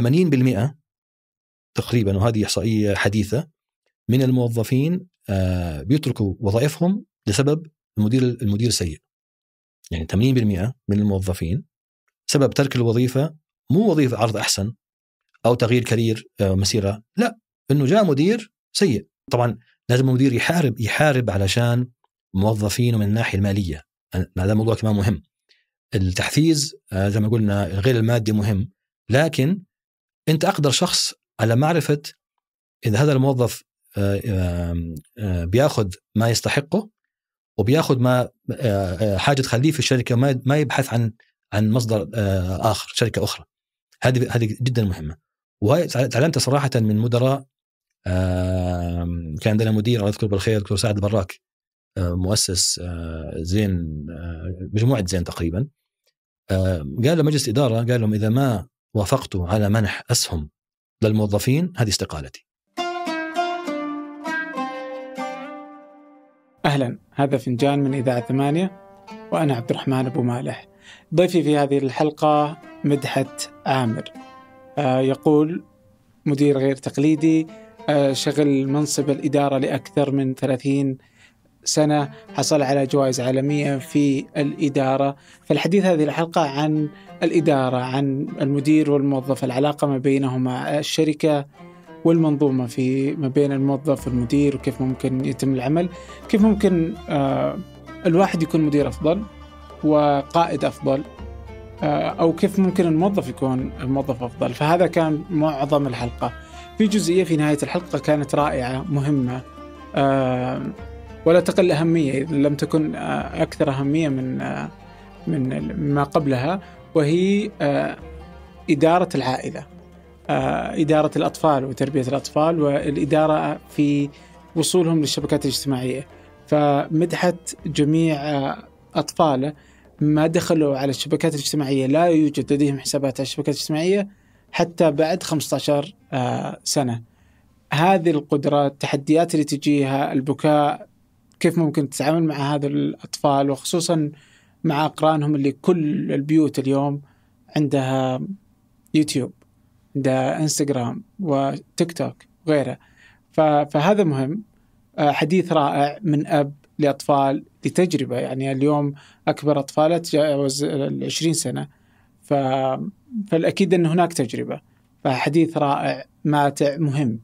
80% تقريبا وهذه احصائيه حديثه من الموظفين آه، بيتركوا وظائفهم لسبب المدير المدير السيء. يعني 80% من الموظفين سبب ترك الوظيفه مو وظيفه عرض احسن او تغيير كارير آه، مسيره، لا انه جاء مدير سيء. طبعا لازم المدير يحارب يحارب علشان موظفينه من الناحيه الماليه، هذا موضوع كمان مهم. التحفيز آه، زي ما قلنا غير المادي مهم لكن انت اقدر شخص على معرفه اذا هذا الموظف آه، آه، آه، بياخذ ما يستحقه وبياخذ ما حاجه تخليه في الشركه وما ما يبحث عن عن مصدر اخر شركه اخرى هذه هذه جدا مهمه وهي تعلمتها صراحه من مدراء كان عندنا مدير الله يذكره بالخير دكتور سعد البراك مؤسس زين مجموعه زين تقريبا قال لمجلس اداره قال لهم اذا ما وافقت على منح أسهم للموظفين هذه استقالتي أهلا هذا فنجان من إذاعة ثمانية وأنا عبد الرحمن أبو مالح ضيفي في هذه الحلقة مدحت عامر آه، يقول مدير غير تقليدي آه، شغل منصب الإدارة لأكثر من 30 سنة حصل على جوائز عالمية في الإدارة فالحديث هذه الحلقة عن الإدارة عن المدير والموظف العلاقة ما بينهما الشركة والمنظومة في ما بين الموظف والمدير وكيف ممكن يتم العمل كيف ممكن آه، الواحد يكون مدير أفضل وقائد أفضل آه، أو كيف ممكن الموظف يكون موظف أفضل فهذا كان معظم الحلقة في جزئية في نهاية الحلقة كانت رائعة مهمة آه، ولا تقل أهمية إذا لم تكن آه، أكثر أهمية من آه، من ما قبلها وهي آه، إدارة العائلة إدارة الأطفال وتربية الأطفال والإدارة في وصولهم للشبكات الاجتماعية فمدحت جميع أطفاله ما دخلوا على الشبكات الاجتماعية لا يوجد لديهم حسابات على الشبكات الاجتماعية حتى بعد 15 سنة هذه القدرات التحديات اللي تجيها البكاء كيف ممكن تتعامل مع هذا الأطفال وخصوصا مع أقرانهم اللي كل البيوت اليوم عندها يوتيوب عندها انستغرام وتيك توك وغيره فهذا مهم آه، حديث رائع من أب لأطفال لتجربة يعني اليوم أكبر أطفاله تجاوز العشرين سنة ف... فالأكيد أن هناك تجربة فحديث رائع ماتع مهم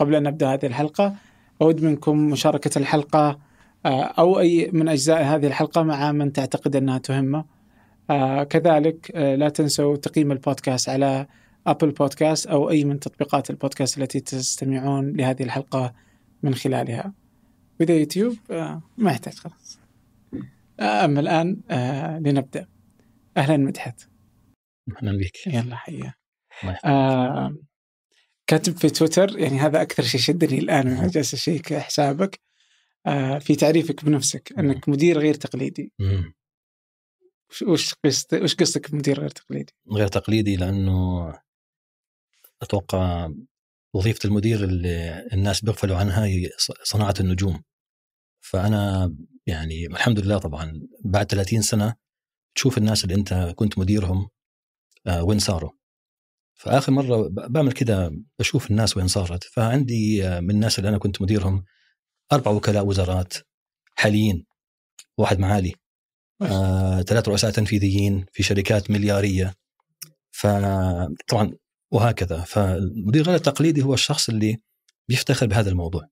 قبل أن نبدأ هذه الحلقة أود منكم مشاركة الحلقة آه، أو أي من أجزاء هذه الحلقة مع من تعتقد أنها تهمه آه، كذلك آه، لا تنسوا تقييم البودكاست على أبل بودكاست أو أي من تطبيقات البودكاست التي تستمعون لهذه الحلقة من خلالها وإذا يوتيوب ما يحتاج خلاص أما الآن لنبدأ أهلا مدحت أهلا بك يلا حيا آه كاتب في تويتر يعني هذا اكثر شيء شدني الان نعم. وانا جالس اشيك حسابك آه، في تعريفك بنفسك نعم. انك مدير غير تقليدي. وش قصتك وش قصتك بمدير غير تقليدي؟ غير تقليدي لانه اتوقع وظيفه المدير اللي الناس بيغفلوا عنها هي صناعه النجوم. فانا يعني الحمد لله طبعا بعد 30 سنه تشوف الناس اللي انت كنت مديرهم آه، وين صاروا فاخر مره بعمل كده بشوف الناس وين صارت فعندي آه، من الناس اللي انا كنت مديرهم اربع وكلاء وزارات حاليين واحد معالي آه، ثلاث رؤساء تنفيذيين في شركات ملياريه فطبعا وهكذا فالمدير غير التقليدي هو الشخص اللي بيفتخر بهذا الموضوع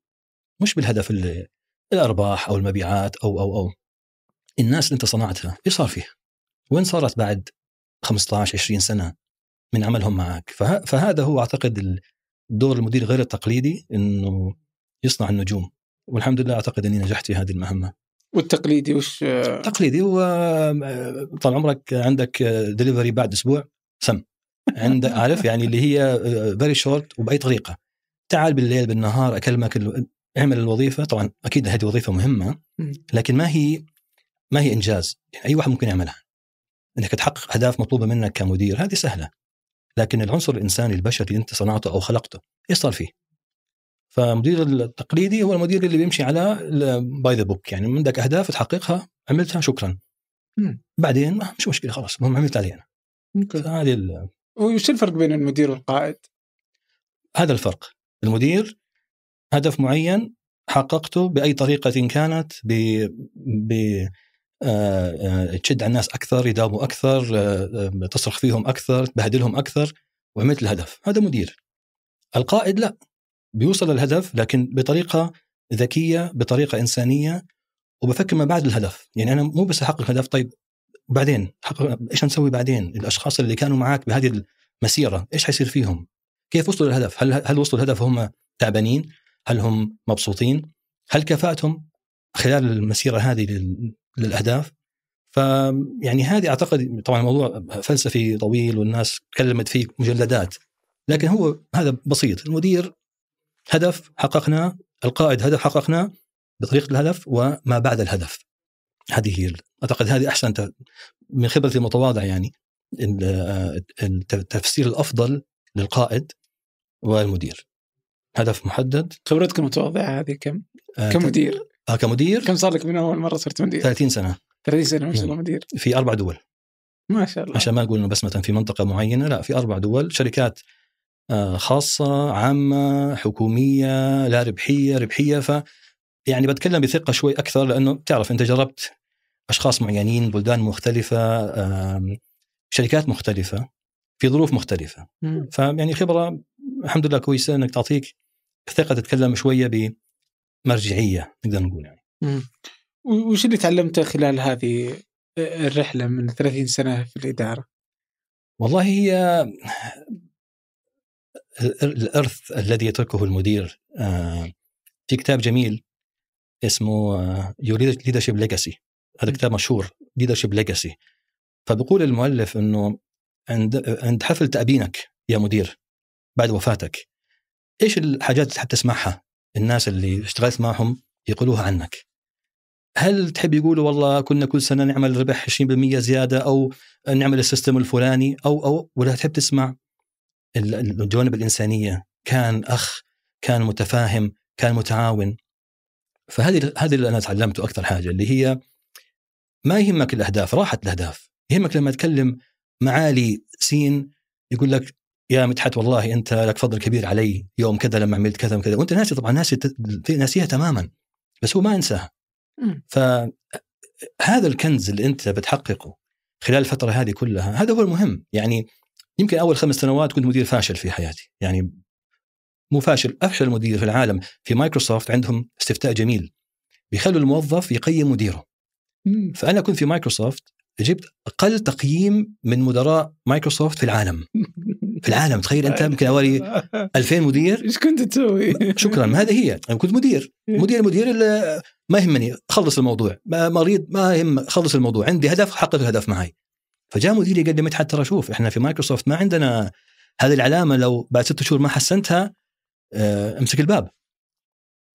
مش بالهدف اللي الارباح او المبيعات او او او الناس اللي انت صنعتها ايش صار فيها؟ وين صارت بعد 15 20 سنه؟ من عملهم معك فه... فهذا هو اعتقد دور المدير غير التقليدي انه يصنع النجوم والحمد لله اعتقد اني نجحت في هذه المهمه والتقليدي وش التقليدي هو طال عمرك عندك دليفري بعد اسبوع سم عند عارف يعني اللي هي فيري شورت وباي طريقه تعال بالليل بالنهار اكلمك اعمل الوظيفه طبعا اكيد هذه وظيفه مهمه لكن ما هي ما هي انجاز يعني اي واحد ممكن يعملها انك تحقق اهداف مطلوبه منك كمدير هذه سهله لكن العنصر الانساني البشري انت صنعته او خلقته ايش صار فيه؟ فمدير التقليدي هو المدير اللي بيمشي على باي ذا بوك يعني عندك اهداف تحققها عملتها شكرا مم. بعدين ما مش مشكله خلاص المهم عملت علي انا هذه وش الفرق بين المدير والقائد؟ هذا الفرق المدير هدف معين حققته باي طريقه كانت ب... ب... آه، آه، تشد على الناس اكثر يداوموا اكثر آه، تصرخ فيهم اكثر تبهدلهم اكثر وعملت الهدف هذا مدير القائد لا بيوصل الهدف لكن بطريقه ذكيه بطريقه انسانيه وبفكر ما بعد الهدف يعني انا مو بس احقق الهدف طيب بعدين ايش نسوي بعدين الاشخاص اللي كانوا معك بهذه المسيره ايش حيصير فيهم كيف وصلوا للهدف هل هل وصلوا الهدف هم تعبانين هل هم مبسوطين هل كفاءتهم خلال المسيره هذه للاهداف ف يعني هذه اعتقد طبعا الموضوع فلسفي طويل والناس تكلمت فيه مجلدات لكن هو هذا بسيط المدير هدف حققناه القائد هدف حققناه بطريقه الهدف وما بعد الهدف هذه هي اعتقد هذه احسن من خبرتي المتواضعه يعني التفسير الافضل للقائد والمدير هدف محدد خبرتك المتواضعه هذه كم؟ آه، كمدير آه كمدير كم صار لك من اول مره صرت مدير؟ 30 سنه 30 سنه ما شاء الله إيه. مدير في اربع دول ما شاء الله عشان ما نقول انه بس مثلا في منطقه معينه لا في اربع دول شركات آه، خاصه عامه حكوميه لا ربحيه ربحيه ف يعني بتكلم بثقه شوي اكثر لانه بتعرف انت جربت اشخاص معينين بلدان مختلفه شركات مختلفه في ظروف مختلفه فيعني خبره الحمد لله كويسه انك تعطيك ثقه تتكلم شويه مرجعيه نقدر نقول يعني. وش اللي تعلمته خلال هذه الرحله من 30 سنه في الاداره؟ والله هي الارث الذي يتركه المدير آه، في كتاب جميل اسمه يور ليدرشيب ليجاسي هذا كتاب مشهور ليدرشيب ليجاسي فبيقول المؤلف انه عند عند حفل تأبينك يا مدير بعد وفاتك ايش الحاجات اللي حتسمعها الناس اللي اشتغلت معهم يقولوها عنك هل تحب يقولوا والله كنا كل سنه نعمل ربح 20% زياده او نعمل السيستم الفلاني او او ولا تحب تسمع الجوانب الانسانيه كان اخ كان متفاهم كان متعاون فهذه هذه اللي انا تعلمته اكثر حاجه اللي هي ما يهمك الاهداف راحت الاهداف يهمك لما تكلم معالي سين يقول لك يا مدحت والله انت لك فضل كبير علي يوم كذا لما عملت كذا وكذا وانت ناسي طبعا ناسي ناسيها تماما بس هو ما انساها فهذا الكنز اللي انت بتحققه خلال الفتره هذه كلها هذا هو المهم يعني يمكن اول خمس سنوات كنت مدير فاشل في حياتي يعني مو فاشل افشل مدير في العالم في مايكروسوفت عندهم استفتاء جميل بيخلوا الموظف يقيم مديره فانا كنت في مايكروسوفت جبت اقل تقييم من مدراء مايكروسوفت في العالم في العالم تخيل انت يمكن حوالي 2000 مدير ايش كنت تسوي؟ شكرا ما هذه هي انا كنت مدير إيه. مدير مدير ما يهمني خلص الموضوع ما مريض ما يهم خلص الموضوع عندي هدف حقق الهدف معي فجاء مديري قال لي مدحت ترى شوف احنا في مايكروسوفت ما عندنا هذه العلامه لو بعد ست شهور ما حسنتها آه، امسك الباب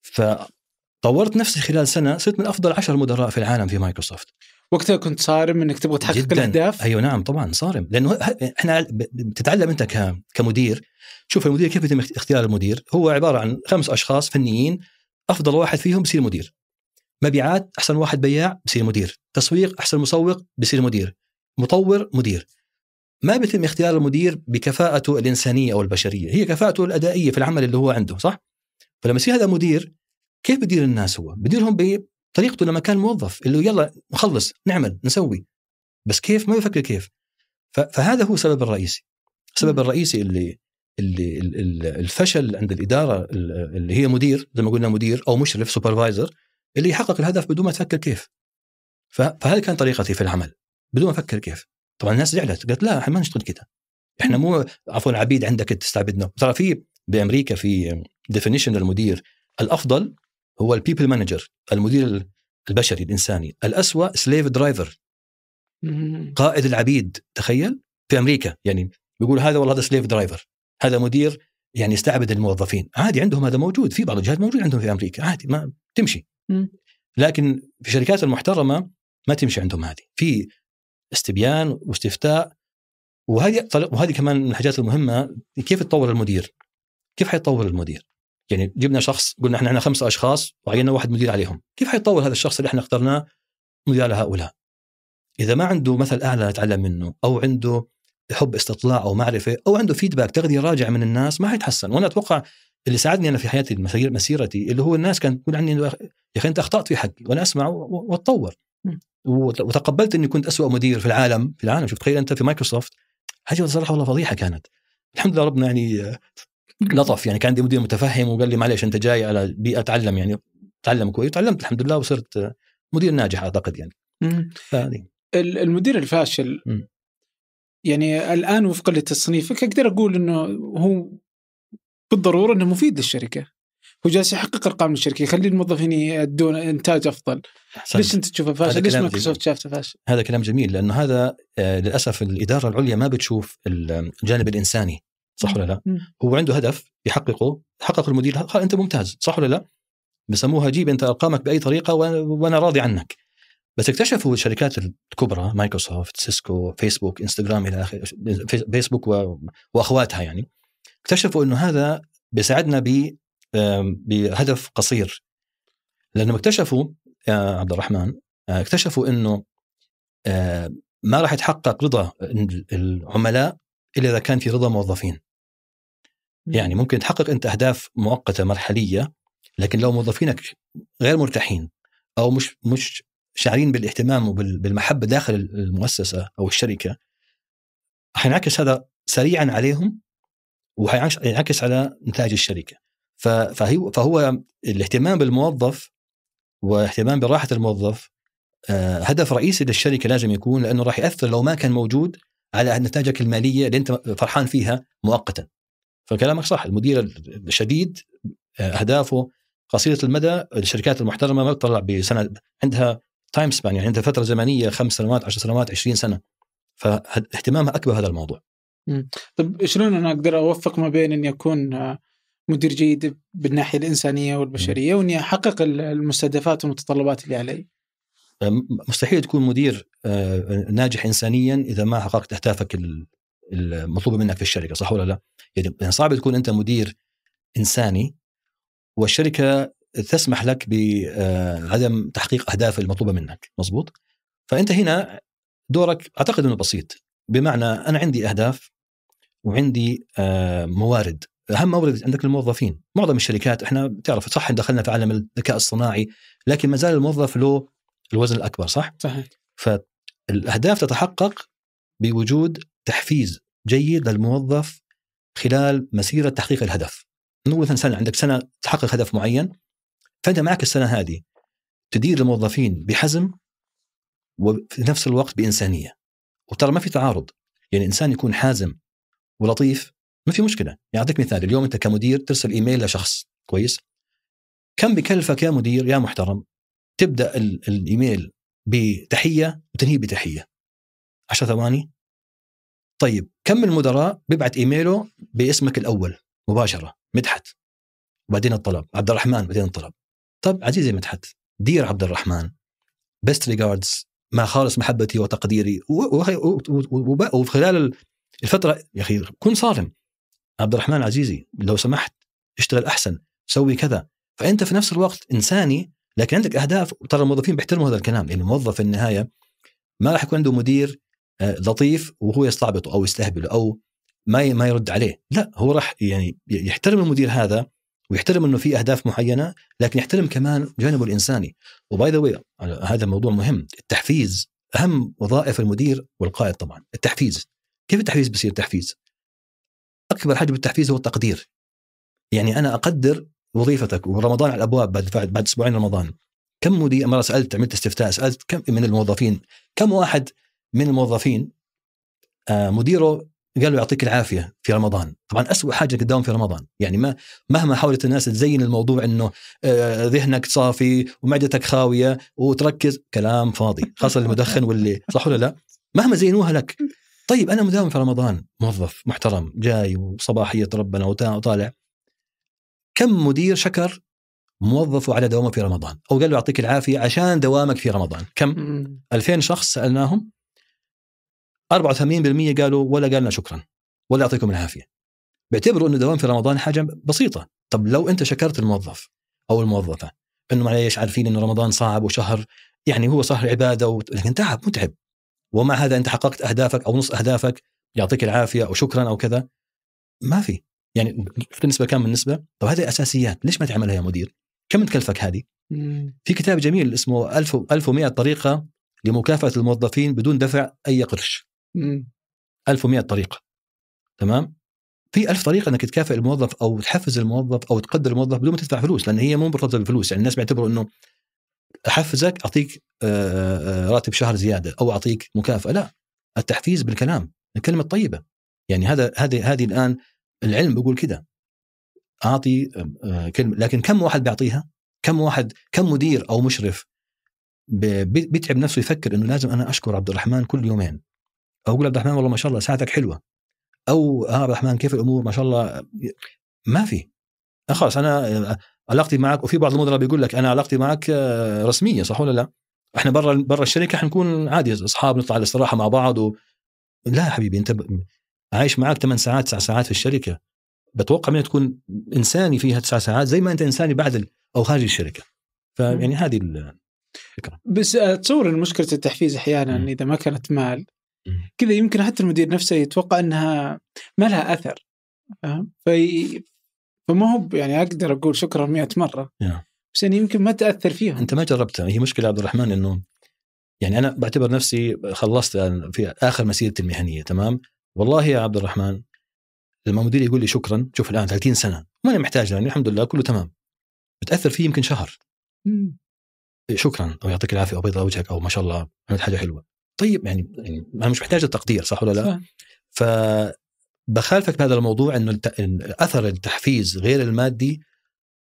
فطورت نفسي خلال سنه صرت من افضل عشر مدراء في العالم في مايكروسوفت وقتها كنت صارم انك تبغى تحقق جداً. الاهداف ايوه نعم طبعا صارم لانه احنا بتتعلم انت كمدير شوف المدير كيف يتم اختيار المدير هو عباره عن خمس اشخاص فنيين افضل واحد فيهم بصير مدير مبيعات احسن واحد بياع بصير مدير تسويق احسن مسوق بصير مدير مطور مدير ما بيتم اختيار المدير بكفاءته الانسانيه او البشريه هي كفاءته الادائيه في العمل اللي هو عنده صح فلما يصير هذا مدير كيف بدير الناس هو بديرهم طريقته لما كان موظف اللي يلا نخلص نعمل نسوي بس كيف ما يفكر كيف فهذا هو السبب الرئيسي السبب الرئيسي اللي اللي الفشل عند الاداره اللي هي مدير زي ما قلنا مدير او مشرف سوبرفايزر اللي يحقق الهدف بدون ما تفكر كيف فهذه كانت طريقتي في العمل بدون ما افكر كيف طبعا الناس زعلت قالت لا احنا ما نشتغل كذا احنا مو عفوا عبيد عندك تستعبدنا ترى في بامريكا في ديفينيشن للمدير الافضل هو البيبل مانجر المدير البشري الانساني الاسوا سليف درايفر قائد العبيد تخيل في امريكا يعني بيقول هذا والله هذا سليف درايفر هذا مدير يعني يستعبد الموظفين عادي عندهم هذا موجود في بعض الجهات موجود عندهم في امريكا عادي ما تمشي لكن في الشركات المحترمه ما تمشي عندهم هذه في استبيان واستفتاء وهذه وهذه كمان من الحاجات المهمه كيف يتطور المدير؟ كيف حيتطور المدير؟ يعني جبنا شخص قلنا احنا عندنا خمسه اشخاص وعينا واحد مدير عليهم كيف حيتطور هذا الشخص اللي احنا اخترناه مدير لهؤلاء اذا ما عنده مثل اعلى نتعلم منه او عنده حب استطلاع او معرفه او عنده فيدباك تغذيه راجع من الناس ما حيتحسن وانا اتوقع اللي ساعدني انا في حياتي مسيرتي اللي هو الناس كانت تقول عني يا اخي انت اخطات في حقي وانا اسمع واتطور وتقبلت اني كنت أسوأ مدير في العالم في العالم شوف تخيل انت في مايكروسوفت هذه صراحه والله فضيحه كانت الحمد لله ربنا يعني لطف يعني كان عندي مدير متفهم وقال لي معلش انت جاي على بيئه اتعلم يعني تعلم كويس تعلمت الحمد لله وصرت مدير ناجح اعتقد يعني المدير الفاشل يعني الان وفقا لتصنيفك اقدر اقول انه هو بالضروره انه مفيد للشركه هو جالس يحقق ارقام للشركه يخلي الموظفين يدون انتاج افضل صحيح. ليش انت تشوفه فاشل؟ ليش مايكروسوفت شافته فاشل؟ هذا كلام جميل لانه هذا آه، للاسف الاداره العليا ما بتشوف الجانب الانساني صح نعم. ولا لا؟ هو عنده هدف يحققه حقق المدير قال انت ممتاز صح ولا لا؟ بسموها جيب انت ارقامك باي طريقه وانا راضي عنك بس اكتشفوا الشركات الكبرى مايكروسوفت سيسكو فيسبوك انستغرام الى اخره فيسبوك واخواتها يعني اكتشفوا انه هذا بيساعدنا ب بهدف قصير لانهم اكتشفوا يا عبد الرحمن اكتشفوا انه ما راح يتحقق رضا العملاء الا اذا كان في رضا موظفين يعني ممكن تحقق انت اهداف مؤقته مرحليه لكن لو موظفينك غير مرتاحين او مش مش شاعرين بالاهتمام وبالمحبه داخل المؤسسه او الشركه حينعكس هذا سريعا عليهم وحينعكس على نتائج الشركه فهو فهو الاهتمام بالموظف واهتمام براحه الموظف آه، هدف رئيسي للشركه لازم يكون لانه راح ياثر لو ما كان موجود على نتائجك الماليه اللي انت فرحان فيها مؤقتا فكلامك صح المدير الشديد آه، اهدافه قصيره المدى الشركات المحترمه ما بتطلع بسنه عندها تايم سبان يعني عندها فتره زمنيه خمس سنوات 10 سنوات 20 سنه فاهتمامها اكبر هذا الموضوع. طيب شلون انا اقدر اوفق ما بين اني اكون آه، مدير جيد بالناحيه الانسانيه والبشريه واني احقق المستهدفات والمتطلبات اللي علي؟ مستحيل تكون مدير آه، ناجح انسانيا اذا ما حققت اهدافك المطلوبه منك في الشركه صح ولا لا؟ يعني, يعني صعب تكون انت مدير انساني والشركه تسمح لك بعدم آه، تحقيق اهداف المطلوبه منك مزبوط فانت هنا دورك اعتقد انه بسيط بمعنى انا عندي اهداف وعندي آه، موارد اهم مورد عندك الموظفين معظم الشركات احنا بتعرف صح دخلنا في عالم الذكاء الصناعي لكن ما زال الموظف له الوزن الاكبر صح صحيح فالاهداف تتحقق بوجود تحفيز جيد للموظف خلال مسيره تحقيق الهدف. نقول مثلا سنه عندك سنه تحقق هدف معين فانت معك السنه هذه تدير الموظفين بحزم وفي نفس الوقت بانسانيه. وترى ما في تعارض يعني انسان يكون حازم ولطيف ما في مشكله يعني اعطيك مثال اليوم انت كمدير ترسل ايميل لشخص كويس كم بكلفك يا مدير يا محترم تبدا الايميل بتحيه وتنهيه بتحيه 10 ثواني طيب كم من المدراء بيبعت ايميله باسمك الاول مباشره مدحت وبعدين الطلب عبد الرحمن بعدين الطلب طب عزيزي مدحت دير عبد الرحمن بيست ريجاردز مع خالص محبتي وتقديري وخلال الفتره يا اخي كن صارم عبد الرحمن عزيزي لو سمحت اشتغل احسن سوي كذا فانت في نفس الوقت انساني لكن عندك اهداف وترى الموظفين بيحترموا هذا الكلام يعني الموظف في النهايه ما راح يكون عنده مدير آه، لطيف وهو يستعبطه او يستهبله او ما ما يرد عليه لا هو راح يعني يحترم المدير هذا ويحترم انه في اهداف معينه لكن يحترم كمان جانبه الانساني وباي ذا واي هذا موضوع مهم التحفيز اهم وظائف المدير والقائد طبعا التحفيز كيف التحفيز بيصير تحفيز اكبر حاجه بالتحفيز هو التقدير يعني انا اقدر وظيفتك ورمضان على الابواب بعد بعد اسبوعين رمضان كم مدير مره سالت عملت استفتاء سالت كم من الموظفين كم واحد من الموظفين آه، مديره قال له يعطيك العافيه في رمضان طبعا أسوأ حاجه قدام في رمضان يعني ما مهما حاولت الناس تزين الموضوع انه آه، ذهنك صافي ومعدتك خاويه وتركز كلام فاضي خاصه المدخن واللي صح ولا لا مهما زينوها لك طيب انا مداوم في رمضان موظف محترم جاي وصباحيه ربنا وطالع كم مدير شكر موظفه على دوامه في رمضان او قال له يعطيك العافيه عشان دوامك في رمضان كم 2000 شخص سالناهم 84% قالوا ولا قالنا شكرا ولا يعطيكم العافيه بيعتبروا انه دوام في رمضان حاجه بسيطه طب لو انت شكرت الموظف او الموظفه انه معليش عارفين انه رمضان صعب وشهر يعني هو شهر عباده و... لكن تعب متعب ومع هذا انت حققت اهدافك او نص اهدافك يعطيك العافيه او شكرا او كذا ما في يعني بالنسبه كم من نسبه طب هذه اساسيات ليش ما تعملها يا مدير كم تكلفك هذه في كتاب جميل اسمه 1100 طريقه لمكافاه الموظفين بدون دفع اي قرش 1100 طريقه تمام في ألف طريقه انك تكافئ الموظف او تحفز الموظف او تقدر الموظف بدون ما تدفع فلوس لان هي مو مرتبطه بالفلوس يعني الناس بيعتبروا انه احفزك اعطيك آه، آه، آه، راتب شهر زياده او اعطيك مكافاه لا التحفيز بالكلام الكلمه الطيبه يعني هذا هذه هذه الان العلم بيقول كده اعطي كلمه لكن كم واحد بيعطيها؟ كم واحد كم مدير او مشرف بيتعب نفسه يفكر انه لازم انا اشكر عبد الرحمن كل يومين اقول عبد الرحمن والله ما شاء الله ساعتك حلوه او ها آه عبد الرحمن كيف الامور ما شاء الله ما في آه خلاص انا آه، علاقتي معك وفي بعض المدراء بيقول لك انا علاقتي معك رسميه صح ولا لا؟ احنا برا برا الشركه حنكون عادي اصحاب نطلع الاستراحه مع بعض و... لا يا حبيبي انت ب... عايش معك 8 ساعات 9 ساعات في الشركه بتوقع منك تكون انساني فيها 9 ساعات زي ما انت انساني بعد ال... او خارج الشركه فيعني هذه الفكره بس تصور ان مشكله التحفيز احيانا اذا ما كانت مال كذا يمكن حتى المدير نفسه يتوقع انها ما لها اثر في فما هو يعني اقدر اقول شكرا 100 مره yeah. بس يعني يمكن ما تاثر فيهم انت ما جربتها هي مشكله عبد الرحمن انه يعني انا بعتبر نفسي خلصت في اخر مسيرتي المهنيه تمام والله يا عبد الرحمن لما مديري يقول لي شكرا شوف الان 30 سنه ماني محتاج يعني الحمد لله كله تمام بتاثر فيه يمكن شهر إيه، شكرا او يعطيك العافيه او بيض وجهك او ما شاء الله عملت حاجه حلوه طيب يعني, يعني ما مش محتاج التقدير صح ولا لا؟ صح. بخالفك بهذا الموضوع انه اثر التحفيز غير المادي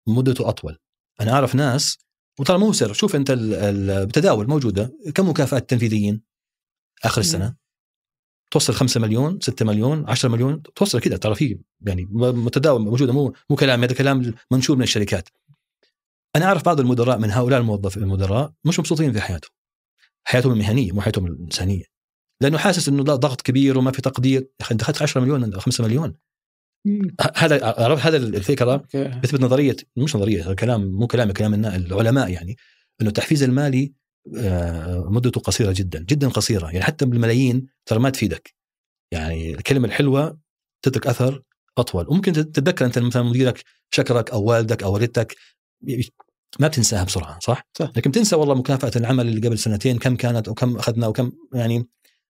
مدته اطول. انا اعرف ناس وترى مو سر شوف انت التداول موجوده كم مكافاه التنفيذيين اخر السنه؟ توصل 5 مليون 6 مليون 10 مليون توصل كذا ترى في يعني متداول موجوده مو مو كلام هذا كلام منشور من الشركات انا اعرف بعض المدراء من هؤلاء الموظف المدراء مش مبسوطين في حياتهم حياتهم المهنيه مو حياتهم الانسانيه لانه حاسس انه لا ضغط كبير وما في تقدير يا اخي دخلت 10 مليون 5 مليون هذا هذا الفكره بثبت نظريه مش نظريه كلام مو كلام كلام العلماء يعني انه التحفيز المالي آه، مدته قصيره جدا جدا قصيره يعني حتى بالملايين ترى ما تفيدك يعني الكلمه الحلوه تترك اثر اطول وممكن تتذكر انت مثلا مديرك شكرك او والدك او والدتك ما بتنساها بسرعه صح؟, صح. لكن بتنسى والله مكافاه العمل اللي قبل سنتين كم كانت وكم اخذنا وكم يعني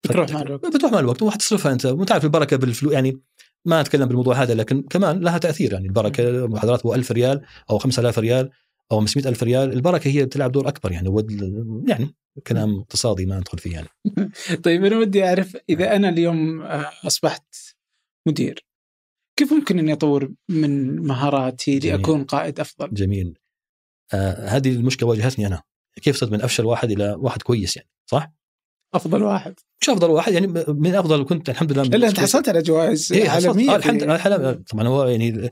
بتروح مع الوقت بتروح مع الوقت وحتصرفها انت وتعرف البركه بالفلوس يعني ما اتكلم بالموضوع هذا لكن كمان لها تاثير يعني البركه المحاضرات ب 1000 ريال او 5000 ريال او 500 الف ريال البركه هي بتلعب دور اكبر يعني يعني كلام اقتصادي ما ندخل فيه يعني طيب انا ودي اعرف اذا نعم. انا اليوم آه، اصبحت مدير كيف ممكن اني اطور من مهاراتي جميل. لاكون قائد افضل؟ جميل آه، هذه المشكله واجهتني انا كيف صرت من افشل واحد الى واحد كويس يعني صح؟ افضل واحد مش افضل واحد يعني من افضل كنت الحمد لله الا انت حصلت على جوائز إيه عالميه آه الحمد لله طبعا هو يعني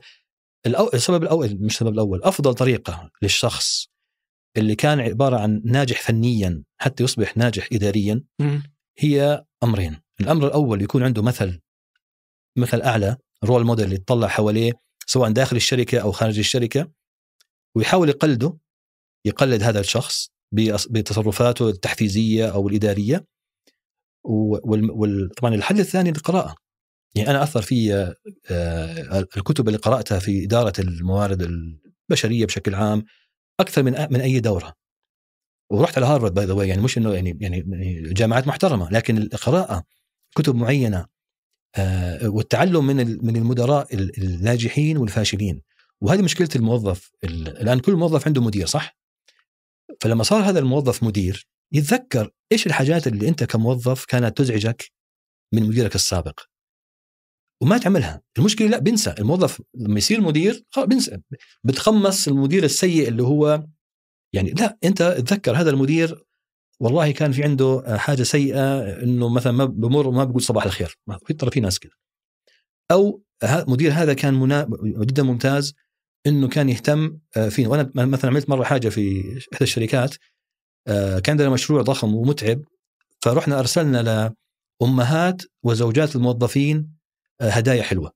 الأو... السبب الاول مش السبب الاول افضل طريقه للشخص اللي كان عباره عن ناجح فنيا حتى يصبح ناجح اداريا هي امرين الامر الاول يكون عنده مثل مثل اعلى رول موديل يتطلع حواليه سواء داخل الشركه او خارج الشركه ويحاول يقلده يقلد هذا الشخص بتصرفاته التحفيزيه او الاداريه وطبعا الحل الثاني القراءه يعني انا اثر في آه، آه، الكتب اللي قراتها في اداره الموارد البشريه بشكل عام اكثر من من اي دوره ورحت على هارفارد باي ذا يعني مش انه يعني،, يعني يعني جامعات محترمه لكن القراءه كتب معينه آه، والتعلم من من المدراء الناجحين والفاشلين وهذه مشكله الموظف الان كل موظف عنده مدير صح؟ فلما صار هذا الموظف مدير يتذكر ايش الحاجات اللي انت كموظف كانت تزعجك من مديرك السابق وما تعملها المشكله لا بنسى الموظف لما يصير مدير بنسى بتخمص المدير السيء اللي هو يعني لا انت تذكر هذا المدير والله كان في عنده حاجه سيئه انه مثلا ما بمر ما بقول صباح الخير ترى في ناس كذا او مدير هذا كان منا... جدا ممتاز انه كان يهتم آه، فينا وانا مثلا عملت مره حاجه في احدى الشركات آه، كان عندنا مشروع ضخم ومتعب فرحنا ارسلنا لامهات وزوجات الموظفين آه، هدايا حلوه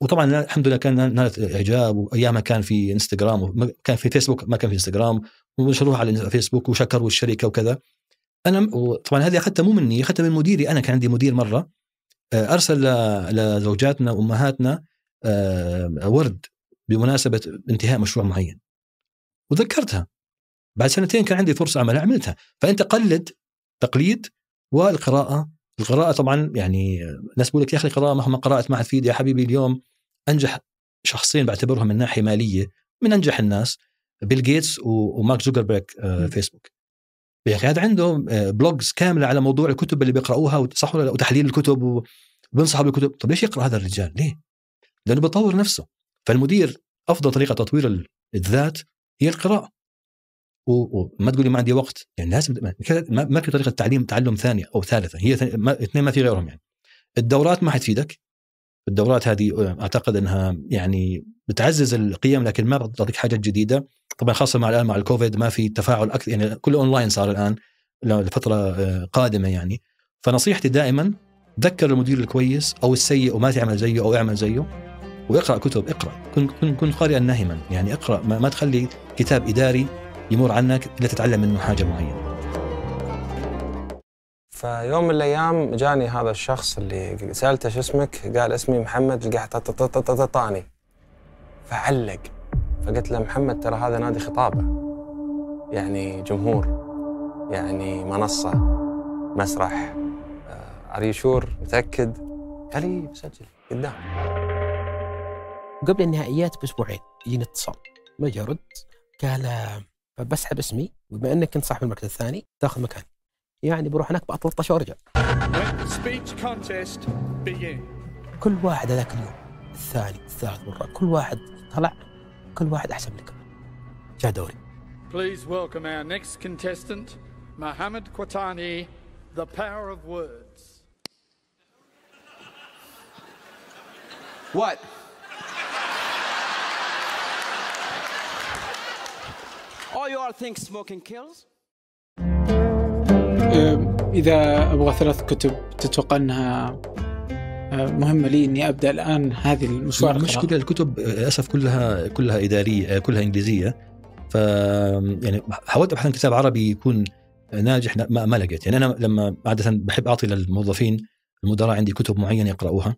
وطبعا الحمد لله كان نالت اعجاب وايامها كان في انستغرام كان في فيسبوك ما كان في انستغرام ونشروها على فيسبوك وشكروا الشركه وكذا انا طبعا هذه اخذتها مو مني اخذتها من مديري انا كان عندي مدير مره ارسل لزوجاتنا وامهاتنا آه، ورد بمناسبه انتهاء مشروع معين وذكرتها بعد سنتين كان عندي فرصه عمل عملتها فانت قلد تقليد والقراءه القراءه طبعا يعني ناس بقول لك يا اخي القراءه مهما قرات ما حتفيد يا حبيبي اليوم انجح شخصين بعتبرهم من ناحيه ماليه من انجح الناس بيل جيتس ومارك زوكربيرج فيسبوك يا اخي هذا عنده بلوجز آه، كامله على موضوع الكتب اللي بيقراوها صح ولا لا وتحليل الكتب وبنصحوا بالكتب طب ليش يقرا هذا الرجال ليه لانه بطور نفسه فالمدير افضل طريقه تطوير الذات هي القراءه وما تقولي ما عندي وقت يعني لازم ما في طريقه تعليم تعلم ثانيه او ثالثه هي اثنين ما في غيرهم يعني الدورات ما حتفيدك الدورات هذه آه، اعتقد انها يعني بتعزز القيم لكن ما بتعطيك حاجات جديده طبعا خاصه مع الان مع الكوفيد ما في تفاعل اكثر يعني كله اونلاين صار الان لفتره آه، قادمه يعني فنصيحتي دائما ذكر المدير الكويس او السيء وما تعمل زيه او اعمل زيه واقرا كتب اقرا كن كن كن قارئا ناهما يعني اقرا ما, ما تخلي كتاب اداري يمر عنك الا تتعلم منه حاجه معينه فيوم من الايام جاني هذا الشخص اللي سالته شو اسمك؟ قال اسمي محمد القحطاني فعلق فقلت له محمد ترى هذا نادي خطابه يعني جمهور يعني منصه مسرح آه، اريشور متاكد قال لي سجل قدام قبل النهائيات باسبوعين يجيني اتصال ما جا رد قال بسحب اسمي وبما انك كنت صاحب المركز الثاني تاخذ مكاني يعني بروح هناك 13 وارجع كل واحد هذاك اليوم الثاني الثالث مرة كل واحد طلع كل واحد احسن من جاء دوري Please welcome our next contestant, Mohammed Kwatani, The Power of Words. What? Or you all think smoking kills? إذا أبغى ثلاث كتب تتوقع أنها مهمة لي إني أبدأ الآن هذه المشوار المشكلة الكتب للأسف كلها كلها إدارية كلها إنجليزية ف يعني حاولت أبحث عن كتاب عربي يكون ناجح ما, ما لقيت يعني أنا لما عادة بحب أعطي للموظفين المدراء عندي كتب معينة يقرأوها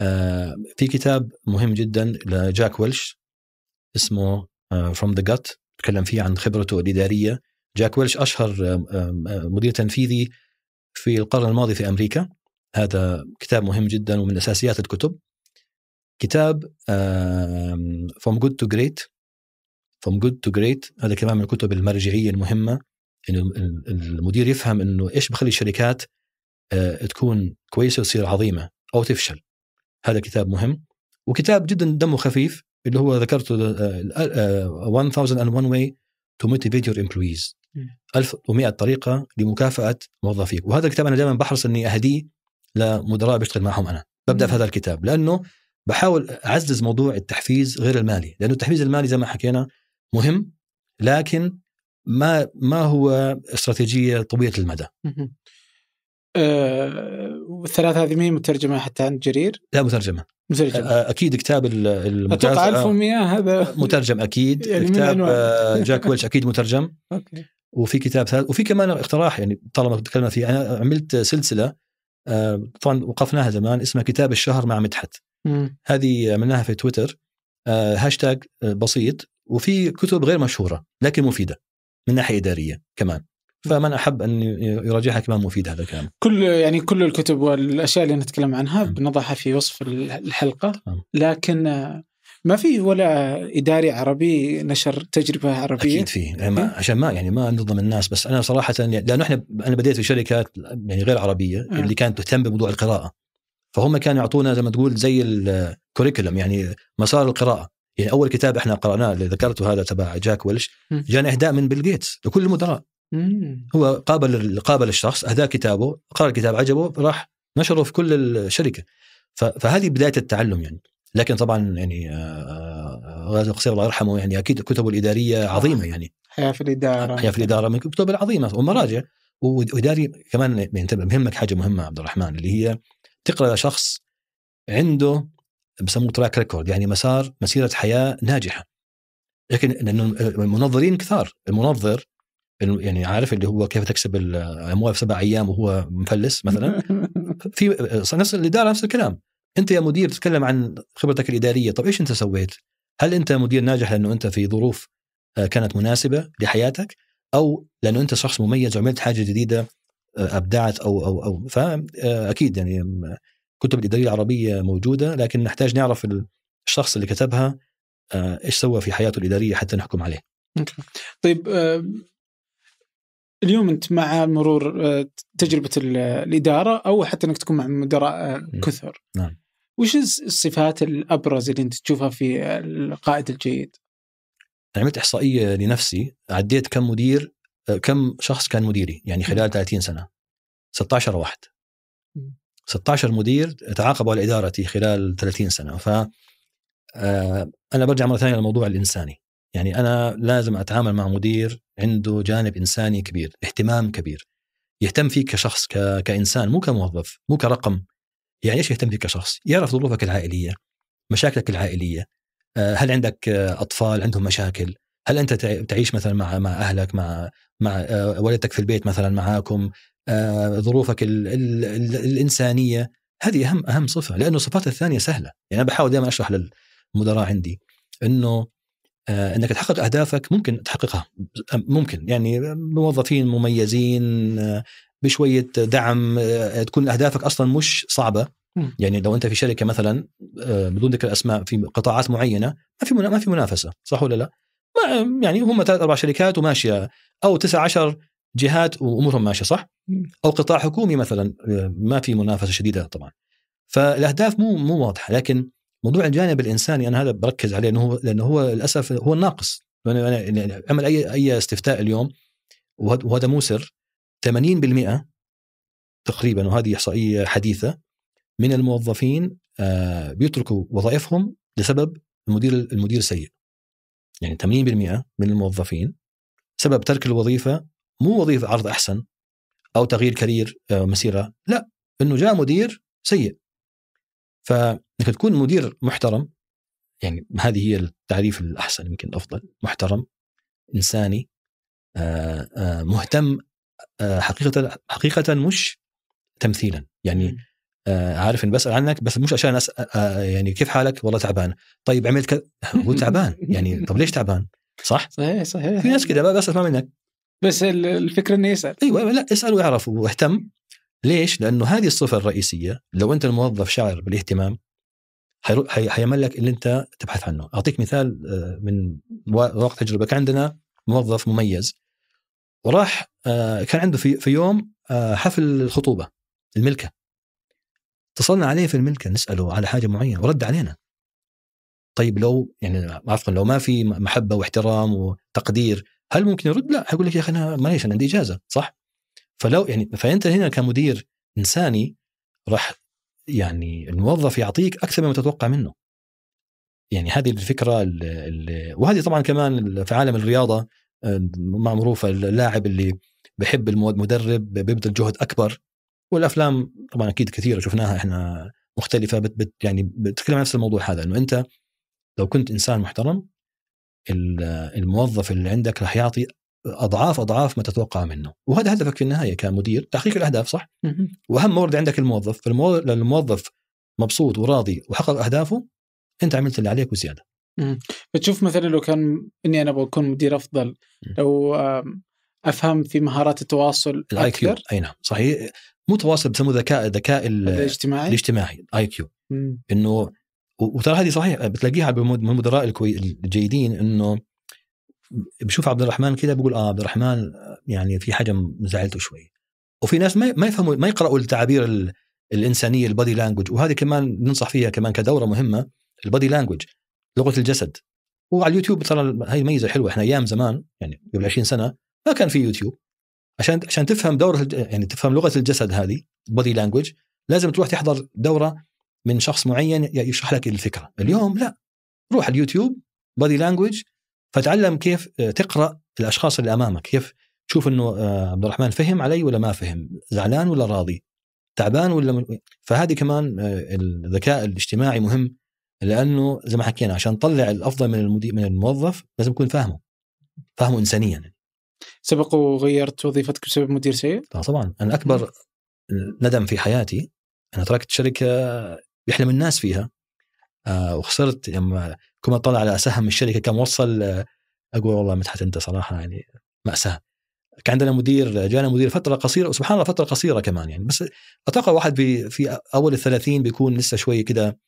أه، في كتاب مهم جدا لجاك ويلش اسمه أه، From the Gut تكلم فيه عن خبرته الاداريه جاك ويلش اشهر آه، آه، مدير تنفيذي في القرن الماضي في امريكا هذا كتاب مهم جدا ومن اساسيات الكتب كتاب فروم جود تو جريت فروم جود تو جريت هذا كمان من الكتب المرجعيه المهمه انه المدير يفهم انه ايش بخلي الشركات آه، تكون كويسه وتصير عظيمه او تفشل هذا كتاب مهم وكتاب جدا دمه خفيف اللي هو ذكرته 1001 واي تو موتيفيت يور امبلويز 1100 طريقه لمكافاه موظفيك وهذا الكتاب انا دائما بحرص اني اهديه لمدراء بشتغل معهم انا ببدا في هذا الكتاب لانه بحاول اعزز موضوع التحفيز غير المالي لانه التحفيز المالي زي ما حكينا مهم لكن ما ما هو استراتيجيه طويله المدى آه والثلاثة هذه مين مترجمة حتى عند جرير؟ لا مترجمة مترجمة آه، أكيد كتاب المتاز... أتوقع 1100 آه، هذا مترجم أكيد يعني كتاب آه، جاك ويلش أكيد مترجم أوكي. وفي كتاب ثالث وفي كمان اقتراح يعني طالما تكلمنا فيه أنا عملت سلسلة طبعا وقفناها زمان اسمها كتاب الشهر مع مدحت هذه عملناها في تويتر هاشتاج بسيط وفي كتب غير مشهورة لكن مفيدة من ناحية إدارية كمان فمن احب ان يراجعها كمان مفيد هذا الكلام. كل يعني كل الكتب والاشياء اللي نتكلم عنها بنضعها نعم. في وصف الحلقه نعم. لكن ما في ولا اداري عربي نشر تجربه عربيه اكيد في يعني عشان ما يعني ما نظلم الناس بس انا صراحه يعني- لانه احنا انا بديت في شركات يعني غير عربيه نعم. اللي كانت تهتم بموضوع القراءه فهم كانوا يعطونا زي ما تقول زي الكوريكولم يعني مسار القراءه يعني اول كتاب احنا قراناه اللي ذكرته هذا تبع جاك ويلش جانا اهداء من بيل جيتس لكل المدراء هو قابل قابل الشخص اهداه كتابه قرا الكتاب عجبه راح نشره في كل الشركه فهذه بدايه التعلم يعني لكن طبعا يعني آه، آه، غازي القصير الله يرحمه يعني اكيد كتبه الاداريه آه. عظيمه يعني حياه في الاداره حياه في الاداره من كتبه العظيمه ومراجع واداري كمان ينتبه يعني، مهمك حاجه مهمه عبد الرحمن اللي هي تقرا لشخص عنده بسموه تراك ريكورد يعني مسار مسيره حياه ناجحه لكن لانه المنظرين كثار المنظر يعني عارف اللي هو كيف تكسب الاموال في يعني سبع ايام وهو مفلس مثلا في آه، نفس الاداره نفس الكلام انت يا مدير تتكلم عن خبرتك الاداريه طب ايش انت سويت؟ هل انت مدير ناجح لانه انت في ظروف آه، كانت مناسبه لحياتك او لانه انت شخص مميز وعملت حاجه جديده آه، ابدعت او او او فاكيد يعني كتب الاداريه العربيه موجوده لكن نحتاج نعرف الشخص اللي كتبها ايش سوى في حياته الاداريه حتى نحكم عليه. طيب اليوم انت مع مرور آه، تجربه الاداره او حتى انك تكون مع مدراء آه، كثر نعم وش الصفات الابرز اللي انت تشوفها في القائد الجيد؟ انا يعني عملت احصائيه لنفسي عديت كم مدير آه، كم شخص كان مديري يعني خلال 30 سنه 16 واحد 16 مدير تعاقبوا على ادارتي خلال 30 سنه ف انا برجع مره ثانيه للموضوع الانساني يعني انا لازم اتعامل مع مدير عنده جانب انساني كبير، اهتمام كبير. يهتم فيك كشخص ك... كانسان مو كموظف، مو كرقم. يعني ايش يهتم فيك كشخص؟ يعرف ظروفك العائليه، مشاكلك العائليه، آه، هل عندك آه، اطفال عندهم مشاكل؟ هل انت تعيش مثلا مع مع اهلك مع مع آه، والدتك في البيت مثلا معاكم ظروفك ال... ال... ال... الانسانيه هذه اهم اهم صفه لانه الصفات الثانيه سهله، يعني انا بحاول دائما اشرح للمدراء عندي انه آه، انك تحقق اهدافك ممكن تحققها ممكن يعني موظفين مميزين آه، بشويه دعم آه، تكون اهدافك اصلا مش صعبه يعني لو انت في شركه مثلا بدون ذكر اسماء في قطاعات معينه ما في ما في منافسه صح ولا لا؟ ما يعني هم ثلاث اربع شركات وماشيه او تسع عشر جهات وامورهم ماشيه صح؟ او قطاع حكومي مثلا ما في منافسه شديده طبعا فالاهداف مو مو واضحه لكن موضوع الجانب الانساني انا هذا بركز عليه لانه هو لانه هو للاسف هو الناقص يعني انا يعني اعمل اي اي استفتاء اليوم وهذا مو سر 80% تقريبا وهذه احصائيه حديثه من الموظفين آه، بيتركوا وظائفهم لسبب المدير المدير سيء يعني 80% من الموظفين سبب ترك الوظيفه مو وظيفه عرض احسن او تغيير كارير آه، مسيره لا انه جاء مدير سيء ف انك تكون مدير محترم يعني هذه هي التعريف الاحسن يمكن الافضل محترم انساني آه، آه، مهتم آه، حقيقه حقيقه مش تمثيلا يعني عارف ان بسال عنك بس مش عشان أس... يعني كيف حالك والله تعبان طيب عملت كذا هو تعبان يعني طب ليش تعبان صح صحيح صحيح في ناس كذا بس ما منك بس الفكره انه يسال ايوه لا اسال واعرف واهتم ليش؟ لانه هذه الصفه الرئيسيه لو انت الموظف شاعر بالاهتمام حيعمل لك اللي انت تبحث عنه اعطيك مثال آه، من واقع تجربه كان عندنا موظف مميز وراح آه، كان عنده في في يوم آه، حفل الخطوبه الملكه اتصلنا عليه في الملكه نساله على حاجه معينه ورد علينا طيب لو يعني عفوا لو ما في محبه واحترام وتقدير هل ممكن يرد؟ لا حيقول لك يا اخي انا معليش انا عندي اجازه صح؟ فلو يعني فانت هنا كمدير انساني راح يعني الموظف يعطيك اكثر مما تتوقع منه يعني هذه الفكره وهذه طبعا كمان في عالم الرياضه آه، معروفه اللاعب اللي بحب المدرب بيبذل جهد اكبر والافلام طبعا اكيد كثيره شفناها احنا مختلفه بت بت يعني بتتكلم عن نفس الموضوع هذا انه انت لو كنت انسان محترم الموظف اللي عندك راح يعطي اضعاف اضعاف ما تتوقع منه وهذا هدفك في النهايه كمدير تحقيق الاهداف صح واهم مورد عندك الموظف فالموظف مبسوط وراضي وحقق اهدافه انت عملت اللي عليك وزياده بتشوف مثلا لو كان اني انا بكون مدير افضل لو افهم في مهارات التواصل الاي كيو اي نعم صحيح مو تواصل بسموه ذكاء ذكاء الاجتماعي الاجتماعي الاي كيو انه وترى هذه صحيح بتلاقيها من المدراء الجيدين انه بشوف عبد الرحمن كده بقول اه عبد الرحمن آه، يعني في حاجه زعلته شوي وفي ناس ما ما يفهموا ما يقراوا التعابير الانسانيه البادي لانجوج وهذه كمان ننصح فيها كمان كدوره مهمه البادي لانجوج لغه الجسد وعلى اليوتيوب ترى هي ميزه حلوه احنا ايام زمان يعني قبل 20 سنه ما كان في يوتيوب عشان عشان تفهم دوره يعني تفهم لغه الجسد هذه بادي لانجوج لازم تروح تحضر دوره من شخص معين يشرح لك الفكره اليوم لا روح اليوتيوب بادي لانجوج فتعلم كيف آه، تقرا الاشخاص اللي امامك كيف تشوف انه آه، عبد الرحمن فهم علي ولا ما فهم زعلان ولا راضي تعبان ولا م... فهذه كمان آه، الذكاء الاجتماعي مهم لانه زي ما حكينا عشان تطلع الافضل من المدير من الموظف لازم يكون فاهمه فاهمه انسانيا يعني. سبق وغيرت وظيفتك بسبب مدير سيء؟ طبعا انا اكبر ندم في حياتي انا تركت شركه يحلم الناس فيها وخسرت لما كل ما اطلع على سهم الشركه كم وصل آه، اقول والله مدحت انت صراحه يعني ماساه كان عندنا مدير جانا مدير فتره قصيره وسبحان الله فتره قصيره كمان يعني بس اتوقع واحد في في اول الثلاثين بيكون لسه شوي كده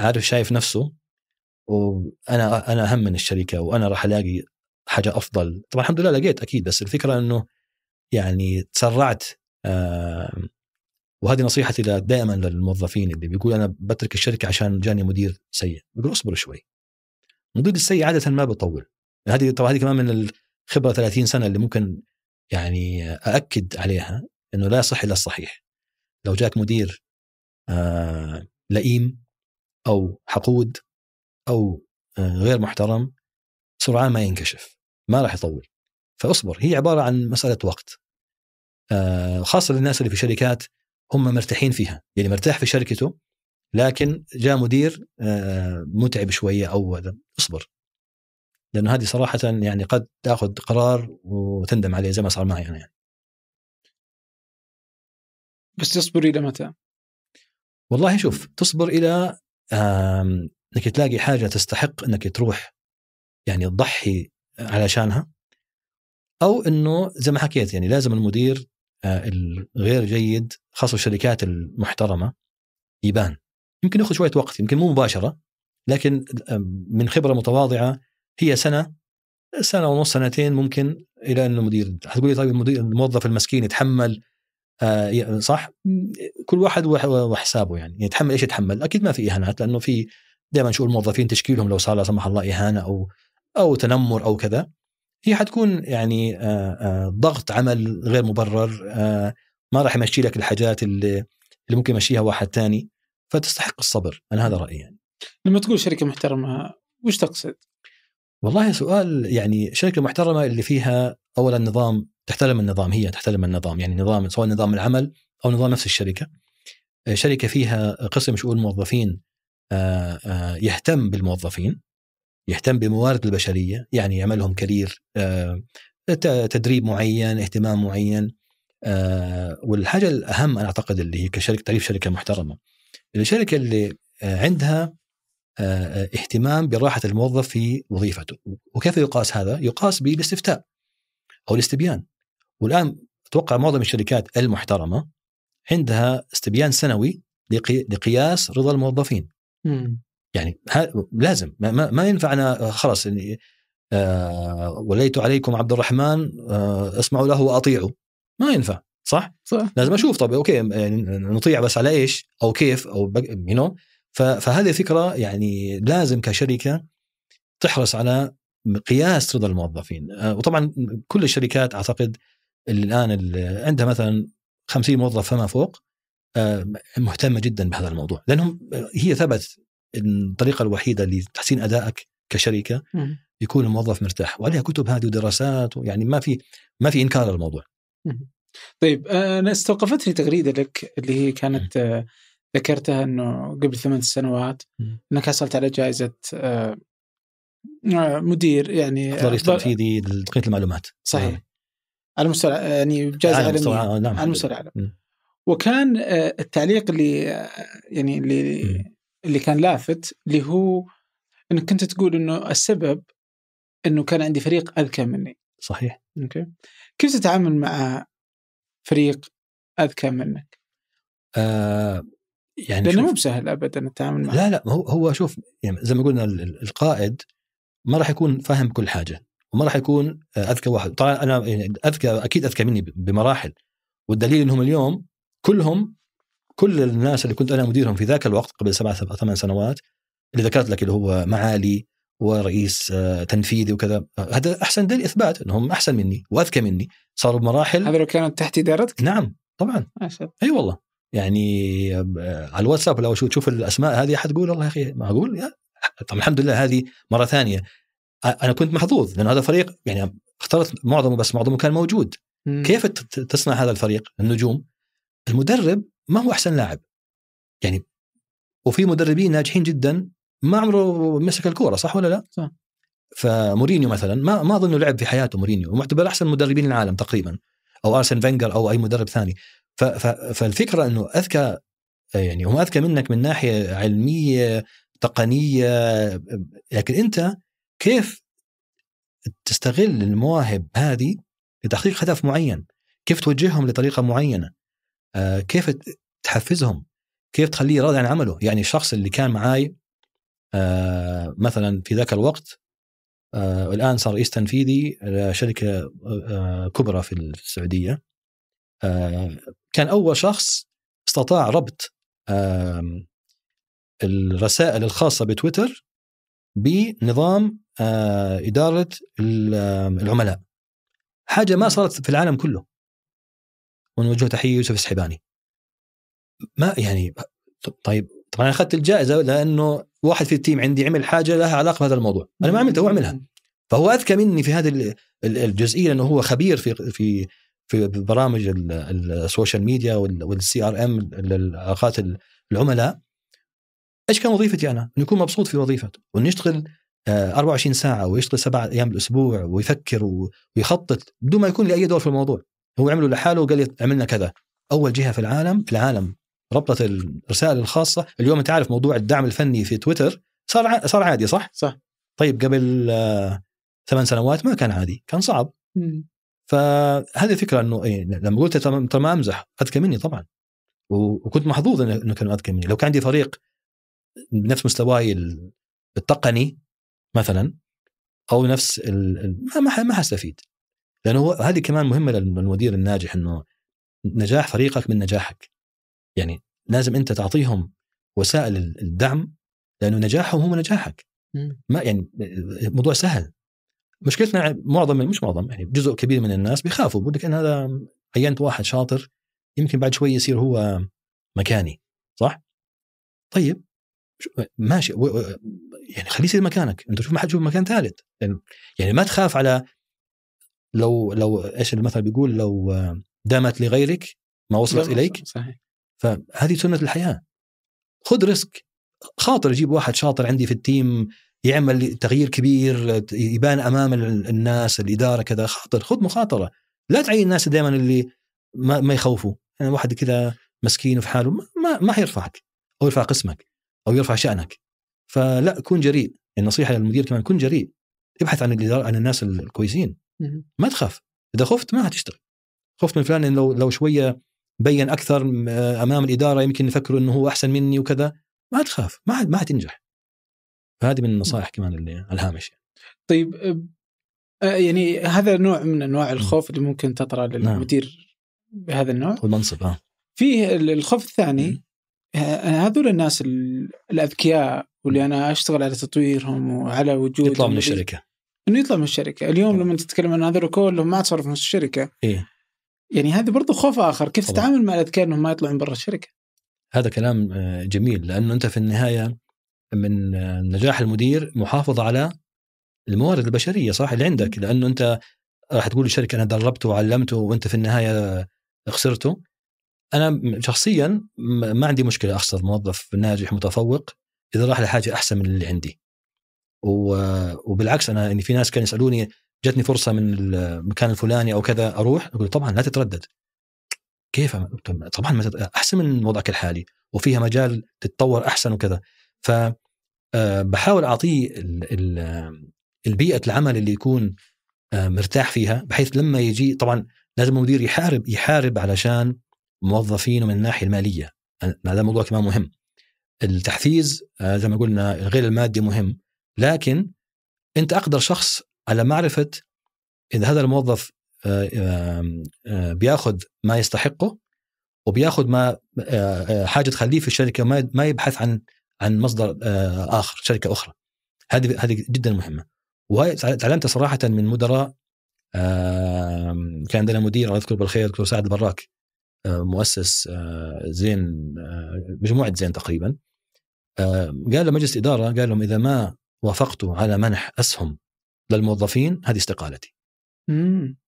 عارف شايف نفسه وانا انا اهم من الشركه وانا راح الاقي حاجه افضل طبعا الحمد لله لقيت اكيد بس الفكره انه يعني تسرعت آه وهذه نصيحتي دائما للموظفين اللي بيقول انا بترك الشركه عشان جاني مدير سيء بيقول اصبر شوي المدير السيء عاده ما بطول هذه طبعا هذه كمان من الخبره 30 سنه اللي ممكن يعني ااكد عليها انه لا يصح الا الصحيح لو جاك مدير آه لئيم او حقود او آه غير محترم سرعان ما ينكشف ما راح يطول فاصبر هي عباره عن مساله وقت آه خاصه للناس اللي في شركات هم مرتاحين فيها يعني مرتاح في شركته لكن جاء مدير آه، متعب شويه او اصبر لانه هذه صراحه يعني قد تاخذ قرار وتندم عليه زي ما صار معي انا يعني بس تصبر الى متى؟ والله شوف تصبر الى انك تلاقي حاجه تستحق انك تروح يعني تضحي علشانها او انه زي ما حكيت يعني لازم المدير آه، الغير جيد خاصه الشركات المحترمه يبان يمكن ياخذ شويه وقت يمكن مو مباشره لكن من خبره متواضعه هي سنه سنه ونص سنتين ممكن الى انه مدير حتقول لي طيب المدير الموظف المسكين يتحمل آه، صح كل واحد وحسابه يعني يتحمل ايش يتحمل اكيد ما في اهانات لانه في دائما شؤون الموظفين تشكيلهم لو صار لا سمح الله اهانه او او تنمر او كذا هي حتكون يعني آه، آه، ضغط عمل غير مبرر ما راح يمشي لك الحاجات اللي, اللي ممكن يمشيها واحد ثاني فتستحق الصبر انا هذا رايي يعني. لما تقول شركه محترمه وش تقصد؟ والله سؤال يعني شركه محترمه اللي فيها اولا نظام تحترم النظام هي تحترم النظام يعني نظام سواء نظام العمل او نظام نفس الشركه آه، شركه فيها قسم شؤون الموظفين آه، آه، يهتم بالموظفين يهتم بموارد البشريه يعني يعملهم كرير تدريب معين اهتمام معين والحاجه الاهم انا اعتقد اللي هي كشركه تعريف شركه محترمه الشركه اللي عندها آه، آه، اهتمام براحه الموظف في وظيفته وكيف يقاس هذا؟ يقاس بالاستفتاء او الاستبيان والان اتوقع معظم الشركات المحترمه عندها استبيان سنوي لقياس رضا الموظفين م. يعني لازم ما, ما ينفع انا خلاص يعني آه وليت عليكم عبد الرحمن آه اسمعوا له واطيعوا ما ينفع صح؟ صح لازم اشوف طب اوكي يعني نطيع بس على ايش او كيف او يو نو فهذه فكره يعني لازم كشركه تحرص على قياس رضا الموظفين آه، وطبعا كل الشركات اعتقد اللي الان اللي عندها مثلا 50 موظف فما فوق آه، مهتمه جدا بهذا الموضوع لانهم آه، هي ثبت الطريقه الوحيده لتحسين ادائك كشركه يكون الموظف مرتاح وعليها كتب هذه ودراسات يعني ما في ما في انكار للموضوع طيب آه، انا استوقفتني تغريده لك اللي هي كانت آه، ذكرتها انه قبل ثمان سنوات انك حصلت على جائزه آه، مدير يعني افضل رئيس تنفيذي لتقنيه المعلومات صحيح إيه. على مستوى يعني جائزه عالميه على مستوى العالم نعم، وكان التعليق اللي يعني اللي اللي كان لافت اللي هو انك كنت تقول انه السبب انه كان عندي فريق اذكى مني صحيح اوكي كيف تتعامل مع فريق اذكى منك؟ آه يعني لانه مو بسهل ابدا التعامل معه لا لا هو هو شوف يعني زي ما قلنا القائد ما راح يكون فاهم كل حاجه وما راح يكون آه، اذكى واحد طبعا انا يعني اذكى اكيد اذكى مني بمراحل والدليل انهم اليوم كلهم كل الناس اللي كنت انا مديرهم في ذاك الوقت قبل سبع ثمان سنوات اللي ذكرت لك اللي هو معالي ورئيس آه، تنفيذي وكذا هذا احسن دليل اثبات انهم احسن مني واذكى مني صاروا بمراحل هذا لو كانوا تحت ادارتك؟ نعم طبعا اي أيوة والله يعني آه، على الواتساب لو تشوف الاسماء هذه حتقول والله يا اخي معقول طبعا الحمد لله هذه مره ثانيه انا كنت محظوظ لان هذا فريق يعني اخترت معظمه بس معظمه كان موجود م. كيف تصنع هذا الفريق النجوم المدرب ما هو احسن لاعب يعني وفي مدربين ناجحين جدا ما عمره مسك الكوره صح ولا لا؟ صح فمورينيو مثلا ما ما اظنه لعب في حياته مورينيو معتبر احسن مدربين العالم تقريبا او ارسن فينجر او اي مدرب ثاني ف ف فالفكره انه اذكى يعني هم اذكى منك من ناحيه علميه تقنيه لكن انت كيف تستغل المواهب هذه لتحقيق هدف معين كيف توجههم لطريقه معينه آه، كيف تحفزهم كيف تخليه راضي عن عمله يعني الشخص اللي كان معاي آه، مثلا في ذاك الوقت آه، الان صار رئيس تنفيذي لشركه كبرى في السعوديه آه، كان اول شخص استطاع ربط الرسائل الخاصه بتويتر بنظام اداره العملاء حاجه ما صارت في العالم كله ونوجه تحيه يوسف السحباني ما يعني طيب طبعا اخذت الجائزه لانه واحد في التيم عندي عمل حاجه لها علاقه بهذا الموضوع انا ما عملتها هو عملها فهو اذكى مني في هذه الجزئيه لانه هو خبير في في في برامج السوشيال ميديا والسي ار ام علاقات العملاء ايش كان وظيفتي انا؟ انه يكون مبسوط في وظيفته وانه يشتغل 24 آه، ساعه ويشتغل سبع ايام بالاسبوع ويفكر ويخطط بدون ما يكون لي اي دور في الموضوع هو عمله لحاله وقال لي عملنا كذا اول جهه في العالم في العالم ربطة الرسائل الخاصه اليوم انت عارف موضوع الدعم الفني في تويتر صار صار عادي صح صح طيب قبل آه، ثمان سنوات ما كان عادي كان صعب مم. فهذه الفكره انه إيه لما قلت ترى ما امزح اذكى مني طبعا وكنت محظوظ انه كانوا اذكى مني لو كان عندي فريق بنفس مستواي التقني مثلا او نفس ال... ما ما حستفيد لانه هذه كمان مهمه للمدير الناجح انه نجاح فريقك من نجاحك يعني لازم انت تعطيهم وسائل الدعم لانه نجاحهم هو نجاحك ما يعني الموضوع سهل مشكلتنا معظم مش معظم يعني جزء كبير من الناس بيخافوا بيقول لك انا هذا عينت واحد شاطر يمكن بعد شوي يصير هو مكاني صح؟ طيب ماشي يعني خليه يصير مكانك انت شوف ما حد يشوف مكان ثالث يعني-, يعني ما تخاف على لو لو ايش المثل بيقول لو دامت لغيرك ما وصلت اليك صحيح فهذه سنه الحياه خذ ريسك خاطر اجيب واحد شاطر عندي في التيم يعمل تغيير كبير يبان امام الناس الاداره كذا خاطر خذ مخاطره لا تعين الناس دائما اللي ما, ما يخوفوا يعني واحد كذا مسكين وفي حاله ما ما حيرفعك او يرفع قسمك او يرفع شانك فلا كن جريء النصيحه للمدير كمان كن جريء ابحث عن الاداره عن الناس الكويسين ما تخاف اذا خفت ما حتشتغل خفت من فلان لو لو شويه بين اكثر آه، امام الاداره يمكن يفكروا انه هو احسن مني وكذا ما تخاف ما ما حتنجح فهذه من النصائح نعم. كمان اللي الهامش طيب آه، يعني هذا نوع من انواع الخوف اللي ممكن تطرا نعم. للمدير نعم. بهذا النوع والمنصب اه فيه الخوف الثاني آه، هذول الناس الاذكياء واللي انا اشتغل على تطويرهم وعلى وجود يطلع من الشركه انه يطلع من الشركه اليوم نعم. لما تتكلم عن هذول كلهم ما عاد صاروا في نفس الشركه إيه؟ يعني هذا برضو خوف اخر كيف طبعا. تتعامل مع الاذكياء انهم ما يطلعون برا الشركه هذا كلام آه، جميل لانه انت في النهايه من آه، نجاح المدير محافظ على الموارد البشريه صح اللي عندك لانه انت راح تقول للشركه انا دربته وعلمته وانت في النهايه خسرته انا شخصيا ما عندي مشكله اخسر موظف ناجح متفوق اذا راح لحاجه احسن من اللي عندي آه، وبالعكس انا يعني في ناس كانوا يسالوني جتني فرصه من المكان الفلاني او كذا اروح اقول طبعا لا تتردد كيف طبعا ما تتردد. احسن من وضعك الحالي وفيها مجال تتطور احسن وكذا ف آه، بحاول اعطيه البيئه العمل اللي يكون آه، مرتاح فيها بحيث لما يجي طبعا لازم المدير يحارب يحارب علشان موظفينه من الناحيه الماليه هذا موضوع كمان مهم التحفيز آه، زي ما قلنا غير المادي مهم لكن انت اقدر شخص على معرفه اذا هذا الموظف آه، آه، آه، بياخذ ما يستحقه وبياخذ ما حاجه تخليه في الشركه ما يبحث عن عن مصدر اخر شركه اخرى هذه هذه جدا مهمه وتعلمت صراحه من مدراء كان عندنا مدير الله يذكره بالخير دكتور سعد البراك مؤسس زين مجموعه زين تقريبا قال لمجلس الاداره قال لهم اذا ما وافقتوا على منح اسهم للموظفين هذه استقالتي مم.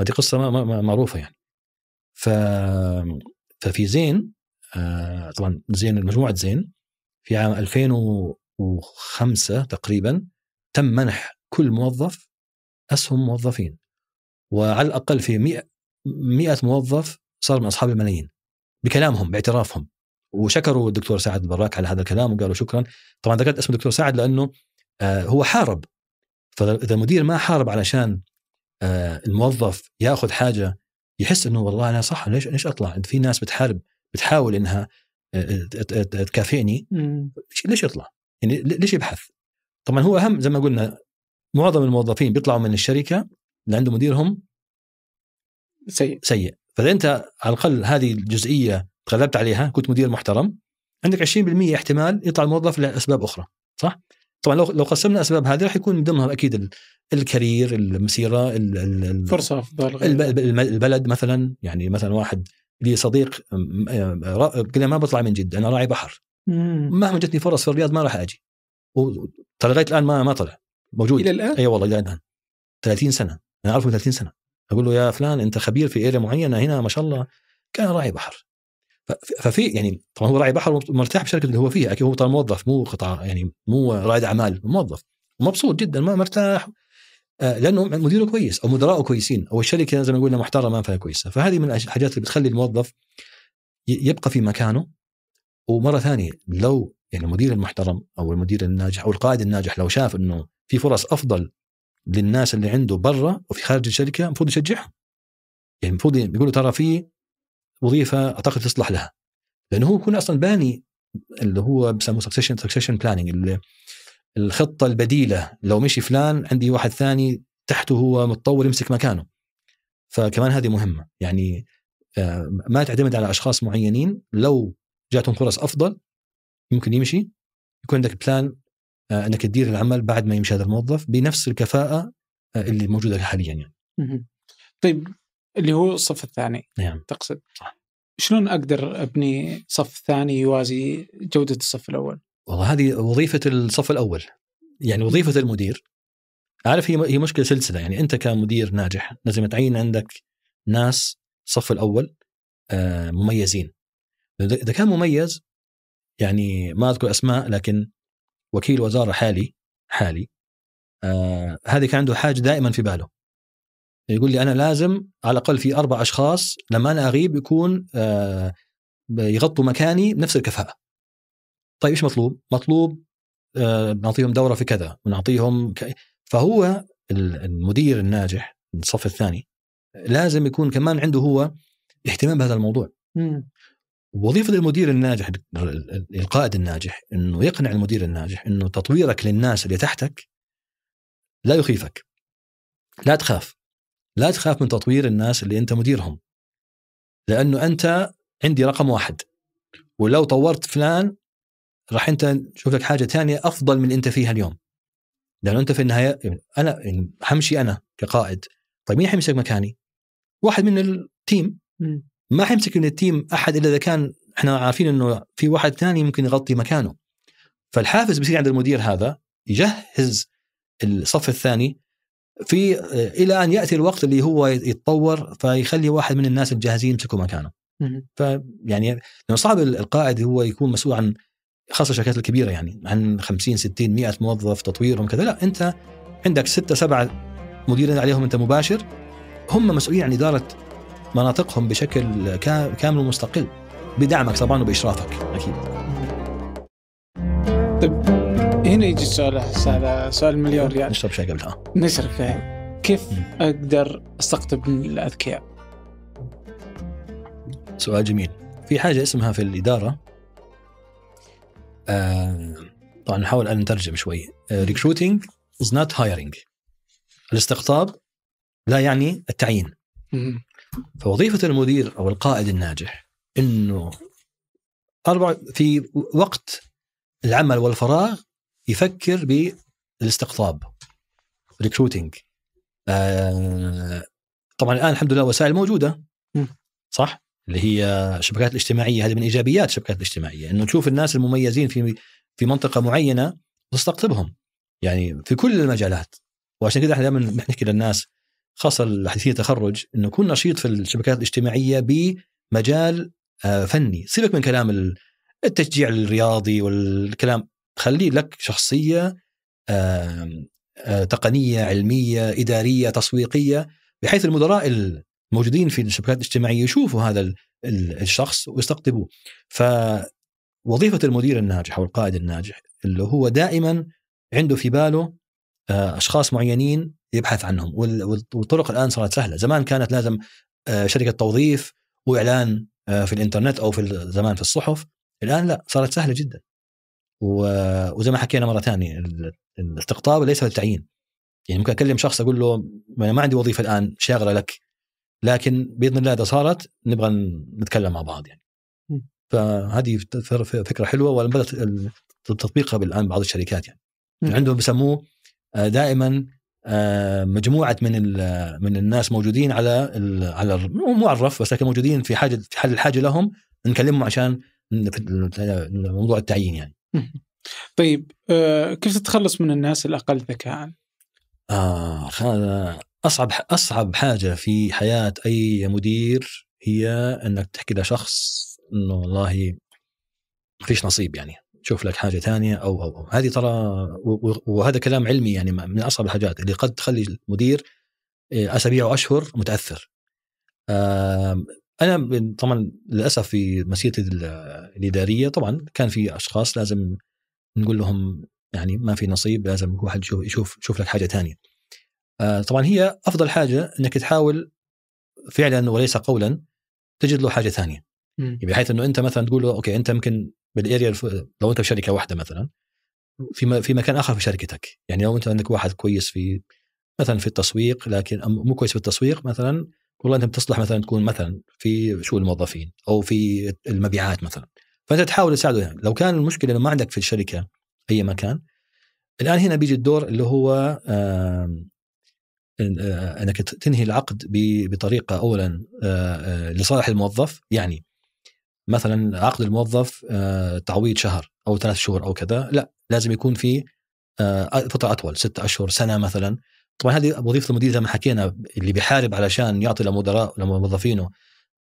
هذه قصه ما ما معروفه يعني ف ففي زين آه، طبعا زين مجموعه زين في عام 2005 تقريبا تم منح كل موظف اسهم موظفين وعلى الاقل في 100 100 موظف صار من اصحاب الملايين بكلامهم باعترافهم وشكروا الدكتور سعد البراك على هذا الكلام وقالوا شكرا طبعا ذكرت اسم الدكتور سعد لانه آه، هو حارب فاذا المدير ما حارب علشان آه، الموظف ياخذ حاجه يحس انه والله انا صح ليش ليش اطلع؟ في ناس بتحارب بتحاول انها آه، تكافئني ليش يطلع؟ يعني ليش يبحث؟ طبعا هو اهم زي ما قلنا معظم الموظفين بيطلعوا من الشركه اللي عنده مديرهم سيء سيء فاذا انت على الاقل هذه الجزئيه تغلبت عليها كنت مدير محترم عندك 20% احتمال يطلع الموظف لاسباب اخرى صح؟ طبعا لو لو قسمنا الاسباب هذه راح يكون من ضمنها اكيد الكارير المسيره الفرصه البلد مثلا يعني مثلا واحد لي صديق آه، قال ما بطلع من جده انا راعي بحر مهما جتني فرص في الرياض ما راح اجي ترى لغايه الان ما ما طلع موجود الى الان؟ اي أيوة والله الى الان 30 سنه انا اعرفه 30 سنه اقول له يا فلان انت خبير في ايريا معينه هنا ما شاء الله كان راعي بحر ففي يعني طبعا هو راعي بحر مرتاح بالشركه اللي هو فيها اكيد هو طبعا موظف مو قطاع يعني مو رائد اعمال موظف ومبسوط جدا ما مرتاح آه، لانه مديره كويس او مدراءه كويسين او الشركه زي ما قلنا محترمه فيها كويسه فهذه من الحاجات اللي بتخلي الموظف يبقى في مكانه ومره ثانيه لو يعني المدير المحترم او المدير الناجح او القائد الناجح لو شاف انه في فرص افضل للناس اللي عنده برا وفي خارج الشركه المفروض يشجعهم يعني المفروض يقولوا ترى في وظيفه اعتقد تصلح لها لانه هو يكون اصلا باني اللي هو بسموه سكسيشن سكسيشن بلاننج الخطه البديله لو مشي فلان عندي واحد ثاني تحته هو متطور يمسك مكانه فكمان هذه مهمه يعني آه، ما تعتمد على اشخاص معينين لو جاتهم فرص افضل ممكن يمشي يكون عندك بلان آه، انك تدير العمل بعد ما يمشي هذا الموظف بنفس الكفاءه آه، اللي موجوده حاليا يعني. طيب اللي هو الصف الثاني نعم تقصد صح. شلون اقدر ابني صف ثاني يوازي جوده الصف الاول؟ والله هذه وظيفه الصف الاول يعني وظيفه المدير عارف هي هي مشكله سلسله يعني انت كمدير ناجح لازم تعين عندك ناس الصف الاول آه، مميزين اذا كان مميز يعني ما اذكر اسماء لكن وكيل وزاره حالي حالي آه كان عنده حاجه دائما في باله يقول لي انا لازم على الاقل في اربع اشخاص لما انا اغيب يكون آه، يغطوا مكاني بنفس الكفاءه. طيب ايش مطلوب؟ مطلوب بنعطيهم آه، دوره في كذا ونعطيهم ك... فهو المدير الناجح الصف الثاني لازم يكون كمان عنده هو اهتمام بهذا الموضوع. وظيفة المدير الناجح القائد الناجح انه يقنع المدير الناجح انه تطويرك للناس اللي تحتك لا يخيفك لا تخاف لا تخاف من تطوير الناس اللي انت مديرهم لانه انت عندي رقم واحد ولو طورت فلان راح انت تشوف لك حاجه ثانيه افضل من اللي انت فيها اليوم لانه انت في النهايه انا حمشي انا كقائد طيب مين حيمسك مكاني؟ واحد من التيم ما حيمسك من التيم احد الا اذا كان احنا عارفين انه في واحد ثاني ممكن يغطي مكانه فالحافز بيصير عند المدير هذا يجهز الصف الثاني في آه، الى ان ياتي الوقت اللي هو يتطور فيخلي واحد من الناس الجاهزين يمسكوا مكانه. فيعني لانه صعب القائد هو يكون مسؤول عن خاصه الشركات الكبيره يعني عن 50 60 100 موظف تطويرهم كذا لا انت عندك ستة سبعة مديرين عليهم انت مباشر هم مسؤولين عن اداره مناطقهم بشكل كامل ومستقل بدعمك طبعا وباشرافك اكيد. طيب هنا يجي السؤال هذا سؤال المليون ريال نشرب شاي قبلها نشرب شاي كيف اقدر استقطب من الاذكياء؟ سؤال جميل في حاجه اسمها في الاداره آه طبعا نحاول ان نترجم شوي ريكروتينج از نوت هايرنج الاستقطاب لا يعني التعيين فوظيفه المدير او القائد الناجح انه أربع في وقت العمل والفراغ يفكر بالاستقطاب ريكروتنج آه طبعا الان الحمد لله وسائل موجوده صح اللي هي الشبكات الاجتماعيه هذه من ايجابيات الشبكات الاجتماعيه انه تشوف الناس المميزين في في منطقه معينه وتستقطبهم يعني في كل المجالات وعشان كذا احنا دائما نحكي للناس خاصه الحديثين التخرج انه كن نشيط في الشبكات الاجتماعيه بمجال آه، فني سيبك من كلام التشجيع الرياضي والكلام خلي لك شخصيه آه، تقنيه علميه اداريه تسويقيه بحيث المدراء الموجودين في الشبكات الاجتماعيه يشوفوا هذا الشخص ويستقطبوه فوظيفه المدير الناجح او القائد الناجح اللي هو دائما عنده في باله آه، اشخاص معينين يبحث عنهم والطرق الان صارت سهله زمان كانت لازم آه، شركه توظيف واعلان في الانترنت او في زمان في الصحف الان لا صارت سهله جدا وزي ما حكينا مره ثانيه الاستقطاب ليس للتعيين يعني ممكن اكلم شخص اقول له انا ما عندي وظيفه الان شاغله لك لكن باذن الله اذا صارت نبغى نتكلم مع بعض يعني فهذه فكره حلوه وبدات تطبيقها الان بعض الشركات يعني م. عندهم بيسموه آه، دائما آه، مجموعه من من الناس موجودين على على مو على الرف بس لكن موجودين في حاجه في حال الحاجه لهم نكلمهم عشان موضوع التعيين يعني طيب آه كيف تتخلص من الناس الاقل ذكاء؟ آه هذا اصعب اصعب حاجه في حياه اي مدير هي انك تحكي لشخص انه والله ما فيش نصيب يعني شوف لك حاجه ثانيه او او, أو. هذه ترى وهذا كلام علمي يعني من اصعب الحاجات اللي قد تخلي المدير آه، اسابيع واشهر متاثر انا طبعا للاسف في مسيرتي الاداريه طبعا كان في اشخاص لازم نقول لهم يعني ما في نصيب لازم واحد يشوف يشوف يشوف لك حاجه ثانيه. آه، طبعا هي افضل حاجه انك تحاول فعلا وليس قولا تجد له حاجه ثانيه. يعني بحيث انه انت مثلا تقول له اوكي انت يمكن بالاريا لو انت في شركه واحده مثلا في في مكان اخر في شركتك، يعني لو انت عندك واحد كويس في مثلا في التسويق لكن مو كويس في التسويق مثلا والله انت بتصلح مثلا تكون مثلا في شؤون الموظفين او في المبيعات مثلا فانت تحاول تساعده يعني لو كان المشكله انه ما عندك في الشركه اي مكان الان هنا بيجي الدور اللي هو آه، انك تنهي العقد بطريقه اولا آه، آه، لصالح الموظف يعني مثلا عقد الموظف تعويض شهر او ثلاث شهور او كذا لا لازم يكون في فتره اطول ستة اشهر سنه مثلا طبعا هذه وظيفه المدير زي ما حكينا اللي بيحارب علشان يعطي لمدراء لموظفينه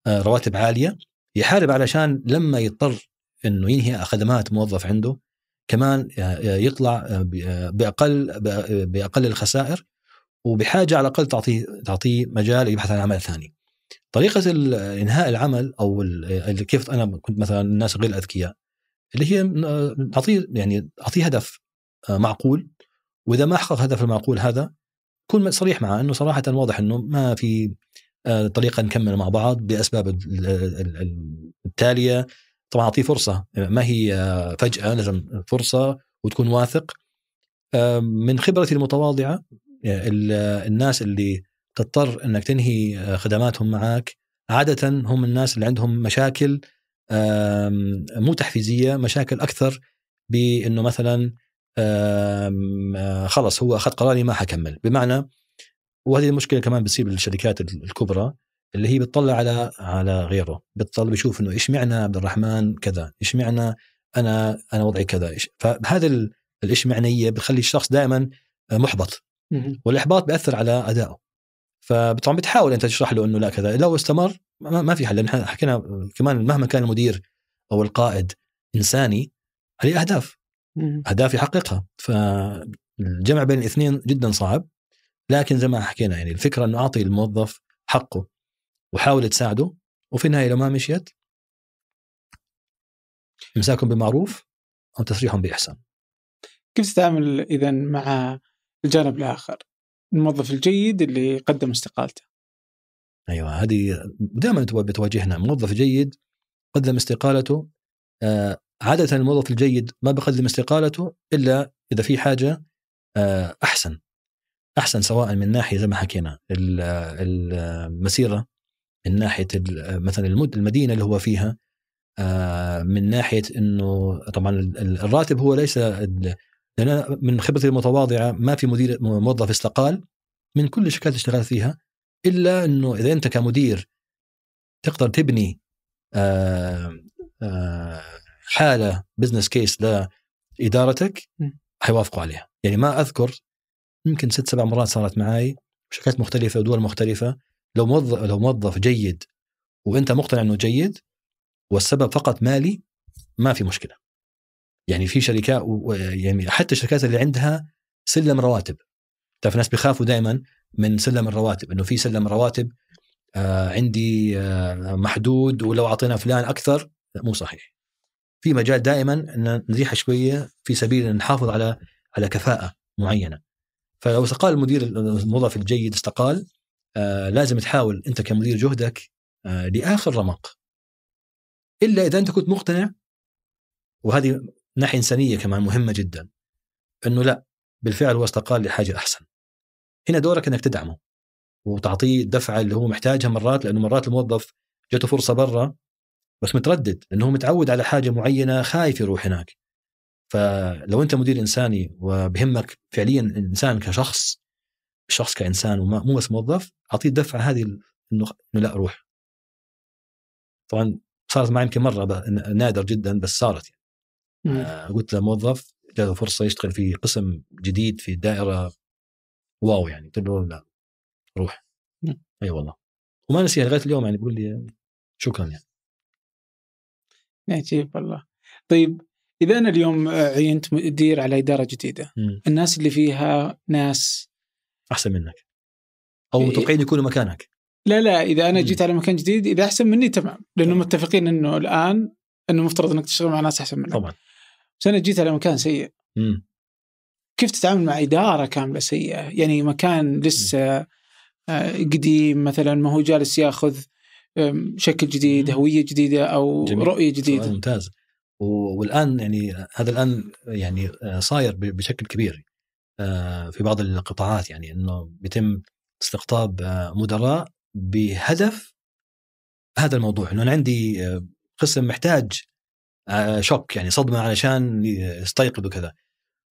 آه، رواتب عاليه يحارب علشان لما يضطر انه ينهي خدمات موظف عنده كمان آه، آه، يطلع باقل باقل الخسائر وبحاجه على الاقل تعطيه تعطيه مجال يبحث عن عمل ثاني. طريقه انهاء العمل او كيف انا كنت مثلا الناس غير الاذكياء اللي هي اعطيه يعني اعطيه هدف معقول واذا ما حقق هدف المعقول هذا كون صريح معه انه صراحه واضح انه ما في آه، طريقه نكمل مع بعض باسباب التاليه طبعا اعطيه فرصه ما هي آه، فجاه لازم فرصه وتكون واثق من خبرتي المتواضعه يعني الناس اللي تضطر انك تنهي آه، خدماتهم معك عاده هم الناس اللي عندهم مشاكل مو تحفيزيه مشاكل اكثر بانه مثلا آه، خلص هو اخذ قراري ما حكمل بمعنى وهذه المشكله كمان بتصير بالشركات الكبرى اللي هي بتطلع على على غيره بتطلع بيشوف انه ايش معنى عبد الرحمن كذا ايش معنى انا انا وضعي كذا إيش فهذا الايش معنيه بتخلي الشخص دائما آه، محبط والاحباط بياثر على ادائه فطبعا بتحاول انت تشرح له انه لا كذا لو استمر ما في حل لان حكينا كمان مهما كان المدير او القائد انساني عليه اهداف اهداف يحققها فالجمع بين الاثنين جدا صعب لكن زي ما حكينا يعني الفكره انه اعطي الموظف حقه وحاول تساعده وفي النهايه لو ما مشيت امساكهم بمعروف او تسريحهم باحسان كيف تتعامل اذا مع الجانب الاخر الموظف الجيد اللي قدم استقالته ايوه هذه دائما بتواجهنا موظف جيد قدم استقالته آه، عاده الموظف الجيد ما بقدم استقالته الا اذا في حاجه آه، احسن احسن سواء من ناحيه زي ما حكينا المسيره من ناحيه مثلا المدينه اللي هو فيها آه، من ناحيه انه طبعا الراتب هو ليس لان من خبرتي المتواضعه ما في مدير موظف استقال من كل الشركات اللي اشتغلت فيها الا انه اذا انت كمدير تقدر تبني آه، حاله بزنس كيس لادارتك حيوافقوا عليها يعني ما اذكر يمكن ست سبع مرات صارت معي شركات مختلفه ودول مختلفه لو موظف لو موظف جيد وانت مقتنع انه جيد والسبب فقط مالي ما في مشكله يعني في شركات يعني حتى الشركات اللي عندها سلم رواتب تعرف الناس بيخافوا دائما من سلم الرواتب انه في سلم رواتب آه عندي آه محدود ولو اعطينا فلان اكثر لا مو صحيح في مجال دائما ان نزيح شويه في سبيل ان نحافظ على على كفاءه معينه. فلو استقال المدير الموظف الجيد استقال آه لازم تحاول انت كمدير جهدك آه لاخر رمق. الا اذا انت كنت مقتنع وهذه ناحيه انسانيه كمان مهمه جدا انه لا بالفعل هو استقال لحاجه احسن. هنا دورك انك تدعمه وتعطيه الدفعه اللي هو محتاجها مرات لانه مرات الموظف جاته فرصه برا بس متردد لانه هو متعود على حاجه معينه خايف يروح هناك فلو انت مدير انساني وبهمك فعليا انسان كشخص الشخص كانسان ومو بس موظف اعطيه الدفعه هذه انه لا روح طبعا صارت معي يمكن مره نادر جدا بس صارت يعني. آه قلت لموظف جاته فرصه يشتغل في قسم جديد في دائره واو يعني قلت له لا روح اي أيوة والله وما نسيها لغايه اليوم يعني بيقول لي شكرا يعني عجيب إيه، والله طيب اذا انا اليوم آه، عينت مدير على اداره جديده م. الناس اللي فيها ناس احسن منك او إيه، متوقعين يكونوا مكانك لا لا اذا انا جيت على مكان جديد اذا احسن مني تمام لانه متفقين انه الان انه مفترض انك تشتغل مع ناس احسن منك طبعا بس انا جيت على مكان سيء م. كيف تتعامل مع اداره كامله سيئه يعني مكان لسه آه، قديم مثلا ما هو جالس ياخذ شكل جديد هويه جديده او جميل. رؤيه جديده ممتاز والان يعني هذا الان يعني آه، صاير بشكل كبير آه، في بعض القطاعات يعني انه بيتم استقطاب آه، مدراء بهدف هذا الموضوع انه انا عندي قسم محتاج شوك يعني صدمه علشان يستيقظ وكذا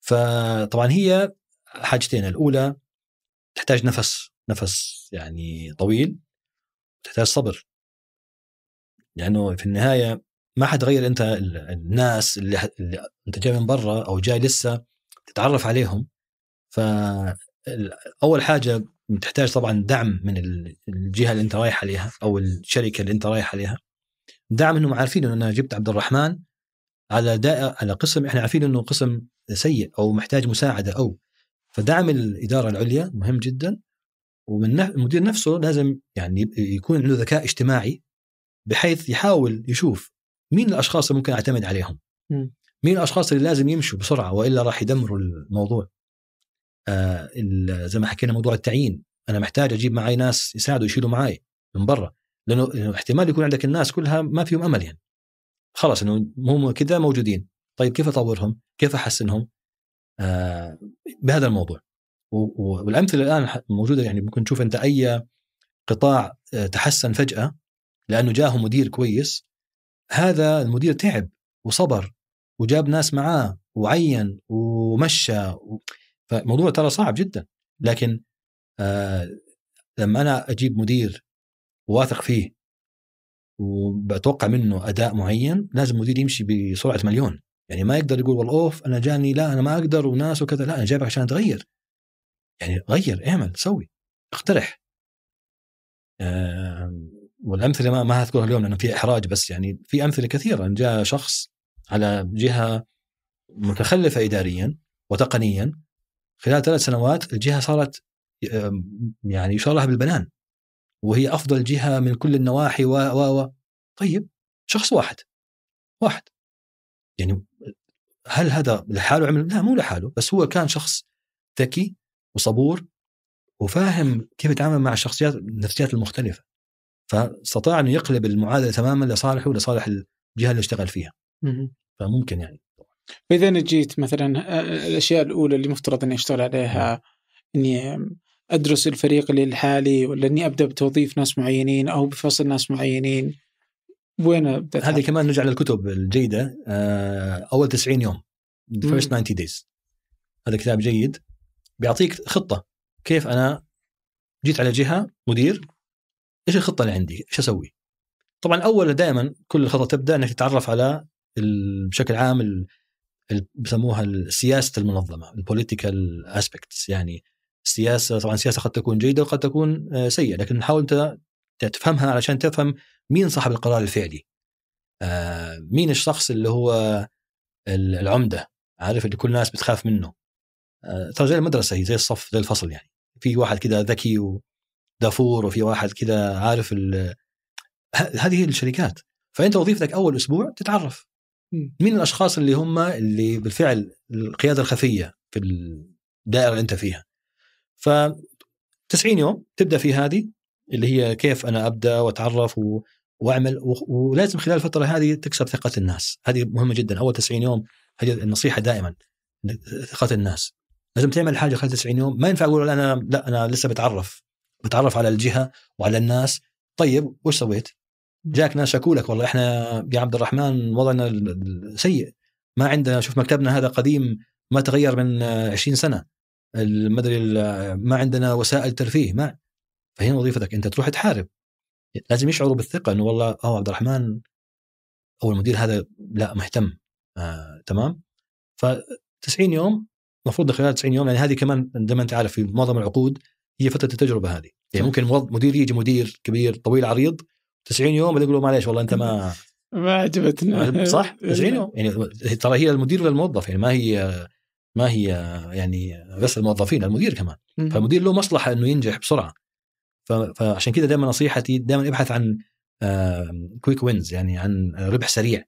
فطبعا هي حاجتين الاولى تحتاج نفس نفس يعني طويل تحتاج صبر لانه في النهايه ما حتغير انت الناس اللي, ح... اللي انت جاي من برا او جاي لسه تتعرف عليهم ف اول حاجه تحتاج طبعا دعم من الجهه اللي انت رايح عليها او الشركه اللي انت رايح عليها دعم انهم عارفين انه انا جبت عبد الرحمن على دائرة على قسم احنا عارفين انه قسم سيء او محتاج مساعده او فدعم الاداره العليا مهم جدا ومن المدير نفسه لازم يعني يكون عنده ذكاء اجتماعي بحيث يحاول يشوف مين الاشخاص اللي ممكن اعتمد عليهم مين الاشخاص اللي لازم يمشوا بسرعه والا راح يدمروا الموضوع آه زي ما حكينا موضوع التعيين انا محتاج اجيب معي ناس يساعدوا يشيلوا معي من برا لانه احتمال يكون عندك الناس كلها ما فيهم امل يعني خلاص انه هم كذا موجودين طيب كيف اطورهم؟ كيف احسنهم؟ آه بهذا الموضوع والامثله الان موجوده يعني ممكن تشوف انت اي قطاع آه، تحسن فجاه لانه جاه مدير كويس هذا المدير تعب وصبر وجاب ناس معاه وعين ومشى و... فموضوع ترى صعب جدا لكن آه لما انا اجيب مدير واثق فيه وبتوقع منه اداء معين لازم المدير يمشي بسرعه مليون يعني ما يقدر يقول والله اوف انا جاني لا انا ما اقدر وناس وكذا لا انا جايبك عشان تغير يعني غير اعمل سوي اقترح آه والامثله ما, ما هذكرها اليوم لانه في احراج بس يعني في امثله كثيره جاء شخص على جهه متخلفه اداريا وتقنيا خلال ثلاث سنوات الجهه صارت يعني يشار لها بالبنان وهي افضل جهه من كل النواحي و و و طيب شخص واحد واحد يعني هل هذا لحاله عمل؟ لا مو لحاله بس هو كان شخص ذكي وصبور وفاهم كيف يتعامل مع الشخصيات النفسيات المختلفه فاستطاع انه يقلب المعادله تماما لصالحه ولصالح الجهه اللي اشتغل فيها. فممكن يعني. فاذا انا جيت مثلا آه، الاشياء الاولى اللي مفترض اني اشتغل عليها نعم. اني ادرس الفريق اللي الحالي ولا اني ابدا بتوظيف ناس معينين او بفصل ناس معينين وين ابدا؟ هذه كمان نرجع للكتب الجيده آه، اول 90 يوم The first 90 days هذا كتاب جيد بيعطيك خطه كيف انا جيت على جهه مدير ايش الخطه اللي عندي؟ ايش اسوي؟ طبعا اول دائما كل خطه تبدا انك تتعرف على بشكل عام بسموها بيسموها سياسه المنظمه البوليتيكال اسبكتس يعني السياسه طبعا السياسه قد تكون جيده وقد تكون آه، سيئه لكن حاول انت تفهمها علشان تفهم مين صاحب القرار الفعلي آه، مين الشخص اللي هو العمده عارف اللي كل الناس بتخاف منه آه، ترى زي المدرسه هي زي الصف زي الفصل يعني في واحد كذا ذكي و... دافور وفي واحد كذا عارف هذه الشركات فانت وظيفتك اول اسبوع تتعرف مين الاشخاص اللي هم اللي بالفعل القياده الخفيه في الدائره اللي انت فيها ف 90 يوم تبدا في هذه اللي هي كيف انا ابدا واتعرف و... واعمل و... ولازم خلال الفتره هذه تكسب ثقه الناس هذه مهمه جدا اول 90 يوم هذه النصيحه دائما ثقه الناس لازم تعمل حاجه خلال 90 يوم ما ينفع اقول انا لا انا لسه بتعرف بتعرف على الجهه وعلى الناس طيب وش سويت؟ جاك ناس شكوا لك والله احنا يا عبد الرحمن وضعنا سيء ما عندنا شوف مكتبنا هذا قديم ما تغير من 20 سنه المدري ما عندنا وسائل ترفيه ما فهنا وظيفتك انت تروح تحارب لازم يشعروا بالثقه انه والله اه عبد الرحمن او المدير هذا لا مهتم آه تمام ف 90 يوم المفروض خلال 90 يوم يعني هذه كمان زي ما انت عارف في معظم العقود هي فتره التجربه هذه يعني ممكن مدير يجي مدير كبير طويل عريض 90 يوم بعدين يقول له معليش والله انت ما ما عجبتنا صح 90 يوم يعني ترى هي المدير للموظف يعني ما هي ما هي يعني بس الموظفين المدير كمان فالمدير له مصلحه انه ينجح بسرعه فعشان كذا دائما نصيحتي دائما ابحث عن كويك وينز يعني عن ربح سريع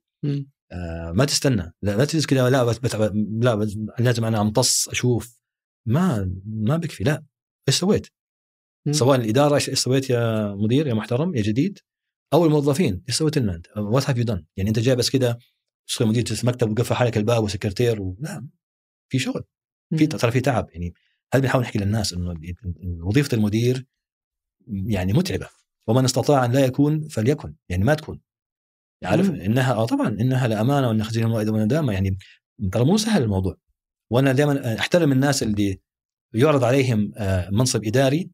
آه، ما تستنى لا, لا تجلس كذا لا بت لا لازم انا امتص اشوف ما ما بكفي لا ايش سويت؟ سواء الاداره ايش سويت يا مدير يا محترم يا جديد او الموظفين ايش سويت لنا انت؟ وات هاف يو دن؟ يعني انت جاي بس كذا تشتغل مدير مكتب وقفل حالك الباب وسكرتير و... لا في شغل في ترى في تعب يعني هذا بنحاول نحكي للناس انه وظيفه المدير يعني متعبه ومن استطاع ان لا يكون فليكن يعني ما تكون عارف انها اه طبعا انها لامانه وانها خزينه مؤيده وندامه يعني ترى مو سهل الموضوع وانا دائما احترم الناس اللي يعرض عليهم آه، منصب اداري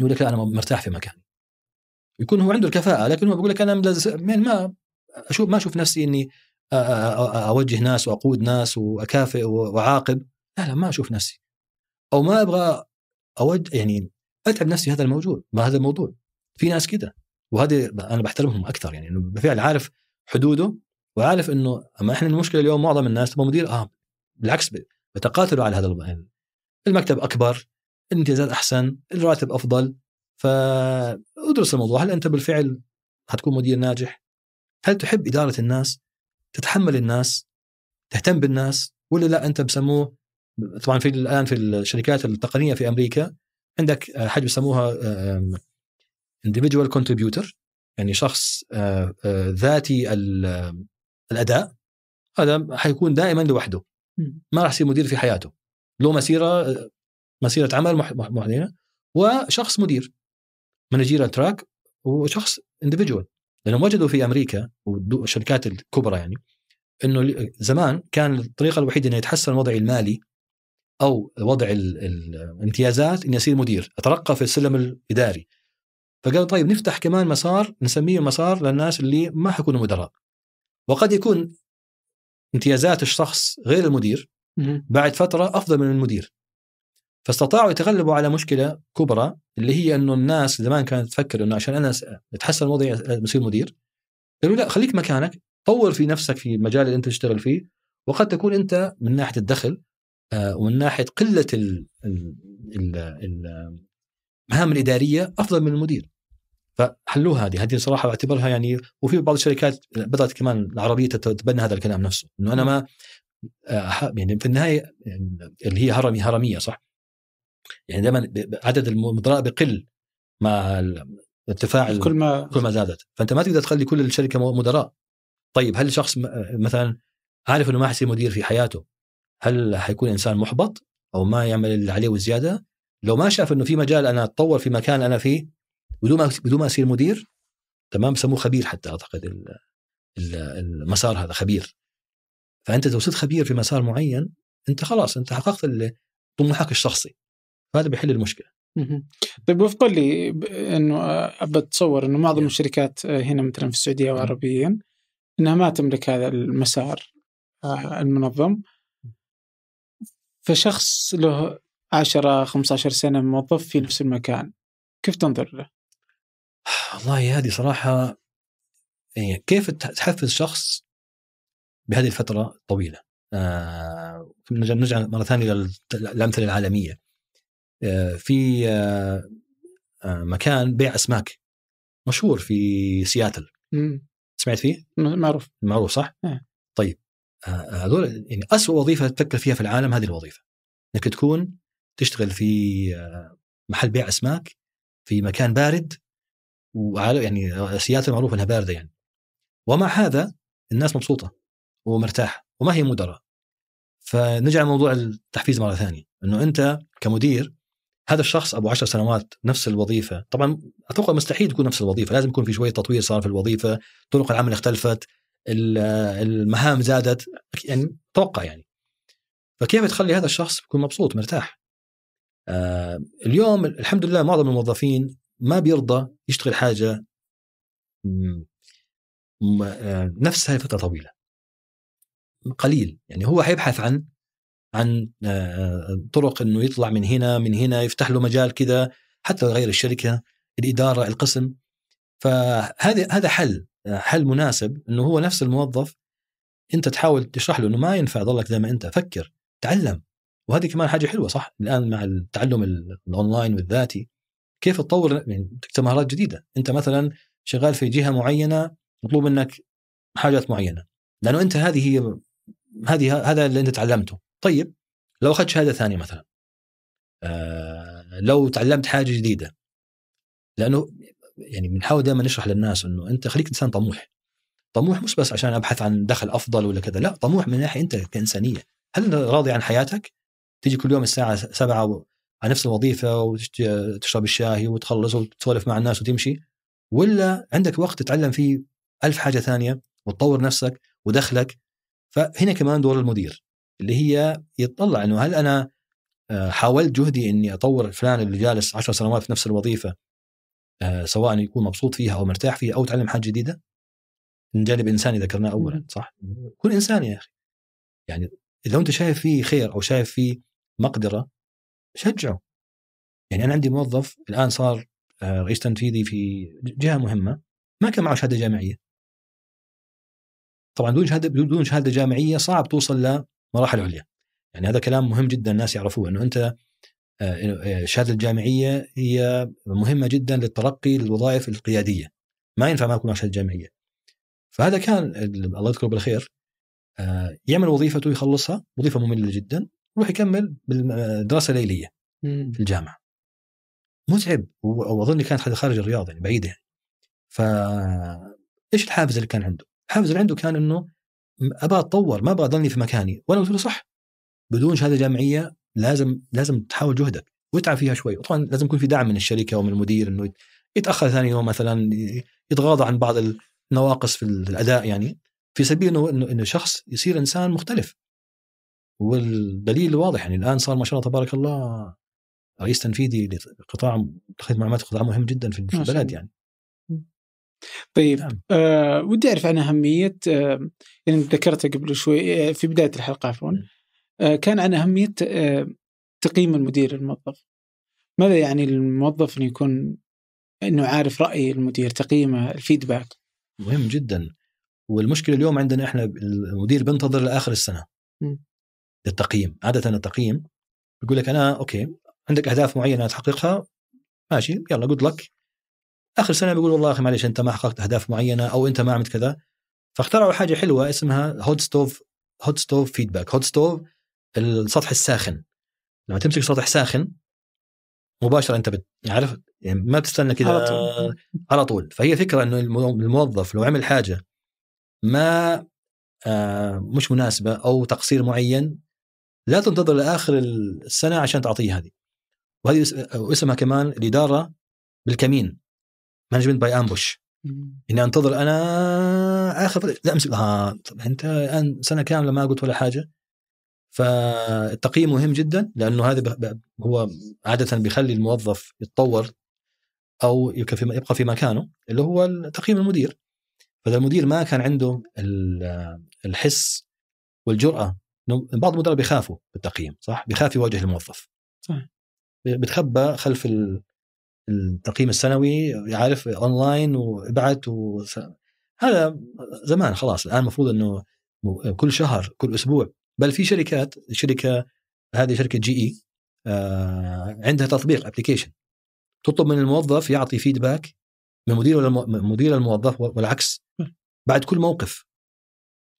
يقول لك لا انا مرتاح في مكاني يكون هو عنده الكفاءه لكن هو بيقول لك انا يعني ما اشوف ما اشوف نفسي اني اوجه ناس واقود ناس واكافئ واعاقب لا لا ما اشوف نفسي او ما ابغى اوجه يعني اتعب نفسي هذا الموجود ما هذا الموضوع في ناس كده وهذه انا بحترمهم اكثر يعني انه بالفعل عارف حدوده وعارف انه اما احنا المشكله اليوم معظم الناس تبغى مدير اه بالعكس بتقاتلوا على هذا المكتب اكبر الامتيازات احسن الراتب افضل فادرس الموضوع هل انت بالفعل حتكون مدير ناجح هل تحب اداره الناس تتحمل الناس تهتم بالناس ولا لا انت بسموه طبعا في الان في الشركات التقنيه في امريكا عندك حاجه بسموها individual contributor يعني شخص آه، آه، ذاتي الاداء هذا حيكون دائما لوحده ما راح يصير مدير في حياته له مسيره مسيره عمل معينه وشخص مدير مانجيرال تراك وشخص اندفجوال لانهم وجدوا في امريكا والشركات الكبرى يعني انه زمان كان الطريقه الوحيده انه يتحسن وضعي المالي او وضع الامتيازات اني اصير مدير اترقى في السلم الاداري فقالوا طيب نفتح كمان مسار نسميه مسار للناس اللي ما حيكونوا مدراء وقد يكون امتيازات الشخص غير المدير بعد فتره افضل من المدير فاستطاعوا يتغلبوا على مشكله كبرى اللي هي انه الناس زمان كانت تفكر انه عشان انا اتحسن وضعي بصير مدير قالوا لا خليك مكانك طور في نفسك في المجال اللي انت تشتغل فيه وقد تكون انت من ناحيه الدخل آه، ومن ناحيه قله ال المهام الاداريه افضل من المدير فحلوها هذه هذه صراحه بعتبرها يعني وفي بعض الشركات بدات كمان العربيه تتبنى هذا الكلام نفسه انه انا ما آه، يعني في النهايه يعني اللي هي هرمي هرميه صح؟ يعني دائما عدد المدراء بقل مع ارتفاع كل ما كل ما زادت فانت ما تقدر تخلي كل الشركه مدراء طيب هل شخص آه، مثلا عارف انه ما حيصير مدير في حياته هل حيكون انسان محبط او ما يعمل اللي عليه وزياده لو ما شاف انه في مجال انا اتطور في مكان انا فيه بدون ما بدون ما اصير مدير تمام سموه خبير حتى اعتقد المسار هذا خبير فانت لو صرت خبير في مسار معين انت خلاص انت حققت طموحك الشخصي فهذا بيحل المشكله طيب وفقا لي انه آه، بتصور انه معظم الشركات آه، هنا مثلا في السعوديه وعربيا انها ما تملك هذا المسار آه، المنظم فشخص له 10 15 سنه موظف في نفس المكان كيف تنظر له؟ والله هذه صراحه يعني كيف تحفز شخص بهذه الفتره الطويله آه، نرجع مره ثانيه للامثله العالميه آه، في آه، مكان بيع اسماك مشهور في سياتل مم. سمعت فيه؟ معروف معروف صح؟ مم. نعم. طيب هذول يعني اسوء وظيفه تفكر فيها في العالم هذه الوظيفه انك تكون تشتغل في محل بيع اسماك في مكان بارد وعلى يعني سياتل معروف انها بارده يعني ومع هذا الناس مبسوطه ومرتاح وما هي مدراء فنرجع لموضوع التحفيز مره ثانيه انه انت كمدير هذا الشخص ابو عشر سنوات نفس الوظيفه طبعا اتوقع مستحيل تكون نفس الوظيفه لازم يكون في شويه تطوير صار في الوظيفه طرق العمل اختلفت آه، المهام زادت يعني اتوقع يعني فكيف تخلي هذا الشخص يكون مبسوط مرتاح آه، اليوم الحمد لله معظم الموظفين ما بيرضى يشتغل حاجه آه، نفسها لفتره طويله قليل يعني هو حيبحث عن عن آه، آه، طرق انه يطلع من هنا من هنا يفتح له مجال كذا حتى غير الشركه الاداره القسم فهذا هذا حل حل مناسب انه هو نفس الموظف انت تحاول تشرح له انه ما ينفع ظلك زي ما انت فكر تعلم وهذه كمان حاجه حلوه صح الان مع التعلم الاونلاين والذاتي كيف تطور يعني مهارات جديده انت مثلا شغال في جهه معينه مطلوب منك حاجات معينه لانه انت هذه هي هذه هذا اللي انت تعلمته طيب لو اخذت شهاده ثانيه مثلا آه لو تعلمت حاجه جديده لانه يعني بنحاول دائما نشرح للناس انه انت خليك انسان طموح طموح مش بس عشان ابحث عن دخل افضل ولا كذا لا طموح من ناحيه انت كانسانيه هل راضي عن حياتك تيجي كل يوم الساعه 7 على نفس الوظيفه وتشرب الشاي وتخلص وتسولف مع الناس وتمشي ولا عندك وقت تتعلم فيه ألف حاجه ثانيه وتطور نفسك ودخلك فهنا كمان دور المدير اللي هي يتطلع انه هل انا آه، حاولت جهدي اني اطور فلان اللي جالس 10 سنوات في نفس الوظيفه آه، سواء يكون مبسوط فيها او مرتاح فيها او تعلم حاجه جديده من جانب انساني ذكرناه اولا صح؟ كن انسان يا اخي يعني لو انت شايف فيه خير او شايف فيه مقدره شجعه يعني انا عندي موظف الان صار آه، رئيس تنفيذي في جهه مهمه ما كان معه شهاده جامعيه طبعا بدون شهاده بدون شهاده جامعيه صعب توصل لمراحل عليا يعني هذا كلام مهم جدا الناس يعرفوه انه انت آه، آه، الشهاده الجامعيه هي مهمه جدا للترقي للوظائف القياديه ما ينفع ما تكون شهاده جامعيه فهذا كان الله يذكره بالخير آه، يعمل وظيفته يخلصها وظيفه ممله جدا يروح يكمل بالدراسه الليليه في الجامعه متعب واظن كانت خارج الرياض يعني بعيده يعني ف ايش الحافز اللي كان عنده؟ الحافز اللي عنده كان انه ابى اتطور ما ابغى اضلني في مكاني وانا قلت له صح بدون شهاده جامعيه لازم لازم تحاول جهدك وتعب فيها شوي وطبعا لازم يكون في دعم من الشركه ومن المدير انه يتاخر ثاني يوم مثلا يتغاضى عن بعض النواقص في الاداء يعني في سبيل انه انه شخص يصير انسان مختلف والدليل واضح يعني الان صار ما شاء الله تبارك الله رئيس تنفيذي لقطاع خدمه معلومات قطاع مهم جدا في البلد يعني طيب نعم. آه ودي اعرف عن اهميه آه يعني ذكرتها قبل شوي آه، في بدايه الحلقه عفوا آه كان عن اهميه آه تقييم المدير الموظف ماذا يعني للموظف انه يكون انه عارف راي المدير تقييمه الفيدباك مهم جدا والمشكله اليوم عندنا احنا المدير بنتظر لاخر السنه للتقييم عاده التقييم يقول لك انا اوكي عندك اهداف معينه تحققها ماشي يلا جود لك اخر سنه بيقول والله يا اخي معلش انت ما حققت اهداف معينه او انت ما عملت كذا فاخترعوا حاجه حلوه اسمها هوت ستوف هوت ستوف فيدباك هوت ستوف السطح الساخن لما تمسك سطح ساخن مباشره انت بت... عارف يعني ما بتستنى كذا على طول على طول فهي فكره انه الموظف لو عمل حاجه ما آه مش مناسبه او تقصير معين لا تنتظر لاخر السنه عشان تعطيه هذه وهذه آه، اسمها كمان الاداره بالكمين مانجمنت باي امبوش اني انتظر انا اخر لا امسك ها آه، طب انت الان سنه كامله ما قلت ولا حاجه فالتقييم مهم جدا لانه هذا هو عاده بيخلي الموظف يتطور او يبقى في مكانه اللي هو تقييم المدير فاذا المدير ما كان عنده الحس والجراه بعض المدراء بيخافوا بالتقييم صح؟ بيخاف يواجه الموظف صح بتخبى خلف ال... التقييم السنوي عارف اونلاين وابعت و... هذا زمان خلاص الان المفروض انه كل شهر كل اسبوع بل في شركات شركه هذه شركه جي اي آه، عندها تطبيق ابلكيشن تطلب من الموظف يعطي فيدباك من مدير مدير الموظف والعكس بعد كل موقف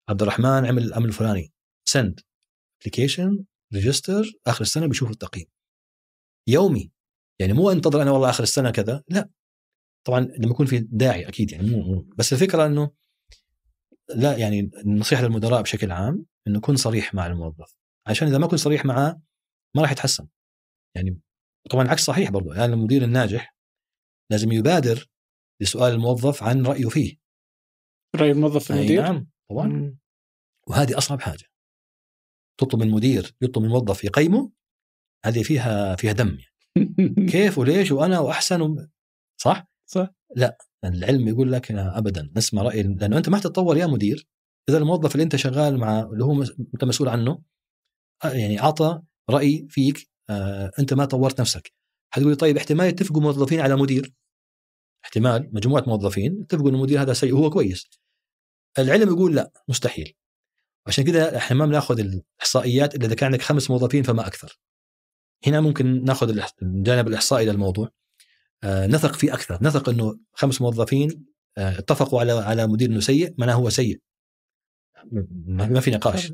عبد الرحمن عمل الامر الفلاني سند ابلكيشن ريجستر اخر السنه بيشوف التقييم يومي يعني مو انتظر انا والله اخر السنه كذا لا طبعا لما يكون في داعي اكيد يعني مو مو بس الفكره انه لا يعني النصيحه للمدراء بشكل عام انه كن صريح مع الموظف عشان اذا ما كنت صريح معاه ما راح يتحسن يعني طبعا العكس صحيح برضو يعني المدير الناجح لازم يبادر لسؤال الموظف عن رايه فيه راي الموظف في المدير؟ نعم طبعا وهذه اصعب حاجه تطلب من المدير يطلب من الموظف يقيمه هذه فيها فيها دم يعني. كيف وليش وانا واحسن و... صح؟ صح لا العلم يقول لك ابدا نسمع راي لانه انت ما تتطور يا مدير اذا الموظف اللي انت شغال مع اللي هو انت مسؤول عنه يعني اعطى راي فيك آه انت ما طورت نفسك حتقول طيب احتمال يتفقوا موظفين على مدير احتمال مجموعه موظفين يتفقوا ان المدير هذا سيء وهو كويس العلم يقول لا مستحيل عشان كذا احنا ما بناخذ الاحصائيات الا اذا كان عندك خمس موظفين فما اكثر هنا ممكن ناخذ الجانب الاحصائي للموضوع آه، نثق فيه اكثر نثق انه خمس موظفين آه، اتفقوا على على مدير انه سيء معناه هو سيء ما في نقاش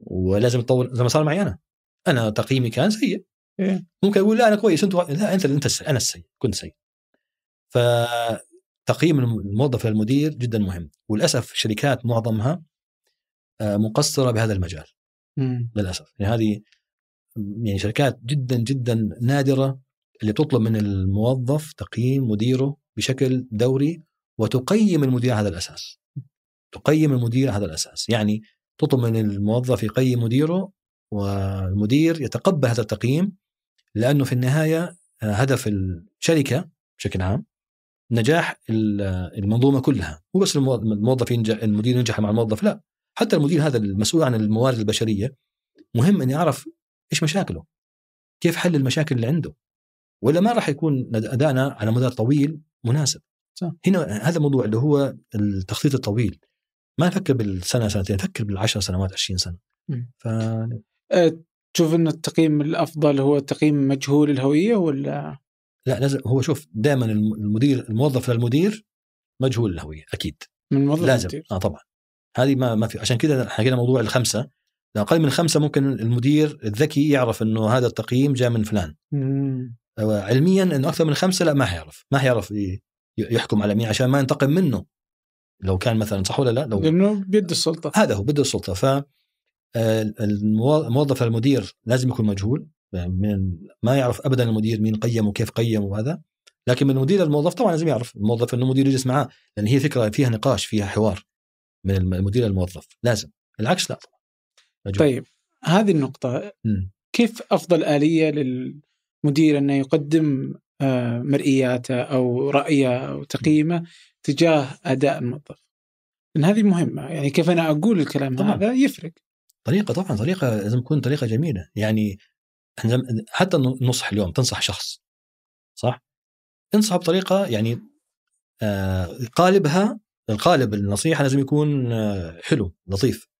ولازم تطور زي ما صار معي انا انا تقييمي كان سيء إيه. ممكن اقول لا انا كويس انت لا انت انت انا السيء كنت سيء فتقييم الموظف للمدير جدا مهم وللاسف شركات معظمها آه، مقصره بهذا المجال للاسف يعني هذه يعني شركات جدا جدا نادره اللي تطلب من الموظف تقييم مديره بشكل دوري وتقيم المدير هذا الاساس. تقيم المدير هذا الاساس، يعني تطلب من الموظف يقيم مديره والمدير يتقبل هذا التقييم لانه في النهايه آه، هدف الشركه بشكل عام نجاح آه، المنظومه كلها، مو بس الموظف ينجح المدير ينجح مع الموظف لا، حتى المدير هذا المسؤول عن الموارد البشريه مهم ان يعرف ايش مشاكله؟ كيف حل المشاكل اللي عنده؟ ولا ما راح يكون ادائنا على مدى طويل مناسب. صح. هنا هذا الموضوع اللي هو التخطيط الطويل ما نفكر بالسنه سنتين نفكر بالعشر سنوات 20 سنه. ف... أه، تشوف ان التقييم الافضل هو تقييم مجهول الهويه ولا لا لازم هو شوف دائما المدير الموظف للمدير مجهول الهويه اكيد من موظف لازم المدير. اه طبعا هذه ما ما في عشان كذا حكينا موضوع الخمسه اقل من خمسه ممكن المدير الذكي يعرف انه هذا التقييم جاء من فلان علميا انه اكثر من خمسه لا ما حيعرف ما حيعرف يحكم على مين عشان ما ينتقم منه لو كان مثلا صح ولا لا لو لانه بيد السلطه هذا هو بيد السلطه ف الموظف المدير لازم يكون مجهول يعني من ما يعرف ابدا المدير مين قيم وكيف قيم وهذا لكن من المدير للموظف طبعا لازم يعرف الموظف انه المدير يجلس معاه لان هي فكره فيها نقاش فيها حوار من المدير للموظف لازم العكس لا أجل. طيب هذه إيه. النقطة م. كيف أفضل آلية للمدير أنه يقدم آه، مرئياته أو رأيه أو تقييمه تجاه أداء الموظف لأن هذه مهمة يعني كيف أنا أقول الكلام طبعا. هذا يفرق طريقة طبعا طريقة لازم تكون طريقة جميلة يعني حتى النصح اليوم تنصح شخص صح؟ انصح بطريقة يعني آه، قالبها القالب النصيحة لازم يكون آه، حلو لطيف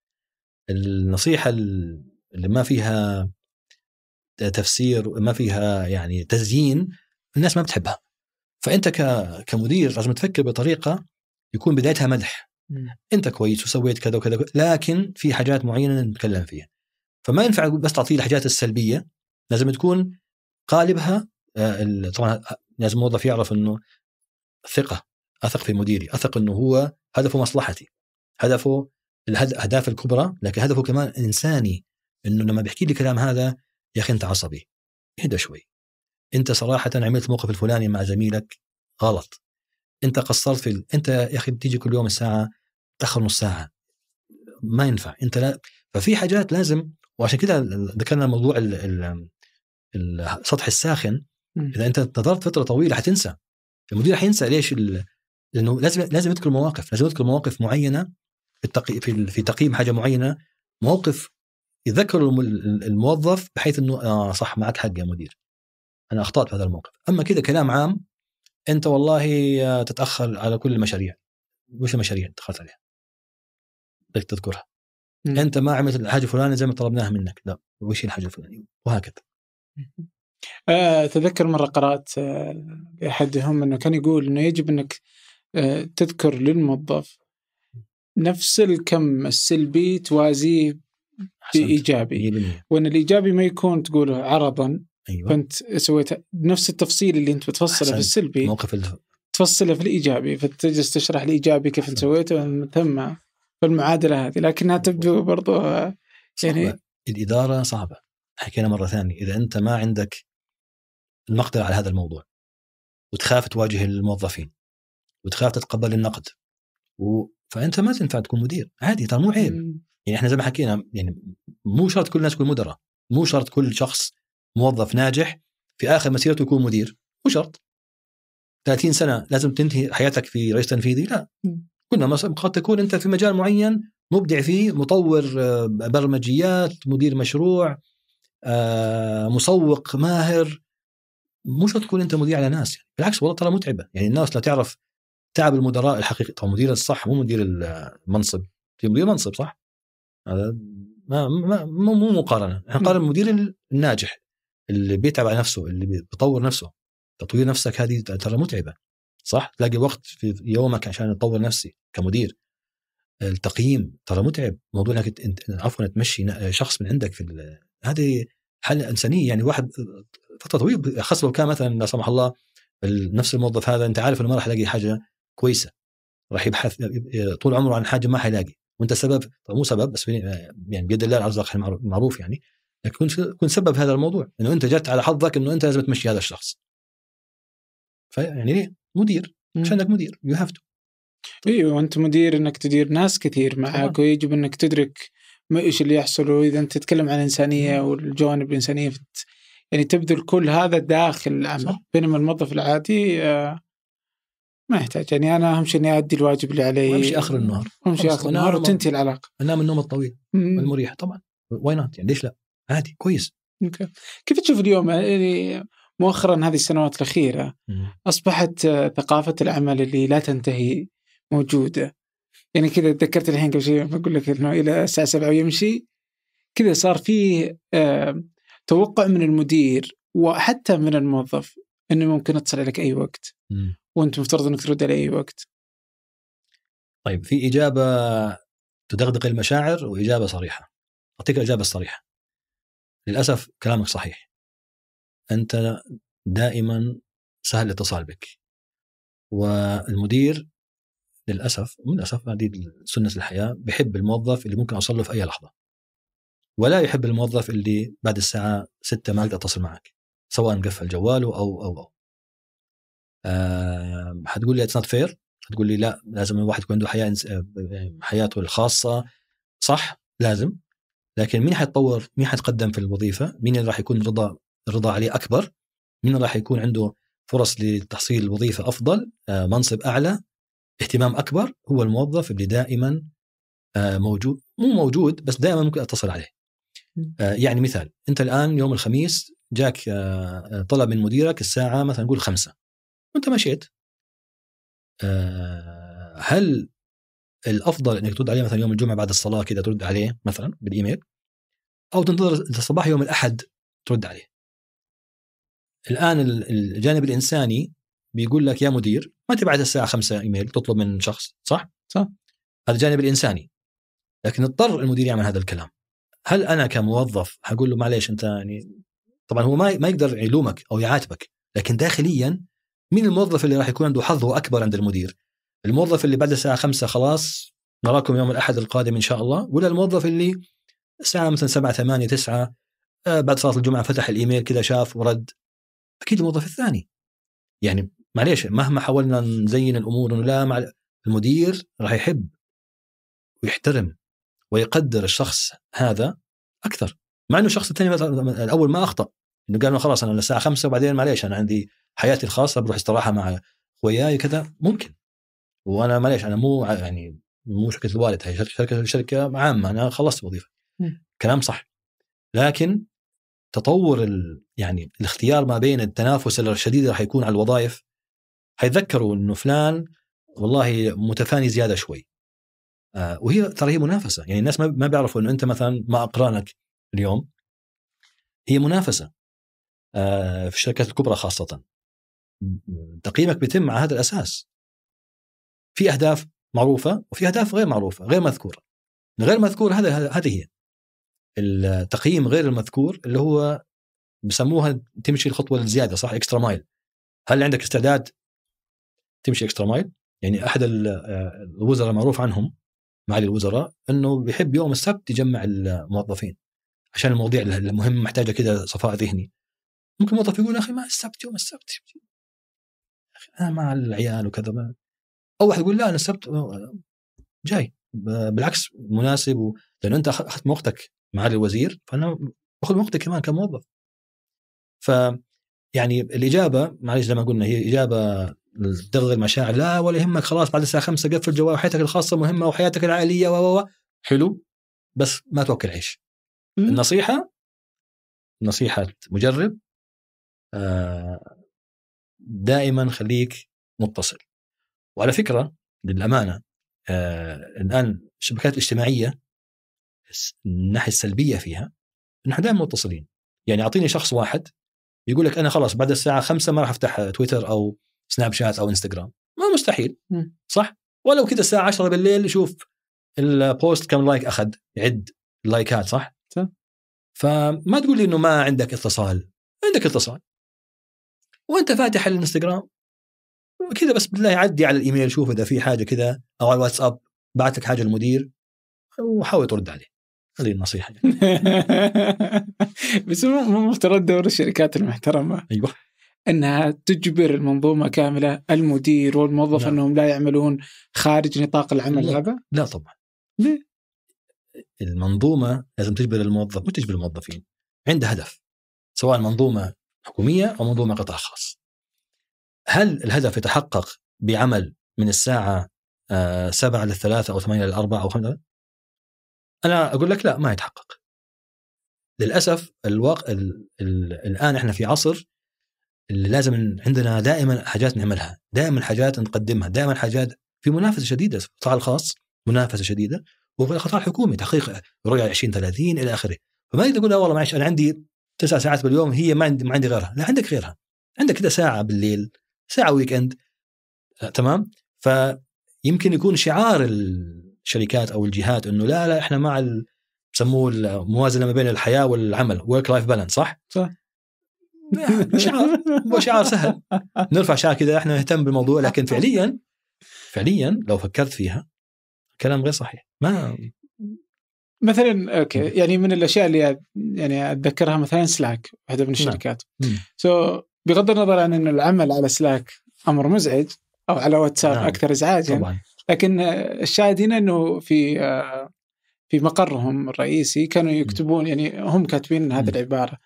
النصيحه اللي ما فيها تفسير ما فيها يعني تزيين الناس ما بتحبها فانت كمدير لازم تفكر بطريقه يكون بدايتها مدح انت كويس وسويت كذا وكذا لكن في حاجات معينه نتكلم فيها فما ينفع بس تعطيه الحاجات السلبيه لازم تكون قالبها آه، طبعا آه، لازم الموظف يعرف انه ثقه اثق في مديري اثق انه هو هدفه مصلحتي هدفه الاهداف الكبرى لكن هدفه كمان انساني انه لما بيحكي لي كلام هذا يا اخي انت عصبي اهدى شوي انت صراحه عملت موقف الفلاني مع زميلك غلط انت قصرت في ال... انت يا اخي بتيجي كل يوم الساعه تاخر نص ساعه ما ينفع انت لا ففي حاجات لازم وعشان كده ذكرنا موضوع ال... ال... السطح الساخن اذا انت انتظرت فتره طويله حتنسى المدير حينسى ليش ال... لانه لازم لازم يذكر مواقف لازم يذكر مواقف معينه في في, في تقييم حاجه معينه موقف يذكر الموظف بحيث انه آه صح معك حق يا مدير انا اخطات في هذا الموقف اما كذا كلام عام انت والله آه، تتاخر على كل المشاريع وش المشاريع اللي دخلت عليها؟ بدك تذكرها م. انت ما عملت الحاجه الفلانيه زي ما طلبناها منك لا وش الحاجه الفلانيه وهكذا آه، اتذكر مره قرات آه، احدهم انه كان يقول انه يجب انك تذكر للموظف نفس الكم السلبي توازيه بايجابي وان الايجابي ما يكون تقول عرضا أيوة. فانت سويت بنفس التفصيل اللي انت بتفصله في السلبي موقف تفصله في الايجابي فتجلس تشرح الايجابي كيف انت سويته ثم ثم فالمعادله هذه لكنها أيوة. تبدو برضو يعني صعبة. الاداره صعبه حكينا مره ثانيه اذا انت ما عندك المقدره على هذا الموضوع وتخاف تواجه الموظفين وتخاف تتقبل النقد و... فانت ما تنفع تكون مدير عادي ترى مو عيب يعني احنا زي ما حكينا يعني مو شرط كل الناس تكون مدراء مو شرط كل شخص موظف ناجح في اخر مسيرته يكون مدير مو شرط 30 سنه لازم تنتهي حياتك في رئيس تنفيذي لا كلنا قد تكون انت في مجال معين مبدع فيه مطور آه، برمجيات مدير مشروع آه، مسوق ماهر مو شرط تكون انت مذيع على ناس يعني. بالعكس والله ترى متعبه يعني الناس لا تعرف تعب المدراء الحقيقي طبعا مدير الصح مو مدير المنصب في مدير منصب صح هذا ما مو مو مقارنه احنا نقارن المدير الناجح اللي بيتعب على نفسه اللي بيطور نفسه تطوير نفسك هذه ترى متعبه صح تلاقي وقت في يومك عشان تطور نفسي كمدير التقييم ترى متعب موضوع انك عفوا تمشي شخص من عندك في هذه حاله انسانيه يعني واحد فتره طويله خاصه لو كان مثلا لا سمح الله نفس الموظف هذا انت عارف انه ما راح يلاقي حاجه كويسه راح يبحث طول عمره عن حاجه ما حيلاقي وانت سبب طيب مو سبب بس يعني بيد الله الارزاق معروف يعني لكن كنت سبب هذا الموضوع انه انت جت على حظك انه انت لازم تمشي هذا الشخص فيعني ليه؟ مدير مش عندك مدير يو هاف تو ايوه انت مدير انك تدير ناس كثير معك ويجب انك تدرك ما ايش اللي يحصل واذا انت تتكلم عن الانسانيه والجوانب الانسانيه يعني تبذل كل هذا داخل العمل بينما الموظف العادي آه ما يحتاج يعني انا اهم شيء اني ادي الواجب اللي علي وامشي اخر النهار امشي اخر النهار وتنتهي العلاقه انام النوم الطويل المريح طبعا واي نوت يعني ليش لا؟ عادي كويس اوكي كيف تشوف اليوم يعني مؤخرا هذه السنوات الاخيره اصبحت ثقافه العمل اللي لا تنتهي موجوده يعني كذا تذكرت الحين قبل شوي بقول لك انه الى الساعه 7 ويمشي كذا صار فيه توقع من المدير وحتى من الموظف انه ممكن اتصل عليك اي وقت مم. وانت مفترض انك ترد على اي وقت طيب في اجابه تدغدغ المشاعر واجابه صريحه اعطيك الاجابه الصريحه للاسف كلامك صحيح انت دائما سهل الاتصال بك والمدير للاسف من الاسف هذه سنه الحياه بيحب الموظف اللي ممكن اوصل له في اي لحظه ولا يحب الموظف اللي بعد الساعه 6 ما اقدر اتصل معك سواء قفل جواله او او او آه حتقول لي اتس نوت فير حتقول لي لا لازم الواحد يكون عنده حياه آه، يعني حياته الخاصه صح لازم لكن مين حيتطور مين حيتقدم في الوظيفه مين اللي راح يكون رضا الرضا عليه اكبر مين راح يكون عنده فرص لتحصيل وظيفه افضل آه منصب اعلى اهتمام اكبر هو الموظف اللي دائما آه موجود مو موجود بس دائما ممكن اتصل عليه آه يعني مثال انت الان يوم الخميس جاك آه، آه، طلب من مديرك الساعه مثلا نقول خمسة وانت مشيت آه هل الافضل انك ترد عليه مثلا يوم الجمعه بعد الصلاه كذا ترد عليه مثلا بالايميل او تنتظر الصباح يوم الاحد ترد عليه الان الجانب الانساني بيقول لك يا مدير ما تبعت الساعه 5 ايميل تطلب من شخص صح صح هذا الجانب الانساني لكن اضطر المدير يعمل هذا الكلام هل انا كموظف هقول له معليش انت يعني طبعا هو ما ما يقدر يلومك او يعاتبك لكن داخليا مين الموظف اللي راح يكون عنده حظه اكبر عند المدير الموظف اللي بعد الساعه 5 خلاص نراكم يوم الاحد القادم ان شاء الله ولا الموظف اللي الساعه مثلا 7 8 9 بعد صلاه الجمعه فتح الايميل كذا شاف ورد اكيد الموظف الثاني يعني معليش مهما حاولنا نزين الامور لا مع المدير راح يحب ويحترم ويقدر الشخص هذا اكثر مع انه الشخص الثاني الاول ما اخطا انه قالوا خلاص انا الساعه 5 وبعدين معليش انا عندي حياتي الخاصه بروح استراحه مع وياي كذا ممكن وانا معليش انا مو يعني مو شركه الوالد هي شركه شركه عامه انا خلصت وظيفه كلام صح لكن تطور ال يعني الاختيار ما بين التنافس الشديد اللي حيكون على الوظائف حيتذكروا انه فلان والله متفاني زياده شوي آه وهي ترى هي منافسه يعني الناس ما بيعرفوا انه انت مثلا ما اقرانك اليوم هي منافسه آه، في الشركات الكبرى خاصة تقييمك بيتم على هذا الأساس في أهداف معروفة وفي أهداف غير معروفة غير مذكورة غير مذكور هذا هذه هي التقييم غير المذكور اللي هو بسموها تمشي الخطوة الزيادة صح اكسترا مايل هل عندك استعداد تمشي اكسترا مايل يعني أحد آه، الوزراء معروف عنهم معالي الوزراء انه بيحب يوم السبت يجمع الموظفين عشان المواضيع المهمه محتاجه كده صفاء ذهني ممكن موظف يقول اخي ما السبت يوم السبت اخي انا مع العيال وكذا ما. او واحد يقول لا انا السبت جاي بالعكس مناسب و... لانه انت اخذت وقتك مع الوزير فانا باخذ وقتك كمان كموظف ف يعني الاجابه معلش زي ما قلنا هي اجابه تغذي المشاعر لا ولا يهمك خلاص بعد الساعه 5 قفل جوال حياتك الخاصه مهمه وحياتك العائليه و و حلو بس ما توكل عيش النصيحه نصيحه مجرب آه، دائما خليك متصل وعلى فكره للامانه آه، الان الشبكات الاجتماعيه الناحيه السلبيه فيها نحن دائما متصلين يعني اعطيني شخص واحد يقول لك انا خلاص بعد الساعه خمسة ما راح افتح تويتر او سناب شات او انستغرام ما مستحيل صح ولو كذا الساعه 10 بالليل يشوف البوست كم لايك اخذ يعد اللايكات صح؟ صح فما تقول لي انه ما عندك اتصال عندك اتصال وانت فاتح الانستغرام كذا بس بالله عدي على الايميل شوف اذا في حاجه كذا او على الواتساب بعت لك حاجه المدير وحاول ترد عليه هذه النصيحه بس مو مفترض دور الشركات المحترمه ايوه انها تجبر المنظومه كامله المدير والموظف لا. نعم. انهم لا يعملون خارج نطاق العمل هذا؟ لا طبعا ليه؟ المنظومه لازم تجبر الموظف وتجبر الموظفين عندها هدف سواء المنظومه حكوميه او منظومه قطاع خاص. هل الهدف يتحقق بعمل من الساعه 7 آه، للثلاثة أو 8 للأربعة أو 5 أنا أقول لك لا ما يتحقق للأسف الواقع ال ال الآن إحنا في عصر اللي لازم عندنا دائما حاجات نعملها دائما حاجات نقدمها دائما حاجات في منافسة شديدة في القطاع الخاص منافسة شديدة وفي القطاع الحكومي تحقيق رؤية 2030 إلى آخره فما يقدر يقول لا والله معلش أنا عندي تسع ساعات باليوم هي ما عندي ما عندي غيرها لا عندك غيرها عندك كذا ساعه بالليل ساعه ويك اند آه، تمام فيمكن يكون شعار الشركات او الجهات انه لا لا احنا مع بسموه الموازنه ما بين الحياه والعمل ورك لايف بالانس صح؟ صح شعار هو شعار سهل نرفع شعار كذا احنا نهتم بالموضوع لكن فعليا فعليا لو فكرت فيها كلام غير صحيح ما مثلا اوكي يعني من الاشياء اللي يعني اتذكرها مثلا سلاك واحده من نعم. الشركات سو so, بغض النظر عن انه العمل على سلاك امر مزعج او على واتساب نعم. اكثر ازعاجا يعني، طبعا. لكن الشاهد هنا انه في آه، في مقرهم الرئيسي كانوا يكتبون يعني هم كاتبين هذه العباره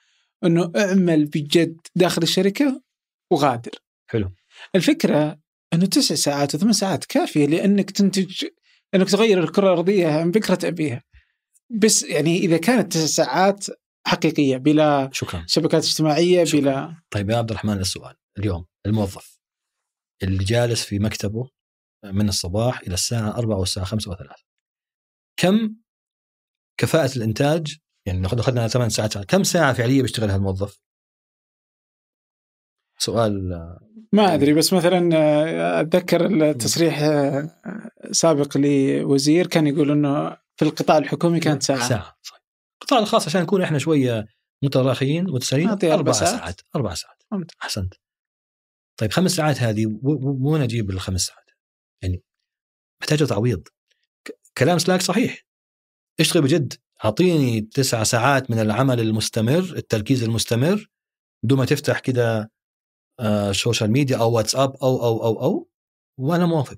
انه اعمل بجد داخل الشركه وغادر حلو الفكره انه تسع ساعات وثمان ساعات كافيه لانك تنتج انك تغير الكره الارضيه عن فكره ابيها بس يعني اذا كانت تسع ساعات حقيقيه بلا شكرا شبكات اجتماعيه شكرا. بلا طيب يا عبد الرحمن السؤال اليوم الموظف اللي جالس في مكتبه من الصباح الى الساعه 4 والساعه 5 و 3 كم كفاءه الانتاج يعني ناخذ اخذنا 8 ساعات كم ساعه فعليه بيشتغلها الموظف؟ سؤال ما يعني ادري بس مثلا آه، اتذكر التصريح آه، سابق لوزير كان يقول انه في القطاع الحكومي كانت ساعه ساعه القطاع الخاص عشان نكون احنا شويه متراخيين متسرعين اربع ساعات. ساعات اربع ساعات احسنت طيب خمس ساعات هذه وين اجيب الخمس ساعات؟ يعني محتاجه تعويض كلام سلاك صحيح اشتغل بجد اعطيني تسع ساعات من العمل المستمر التركيز المستمر بدون ما تفتح كده سوشيال آه، ميديا او واتساب او او او او وانا موافق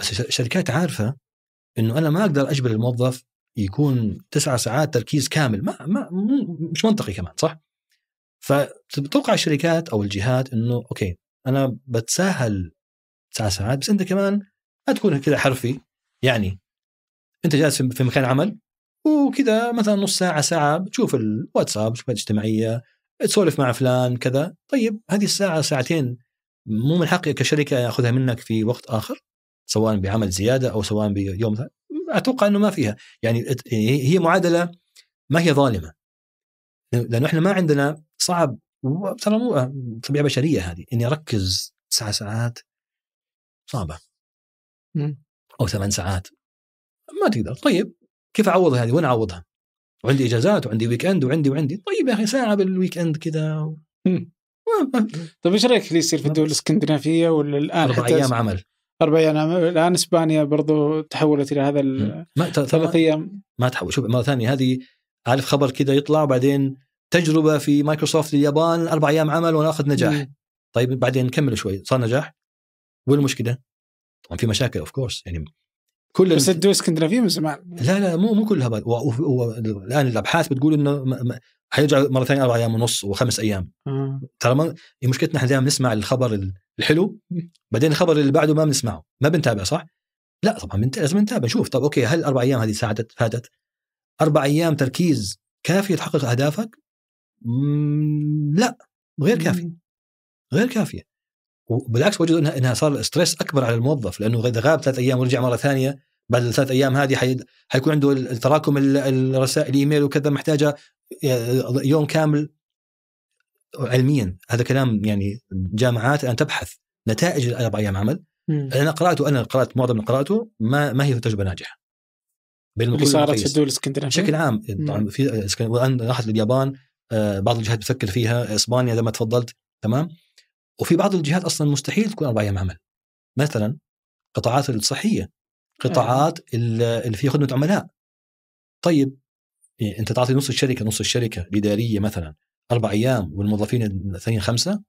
بس الشركات عارفه انه انا ما اقدر اجبر الموظف يكون تسعة ساعات تركيز كامل ما, ما مش منطقي كمان صح؟ فبتوقع الشركات او الجهات انه اوكي انا بتساهل تسع ساعات بس انت كمان لا تكون كذا حرفي يعني انت جالس في مكان عمل وكذا مثلا نص ساعه ساعه بتشوف الواتساب بتشوف الاجتماعيه تسولف مع فلان كذا طيب هذه الساعه ساعتين مو من حقي كشركه ياخذها منك في وقت اخر سواء بعمل زياده او سواء بيوم اتوقع انه ما فيها يعني هي معادله ما هي ظالمه لانه احنا ما عندنا صعب ترى مو طبيعه بشريه هذه اني اركز تسع ساعات صعبه او ثمان ساعات ما تقدر طيب كيف اعوض هذه وين اعوضها؟ وعندي اجازات وعندي ويك اند وعندي وعندي طيب يا اخي ساعه بالويك اند كذا طيب ايش رايك اللي يصير في الدول الاسكندنافيه ولا الان اربع ايام عمل اربع طيب، يعني ايام الان اسبانيا برضو تحولت الى هذا ثلاث ايام ما تحول شوف مره ثانيه هذه عارف خبر كذا يطلع وبعدين تجربه في مايكروسوفت اليابان اربع ايام عمل وناخذ نجاح مم. طيب بعدين نكمل شوي صار نجاح وين المشكله؟ طبعا في مشاكل اوف كورس يعني كل بس الدول الاسكندنافيه من زمان لا لا مو مو كلها بقى. الان الابحاث بتقول انه حيرجع مره ثانيه اربع ايام ونص وخمس ايام آه. ترى ما مشكلتنا احنا دائما نسمع الخبر الحلو بعدين الخبر اللي بعده ما بنسمعه ما بنتابع صح؟ لا طبعا لازم نتابع نشوف طب اوكي هل الاربع ايام هذه ساعدت فاتت؟ اربع ايام تركيز كافيه تحقق اهدافك؟ لا غير كافيه غير كافيه وبالعكس وجدوا انها انها صار ستريس اكبر على الموظف لانه اذا غاب ثلاث ايام ورجع مره ثانيه بعد الثلاث ايام هذه حيكون عنده التراكم الرسائل الايميل وكذا محتاجه يوم كامل علميا هذا كلام يعني جامعات الان تبحث نتائج الاربع ايام عمل انا قراته انا قرات معظم اللي قراته ما ما هي تجربه ناجحه اللي صارت في الدول الاسكندنافيه بشكل عام طبعا في الان راحت لليابان آه، بعض الجهات بتفكر فيها اسبانيا زي ما تفضلت تمام وفي بعض الجهات اصلا مستحيل تكون اربع ايام عمل مثلا قطاعات الصحيه قطاعات اللي فيها خدمه عملاء طيب إيه، انت تعطي نص الشركه نص الشركه الاداريه مثلا اربع ايام والموظفين الثانيين خمسه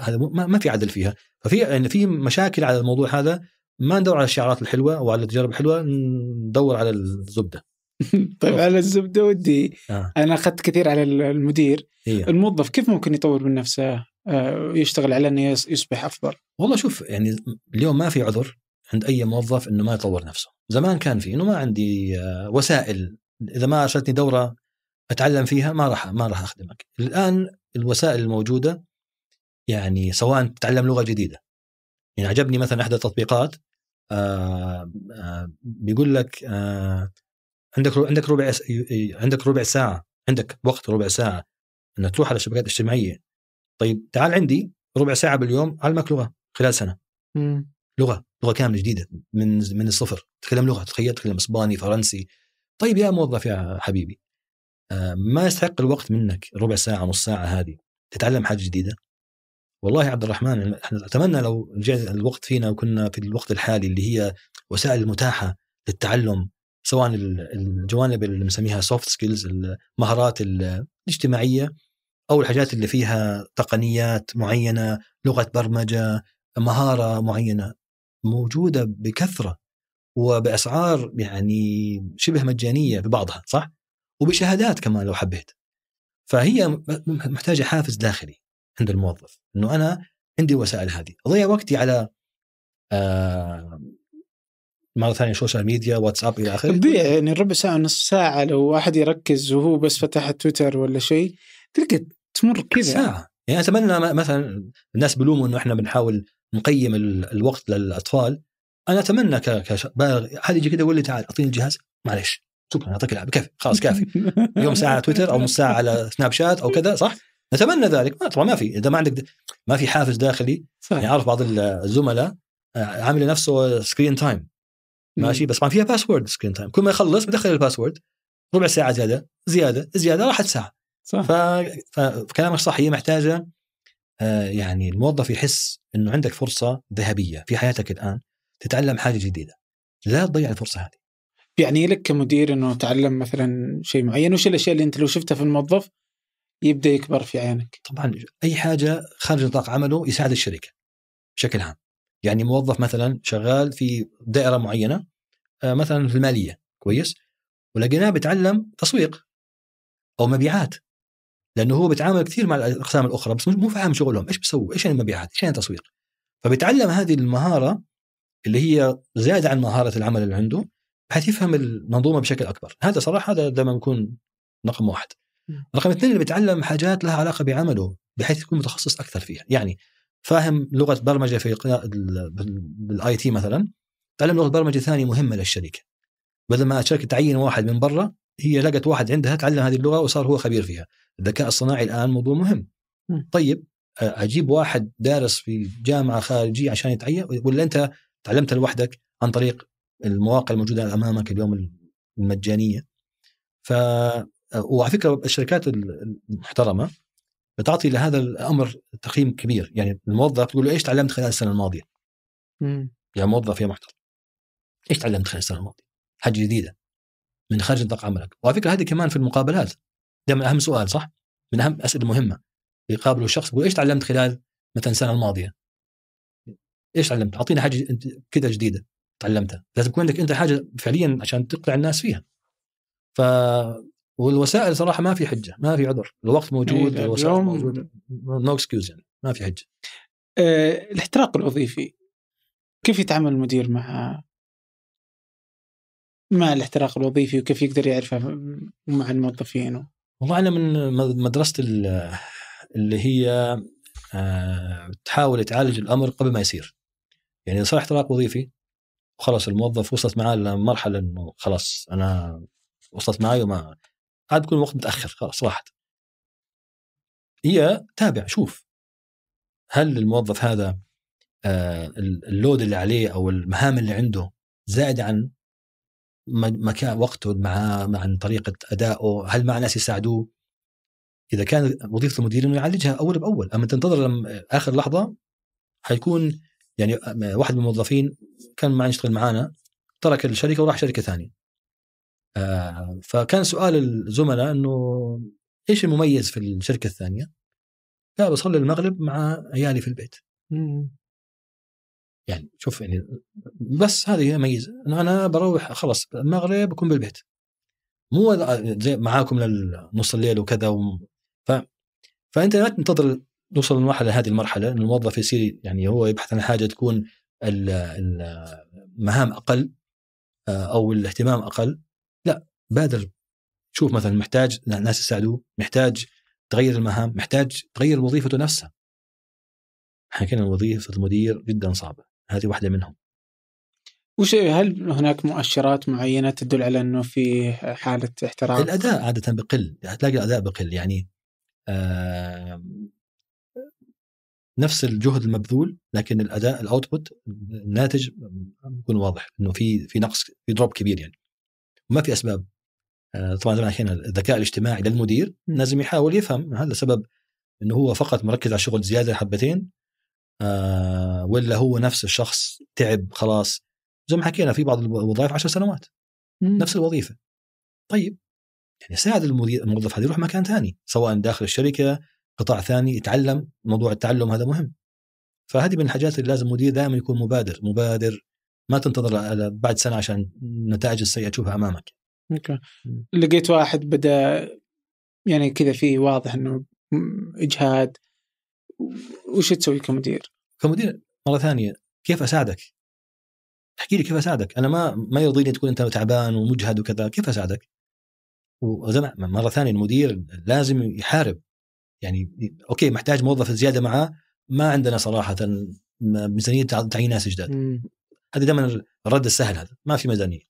هذا ما في عدل فيها ففي يعني في مشاكل على الموضوع هذا ما ندور على الشعارات الحلوه وعلى التجارب الحلوه ندور على الزبده طيب على الزبده ودي آه. انا اخذت كثير على المدير هي. إيه. الموظف كيف ممكن يطور من نفسه آه، يشتغل على انه يصبح افضل؟ والله شوف يعني اليوم ما في عذر عند اي موظف انه ما يطور نفسه، زمان كان في انه ما عندي آه، وسائل اذا ما ارسلتني دوره اتعلم فيها ما راح ما راح اخدمك، الان الوسائل الموجوده يعني سواء تتعلم لغه جديده يعني عجبني مثلا احدى التطبيقات آآ آه، آآ بيقول لك عندك عندك ربع عندك ربع ساعه عندك وقت ربع ساعه انك تروح على الشبكات الاجتماعيه طيب تعال عندي ربع ساعه باليوم علمك لغه خلال سنه مم. لغه لغه كامله جديده من من الصفر تتكلم لغه تخيل تتكلم اسباني فرنسي طيب يا موظف يا حبيبي آه ما يستحق الوقت منك ربع ساعه نص ساعه هذه تتعلم حاجه جديده والله عبد الرحمن احنا اتمنى لو جاء الوقت فينا وكنا في الوقت الحالي اللي هي وسائل المتاحه للتعلم سواء الجوانب اللي نسميها سوفت سكيلز المهارات الاجتماعيه او الحاجات اللي فيها تقنيات معينه لغه برمجه مهاره معينه موجوده بكثره وباسعار يعني شبه مجانيه ببعضها صح؟ وبشهادات كمان لو حبيت. فهي محتاجه حافز داخلي عند الموظف انه انا عندي الوسائل هذه، اضيع وقتي على آه مره ثانيه سوشيال ميديا واتساب الى اخره يعني ربع ساعه نص ساعه لو واحد يركز وهو بس فتح تويتر ولا شيء تلقى تمر كذا ساعة يعني اتمنى مثلا الناس بلوموا انه احنا بنحاول نقيم الوقت للاطفال انا اتمنى كبالغ هذا يجي كذا يقول لي تعال اعطيني الجهاز معلش شكرا يعطيك العافيه كفي خلاص كافي يوم ساعه على تويتر او نص ساعه على سناب شات او كذا صح؟ نتمنى ذلك ما طبعا ما في اذا ما عندك ما في حافز داخلي صح. يعني اعرف بعض الزملاء آه، عامل نفسه سكرين تايم ماشي بس ما فيها باسورد سكرين تايم كل ما يخلص بدخل الباسورد ربع ساعه زياده زياده زياده راحت ساعه صح فكلامك صح هي محتاجه آه، يعني الموظف يحس انه عندك فرصه ذهبيه في حياتك الان تتعلم حاجه جديده لا تضيع الفرصه هذه يعني لك كمدير انه تعلم مثلا شيء معين وش الاشياء اللي انت لو شفتها في الموظف يبدا يكبر في عينك طبعا اي حاجه خارج نطاق عمله يساعد الشركه بشكل عام يعني موظف مثلا شغال في دائره معينه آه، مثلا في الماليه كويس ولقيناه بيتعلم تسويق او مبيعات لانه هو بيتعامل كثير مع الاقسام الاخرى بس مو فاهم شغلهم ايش بيسووا ايش يعني المبيعات ايش يعني تسويق فبيتعلم هذه المهاره اللي هي زياده عن مهاره العمل اللي عنده بحيث يفهم المنظومه بشكل اكبر هذا صراحه هذا دائما يكون رقم واحد رقم اثنين اللي بيتعلم حاجات لها علاقه بعمله بحيث يكون متخصص اكثر فيها يعني فاهم لغه برمجه في بالاي تي مثلا تعلم لغه برمجه ثانيه مهمه للشركه بدل ما الشركه تعين واحد من برا هي لقت واحد عندها تعلم هذه اللغه وصار هو خبير فيها الذكاء الصناعي الان موضوع مهم طيب اجيب واحد دارس في جامعه خارجيه عشان يتعين ولا انت تعلمت لوحدك عن طريق المواقع الموجوده امامك اليوم المجانيه ف وعلى فكره الشركات المحترمه بتعطي لهذا الامر تقييم كبير يعني الموظف تقول له ايش تعلمت خلال السنه الماضيه؟ يا يا موظف يا محترم ايش تعلمت خلال السنه الماضيه؟ حاجه جديده من خارج نطاق عملك وعلى فكره هذه كمان في المقابلات ده من اهم سؤال صح من اهم الاسئله المهمه يقابله الشخص يقول ايش تعلمت خلال مثلا السنه الماضيه ايش تعلمت اعطينا حاجه انت كذا جديده تعلمتها لازم يكون عندك انت حاجه فعليا عشان تقنع الناس فيها ف والوسائل صراحه ما في حجه ما في عذر الوقت إيه، موجود يعني الوسائل موجوده نو اكسكيوز يعني ما في حجه آه، الاحتراق الوظيفي كيف يتعامل المدير مع مع الاحتراق الوظيفي وكيف يقدر يعرفه مع الموظفين والله انا من مدرسه اللي هي آه، تحاول تعالج الامر قبل ما يصير يعني اذا صار احتراق وظيفي خلاص الموظف وصلت معاه لمرحله انه خلاص انا وصلت معي وما عاد كل وقت متاخر خلاص راحت هي تابع شوف هل الموظف هذا آه، اللود اللي عليه او المهام اللي عنده زائد عن مكان وقته معاه مع طريقه ادائه هل مع ناس يساعدوه اذا كان وظيفه المدير انه يعالجها اول باول اما تنتظر لما اخر لحظه حيكون يعني واحد من الموظفين كان معنا يشتغل معانا ترك الشركه وراح شركه ثانيه آه فكان سؤال الزملاء انه ايش المميز في الشركه الثانيه؟ قال بصلي المغرب مع عيالي في البيت يعني شوف يعني بس هذه هي انه انا بروح خلاص المغرب بكون بالبيت مو زي معاكم لنص الليل وكذا و... ف... فانت لا تنتظر نوصل لمرحله هذه المرحله ان الموظف يصير يعني هو يبحث عن حاجه تكون المهام اقل آه، او الاهتمام اقل لا بادر شوف مثلا محتاج ناس يساعدوه محتاج تغير المهام محتاج تغير وظيفته نفسها حكينا وظيفه المدير جدا صعبه هذه واحده منهم وش هل هناك مؤشرات معينه تدل على انه في حاله احتراق؟ الاداء عاده بقل، تلاقي الاداء بقل يعني آه نفس الجهد المبذول لكن الاداء الاوتبوت الناتج يكون واضح انه في في نقص في دروب كبير يعني ما في اسباب آه طبعا طبعا الحين الذكاء الاجتماعي للمدير لازم يحاول يفهم هذا سبب انه هو فقط مركز على شغل زياده حبتين آه ولا هو نفس الشخص تعب خلاص زي ما حكينا في بعض الوظائف عشر سنوات مم. نفس الوظيفه طيب يعني ساعد الموظف هذا يروح مكان ثاني سواء داخل الشركه قطاع ثاني يتعلم موضوع التعلم هذا مهم فهذه من الحاجات اللي لازم المدير دائما يكون مبادر مبادر ما تنتظر بعد سنه عشان النتائج السيئه تشوفها امامك اوكي لقيت واحد بدا يعني كذا فيه واضح انه اجهاد وش تسوي كمدير؟ كمدير مره ثانيه كيف اساعدك؟ احكي لي كيف اساعدك؟ انا ما ما يرضيني تكون انت تعبان ومجهد وكذا، كيف اساعدك؟ مره ثانيه المدير لازم يحارب يعني اوكي محتاج موظف زياده معاه ما عندنا صراحه ميزانيه تعيين ناس جداد هذا دائما الرد السهل هذا ما في ميزانيه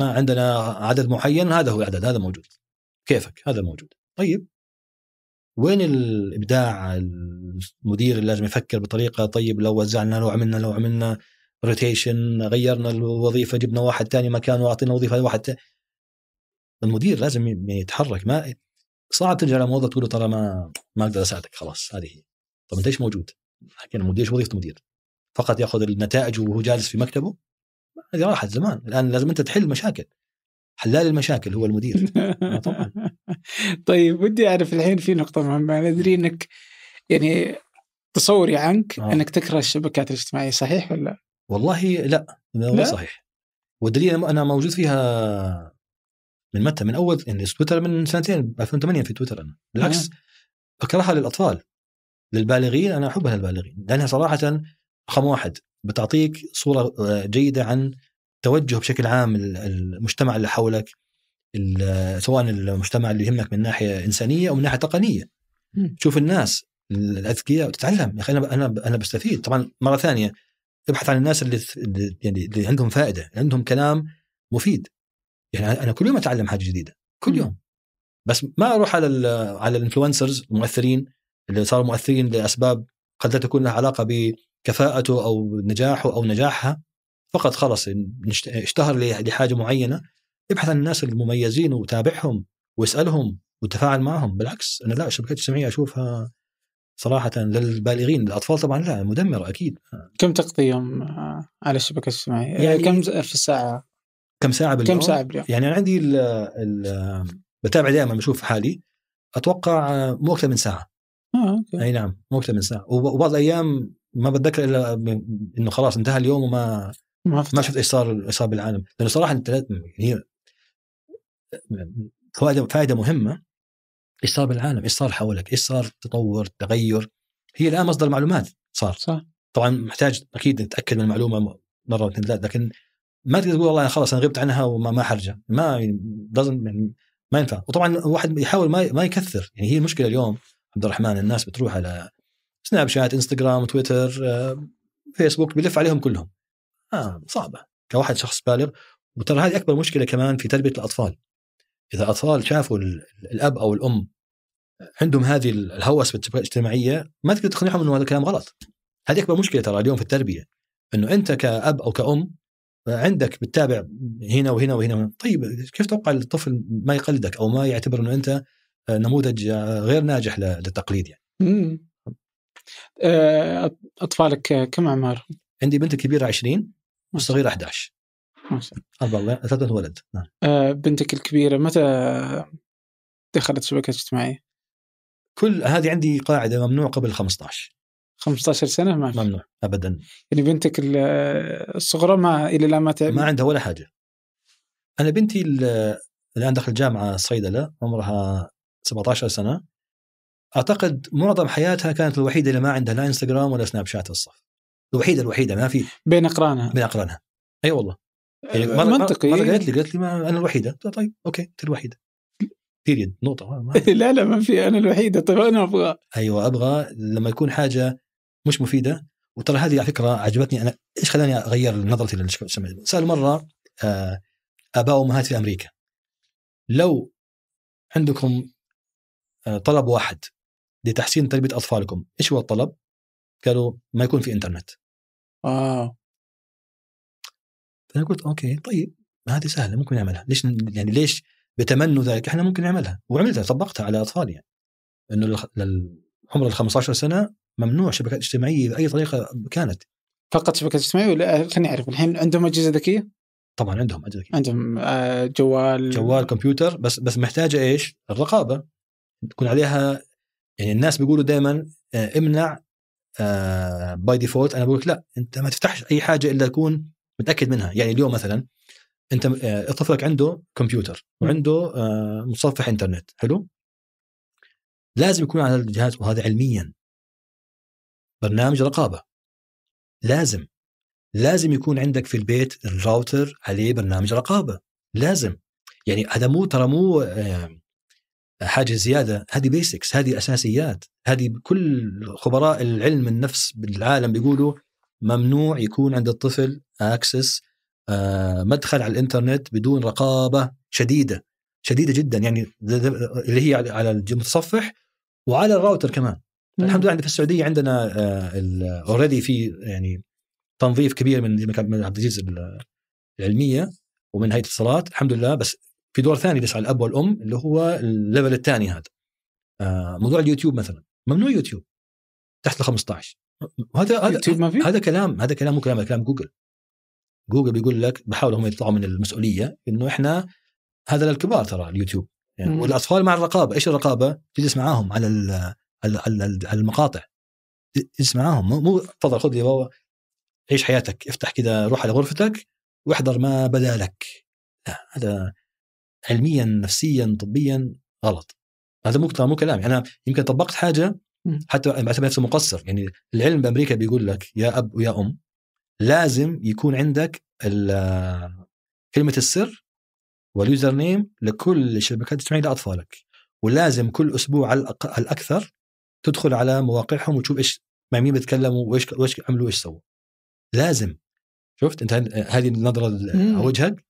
ما عندنا عدد معين هذا هو العدد هذا موجود كيفك هذا موجود طيب وين الابداع المدير اللي لازم يفكر بطريقه طيب لو وزعنا لو عملنا لو عملنا روتيشن غيرنا الوظيفه جبنا واحد ثاني مكانه واعطينا وظيفه لواحد تاني. المدير لازم يتحرك ما صعب ترجع لموظف تقول له ترى ما ما اقدر اساعدك خلاص هذه هي طب انت ايش موجود؟ حكينا المدير ايش وظيفه المدير؟ فقط ياخذ النتائج وهو جالس في مكتبه هذه راحت زمان الان لازم انت تحل مشاكل حلال المشاكل هو المدير آه، طبعا طيب ودي اعرف الحين في نقطه مهمه انا ادري نعم. انك يعني تصوري عنك آه. انك تكره الشبكات الاجتماعيه صحيح ولا والله لا لا صحيح والدليل انا موجود فيها من متى من اول يعني تويتر من سنتين 2008 في تويتر انا بالعكس آه. اكرهها للاطفال للبالغين انا احبها للبالغين لانها صراحه رقم واحد بتعطيك صوره آه، جيده عن توجه بشكل عام المجتمع اللي حولك سواء المجتمع اللي يهمك من ناحيه انسانيه او من ناحيه تقنيه م. الناس الاذكياء وتتعلم يا اخي انا انا انا بستفيد طبعا مره ثانيه ابحث عن الناس اللي يعني اللي عندهم فائده اللي عندهم كلام مفيد يعني انا كل يوم اتعلم حاجه جديده كل يوم بس ما اروح على الـ على الانفلونسرز المؤثرين اللي صاروا مؤثرين لاسباب قد لا تكون لها علاقه بكفاءته او نجاحه او نجاحها فقط خلص اشتهر لحاجه معينه ابحث عن الناس المميزين وتابعهم واسالهم وتفاعل معهم بالعكس انا لا الشبكات الاجتماعيه اشوفها صراحه للبالغين الاطفال طبعا لا مدمره اكيد كم تقضي يوم آه، على الشبكه الاجتماعيه؟ يعني, يعني كم في الساعه؟ كم ساعه باليوم؟ كم ساعه باليوم؟ يعني انا عندي الـ الـ بتابع دائما بشوف حالي اتوقع آه، مو اكثر من ساعه اه اوكي اي نعم مو اكثر من ساعه وبعض الايام ما بتذكر الا انه خلاص انتهى اليوم وما ما, ما شفت ايش صار ايش صار بالعالم لانه صراحه انت هي يعني فائده فائده مهمه ايش صار بالعالم؟ ايش صار حولك؟ ايش صار تطور تغير؟ هي الان مصدر معلومات صار صح طبعا محتاج اكيد نتاكد من المعلومه مره واثنين ثلاث لكن ما تقدر تقول والله خلاص انا غبت عنها وما ما حرجع ما يعني, يعني ما ينفع وطبعا الواحد يحاول ما ما يكثر يعني هي المشكله اليوم عبد الرحمن الناس بتروح على سناب شات انستغرام تويتر فيسبوك بلف عليهم كلهم آه، صعبه كواحد شخص بالغ وترى هذه اكبر مشكله كمان في تربيه الاطفال اذا الاطفال شافوا الاب او الام عندهم هذه الهوس الاجتماعيه ما تقدر تقنعهم انه هذا الكلام غلط هذه اكبر مشكله ترى اليوم في التربيه انه انت كاب او كأم عندك بتتابع هنا وهنا وهنا طيب كيف تتوقع الطفل ما يقلدك او ما يعتبر انه انت نموذج غير ناجح للتقليد يعني امم اطفالك كم اعمارهم؟ عندي بنت كبيره 20 والصغير 11 ما شاء الله اربع ولد نعم. آه، بنتك الكبيرة متى دخلت الشبكات الاجتماعية؟ كل هذه عندي قاعدة ممنوع قبل 15 15 سنة ما في ممنوع ابدا يعني بنتك الصغرى ما الى الان ما ما عندها ولا حاجة انا بنتي الان دخل جامعة صيدلة عمرها 17 سنة اعتقد معظم حياتها كانت الوحيدة اللي ما عندها لا انستغرام ولا سناب شات في الصف الوحيده الوحيده ما في بين اقرانها بين اقرانها اي والله يعني مرة أه، منطقي مرة يعني. قالت لي قالت لي ما انا الوحيده طيب, طيب، اوكي انت الوحيده بيريد نقطه ما لا لا ما في انا الوحيده طيب انا ابغى ايوه ابغى لما يكون حاجه مش مفيده وترى هذه على فكره عجبتني انا ايش خلاني اغير نظرتي للشمال سال مره آه، اباء وامهات في امريكا لو عندكم آه، طلب واحد لتحسين تربيه اطفالكم ايش هو الطلب؟ قالوا ما يكون في انترنت اه فانا قلت اوكي طيب هذه سهله ممكن نعملها ليش يعني ليش بتمنوا ذلك احنا ممكن نعملها وعملتها طبقتها على اطفال يعني انه للعمر ال 15 سنه ممنوع شبكات اجتماعيه باي طريقه كانت فقط شبكات اجتماعيه ولا خليني اعرف الحين عندهم اجهزه ذكيه؟ طبعا عندهم اجهزه ذكيه عندهم آه، جوال جوال كمبيوتر بس بس محتاجه ايش؟ الرقابه تكون عليها يعني الناس بيقولوا دائما آه، امنع باي آه، ديفولت انا بقول لك لا انت ما تفتحش اي حاجه الا تكون متاكد منها يعني اليوم مثلا انت طفلك آه، عنده كمبيوتر وعنده آه، متصفح انترنت حلو لازم يكون على الجهاز وهذا علميا برنامج رقابه لازم لازم يكون عندك في البيت الراوتر عليه برنامج رقابه لازم يعني هذا مو ترى مو حاجه زياده هذه بيسكس هذه اساسيات هذه كل خبراء العلم النفس بالعالم بيقولوا ممنوع يكون عند الطفل اكسس آه، مدخل على الانترنت بدون رقابه شديده شديده جدا يعني اللي هي على المتصفح وعلى الراوتر كمان مم. الحمد لله عندنا في السعوديه عندنا اوريدي آه، في يعني تنظيف كبير من عبد العزيز العلميه ومن هيئه الاتصالات الحمد لله بس في دور ثاني يسعى الاب والام اللي هو الليفل الثاني هذا آه موضوع اليوتيوب مثلا ممنوع يوتيوب تحت ال 15 هذا هذا ما هذا كلام هذا كلام مو كلام كلام جوجل جوجل بيقول لك بحاولوا هم يطلعوا من المسؤوليه انه احنا هذا للكبار ترى اليوتيوب يعني والاطفال مع الرقابه ايش الرقابه؟ تجلس معاهم على على المقاطع تجلس معاهم مو تفضل خذ يا بابا عيش حياتك افتح كذا روح على غرفتك واحضر ما بدا لك لا هذا علميا نفسيا طبيا غلط هذا مو مو كلامي يعني انا يمكن طبقت حاجه حتى بعتبر نفسي مقصر يعني العلم بامريكا بيقول لك يا اب ويا ام لازم يكون عندك آه، كلمه السر واليوزر نيم لكل الشبكات الاجتماعيه لاطفالك ولازم كل اسبوع على الاكثر تدخل على مواقعهم وتشوف ايش مع مين بيتكلموا وايش وايش عملوا وايش سووا لازم شفت انت هذه النظره على وجهك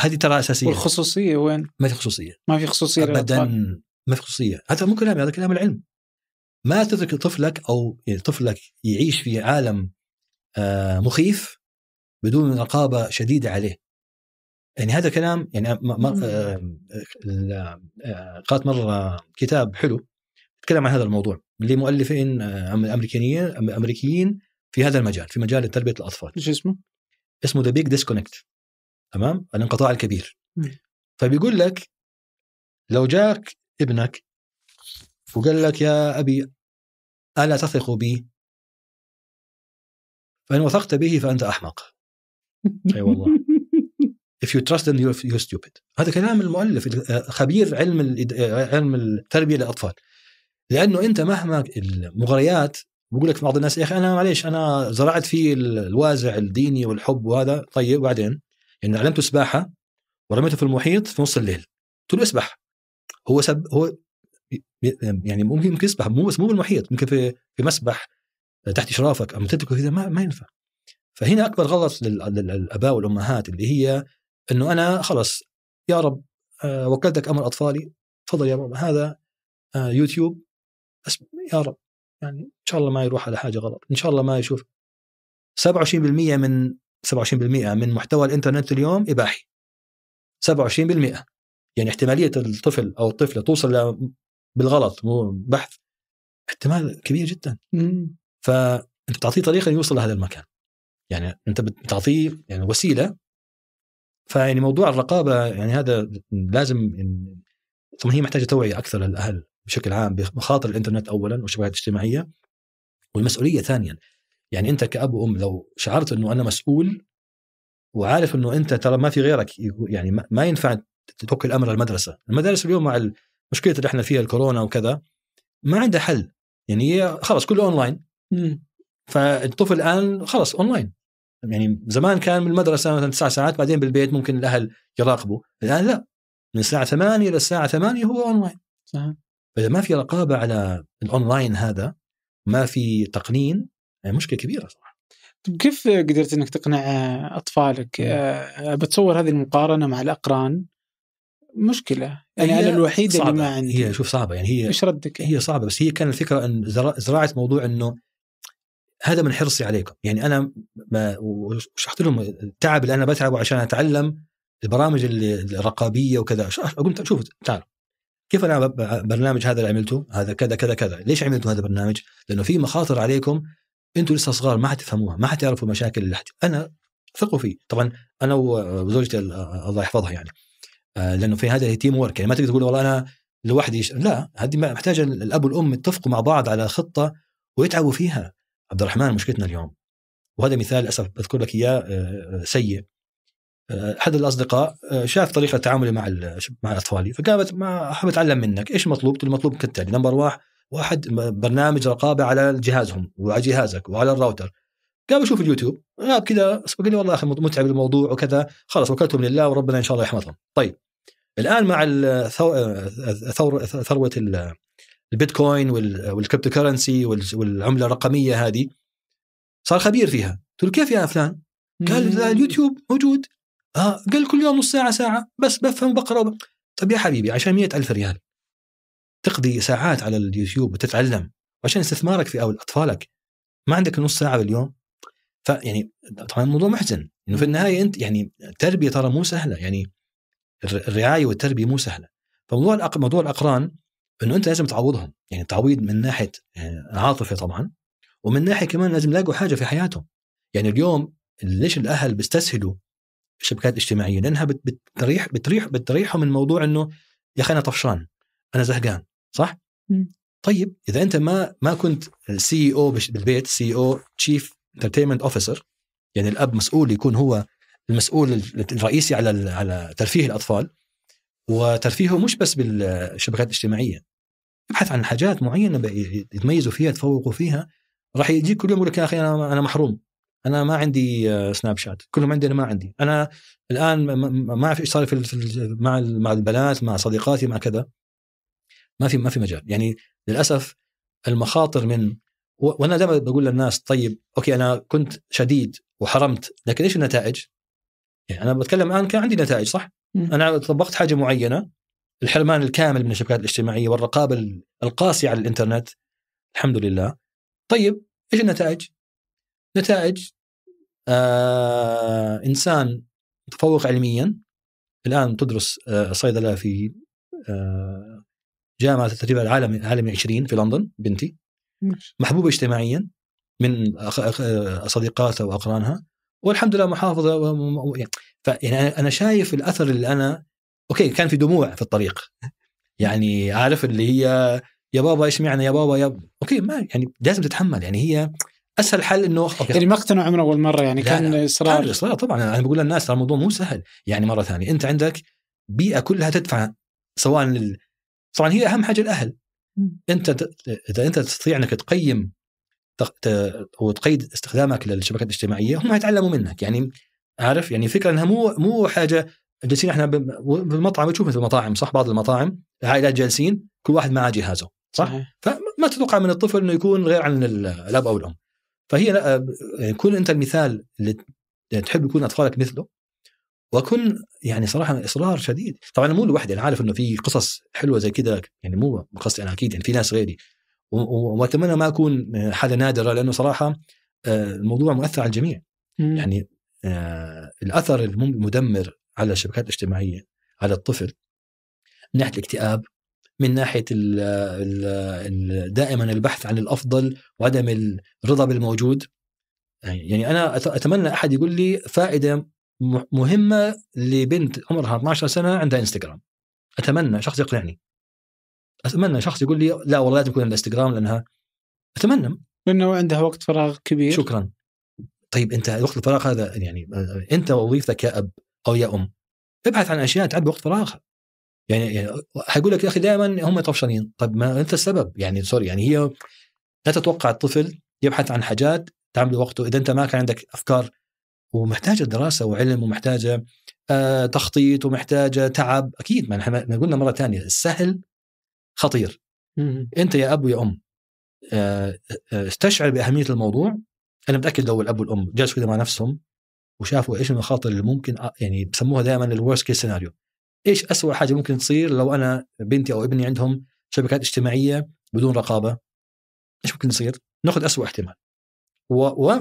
هذه ترى اساسيه والخصوصيه وين؟ ما في خصوصيه ما في خصوصيه ابدا ما في خصوصيه هذا مو كلامي هذا كلام العلم ما تترك طفلك او يعني طفلك يعيش في عالم آه مخيف بدون رقابه شديده عليه يعني هذا كلام يعني آه، آه، آه، قرات مره كتاب حلو تكلم عن هذا الموضوع لمؤلفين امريكيين امريكيين في هذا المجال في مجال تربيه الاطفال. ايش اسمه؟ اسمه ذا بيج ديسكونكت تمام الانقطاع الكبير فبيقول لك لو جاك ابنك وقال لك يا ابي الا تثق بي فان وثقت به فانت احمق اي أيوة والله if you trust them you're, you're stupid هذا كلام المؤلف خبير علم علم التربيه للاطفال لانه انت مهما المغريات بقول لك بعض الناس يا اخي انا معليش انا زرعت فيه الوازع الديني والحب وهذا طيب وبعدين ان علمته سباحه ورميته في المحيط في نص الليل قلت له اسبح هو سب هو يعني ممكن ممكن يسبح مو بس مو بالمحيط ممكن في في مسبح تحت اشرافك او مثلك كذا ما, ما ينفع فهنا اكبر غلط للاباء والامهات اللي هي انه انا خلص يا رب آه، وكلتك امر اطفالي تفضل يا رب هذا آه، يوتيوب يا رب يعني ان شاء الله ما يروح على حاجه غلط ان شاء الله ما يشوف 27% من 27% من محتوى الانترنت اليوم اباحي 27% يعني احتماليه الطفل او الطفله توصل بالغلط مو بحث احتمال كبير جدا فانت بتعطيه طريقه يوصل لهذا المكان يعني انت بتعطيه يعني وسيله فيعني موضوع الرقابه يعني هذا لازم ثم هي محتاجه توعيه اكثر للاهل بشكل عام بمخاطر الانترنت اولا والشبكات الاجتماعيه والمسؤوليه ثانيا يعني انت كاب وام لو شعرت انه انا مسؤول وعارف انه انت ترى ما في غيرك يعني ما ينفع تتوكل الامر للمدرسه، المدارس اليوم مع المشكله اللي احنا فيها الكورونا وكذا ما عندها حل يعني هي خلص كله اونلاين فالطفل الان خلص اونلاين يعني زمان كان من المدرسه مثلا تسع ساعات بعدين بالبيت ممكن الاهل يراقبوا، الان لا من الساعه 8 للساعه 8 هو اونلاين صحيح فاذا ما في رقابه على الاونلاين هذا ما في تقنين آه، مشكله كبيره صراحه طيب كيف قدرت انك تقنع آه، اطفالك؟ آه، بتصور هذه المقارنه مع الاقران مشكله يعني انا الوحيده اللي ما عندي هي شوف صعبه يعني هي ايش ردك؟ هي صعبه بس هي كان الفكره ان زراعه موضوع انه هذا من حرصي عليكم يعني انا شرحت لهم التعب اللي انا بتعبه عشان اتعلم البرامج الرقابيه وكذا قلت شوف تعالوا كيف انا برنامج هذا اللي عملته هذا كذا كذا كذا ليش عملتوا هذا البرنامج؟ لانه في مخاطر عليكم انتم لسه صغار ما حتفهموها ما حتعرفوا المشاكل اللي حت... انا ثقوا فيه طبعا انا وزوجتي الله يحفظها يعني آه، لانه في هذا تيم ورك يعني ما تقدر تقول والله انا لوحدي لا هذه محتاجه الاب والام يتفقوا مع بعض على خطه ويتعبوا فيها عبد الرحمن مشكلتنا اليوم وهذا مثال للاسف بذكر لك اياه آه، آه، سيء احد الاصدقاء شاف طريقه تعاملي مع مع اطفالي فقالت ما احب اتعلم منك ايش مطلوب؟ المطلوب كالتالي نمبر واحد واحد برنامج رقابه على جهازهم وعلى جهازك وعلى الراوتر قام اشوف اليوتيوب غاب كذا قال لي والله اخي متعب الموضوع وكذا خلاص وكلتهم لله وربنا ان شاء الله يحفظهم طيب الان مع ثور ثروه البيتكوين والكريبتو كرنسي والعمله الرقميه هذه صار خبير فيها قلت له كيف يا فلان؟ قال لا اليوتيوب موجود آه قال كل يوم نص ساعه ساعه بس بفهم بقرا طيب يا حبيبي عشان مئة ألف ريال تقضي ساعات على اليوتيوب وتتعلم وعشان استثمارك في اول اطفالك ما عندك نص ساعه باليوم فيعني طبعا الموضوع محزن انه في النهايه انت يعني التربيه ترى مو سهله يعني الرعايه والتربيه مو سهله فموضوع الأق... موضوع الاقران انه انت لازم تعوضهم يعني تعويض من ناحيه آه، عاطفه طبعا ومن ناحيه كمان لازم يلاقوا حاجه في حياتهم يعني اليوم ليش الاهل بيستسهلوا الشبكات الاجتماعيه لانها بتريح بتريح بتريحهم من موضوع انه يا اخي انا طفشان انا زهقان صح؟ طيب اذا انت ما ما كنت سي او e بالبيت سي او تشيف انترتينمنت اوفيسر يعني الاب مسؤول يكون هو المسؤول الرئيسي على على ترفيه الاطفال وترفيهه مش بس بالشبكات الاجتماعيه ابحث عن حاجات معينه يتميزوا فيها يتفوقوا فيها راح يجيك كل يوم يقول لك يا اخي انا انا محروم انا ما عندي سناب شات كلهم عندي انا ما عندي انا الان ما اعرف ايش صار في مع مع البنات مع صديقاتي مع كذا ما في ما في مجال يعني للاسف المخاطر من وانا دائما بقول للناس طيب اوكي انا كنت شديد وحرمت لكن ايش النتائج؟ يعني انا بتكلم الان كان عندي نتائج صح؟ انا طبقت حاجه معينه الحرمان الكامل من الشبكات الاجتماعيه والرقابه القاسيه على الانترنت الحمد لله طيب ايش النتائج؟ نتائج آه انسان متفوق علميا الان تدرس آه صيدله في آه جامعه تقريبا العالم العالمي 20 في لندن بنتي محبوبه اجتماعيا من صديقاتها واقرانها والحمد لله محافظه يعني فانا انا شايف الاثر اللي انا اوكي كان في دموع في الطريق يعني عارف اللي هي يا بابا ايش معنى يا بابا يا اوكي ما يعني لازم تتحمل يعني هي اسهل حل انه أوكي. يعني ما اقتنعوا من اول مره يعني لا كان اصرار اصرار طبعا انا بقول للناس الموضوع مو سهل يعني مره ثانيه انت عندك بيئه كلها تدفع سواء طبعا هي اهم حاجه الاهل انت اذا انت تستطيع انك تقيم وتقيد استخدامك للشبكات الاجتماعيه هم يتعلموا منك يعني عارف يعني فكره انها مو مو حاجه جالسين احنا بالمطعم تشوف مثل المطاعم صح بعض المطاعم العائلات جالسين كل واحد معاه جهازه صح صحيح. فما تتوقع من الطفل انه يكون غير عن الاب او الام فهي لا يعني كون انت المثال اللي تحب يكون اطفالك مثله واكون يعني صراحه اصرار شديد طبعا انا مو لوحدي انا عارف انه في قصص حلوه زي كذا يعني مو قصدي انا اكيد يعني في ناس غيري واتمنى ما اكون آه، حاله نادره لانه صراحه آه، الموضوع مؤثر على الجميع يعني آه، الاثر المدمر على الشبكات الاجتماعيه على الطفل من ناحيه الاكتئاب من ناحيه الـ الـ الـ دائما البحث عن الافضل وعدم الرضا بالموجود يعني انا اتمنى احد يقول لي فائده مهمه لبنت عمرها 12 سنه عندها انستغرام اتمنى شخص يقنعني اتمنى شخص يقول لي لا والله لازم يكون عندها انستغرام لانها اتمنى لانه عندها وقت فراغ كبير شكرا طيب انت وقت الفراغ هذا يعني انت وظيفتك يا اب او يا ام ابحث عن اشياء تعبي وقت فراغها يعني, يعني حيقول لك يا اخي دائما هم طفشانين طب ما انت السبب يعني سوري يعني هي لا تتوقع الطفل يبحث عن حاجات تعمل وقته اذا انت ما كان عندك افكار ومحتاجه دراسه وعلم ومحتاجه آه، تخطيط ومحتاجه تعب اكيد ما احنا قلنا مره ثانيه السهل خطير انت يا اب ويا ام آه، آه، استشعر باهميه الموضوع انا متاكد لو الاب والام جلسوا كذا مع نفسهم وشافوا ايش المخاطر اللي ممكن يعني بسموها دائما الورست كيس سيناريو ايش أسوأ حاجه ممكن تصير لو انا بنتي او ابني عندهم شبكات اجتماعيه بدون رقابه ايش ممكن يصير؟ ناخذ أسوأ احتمال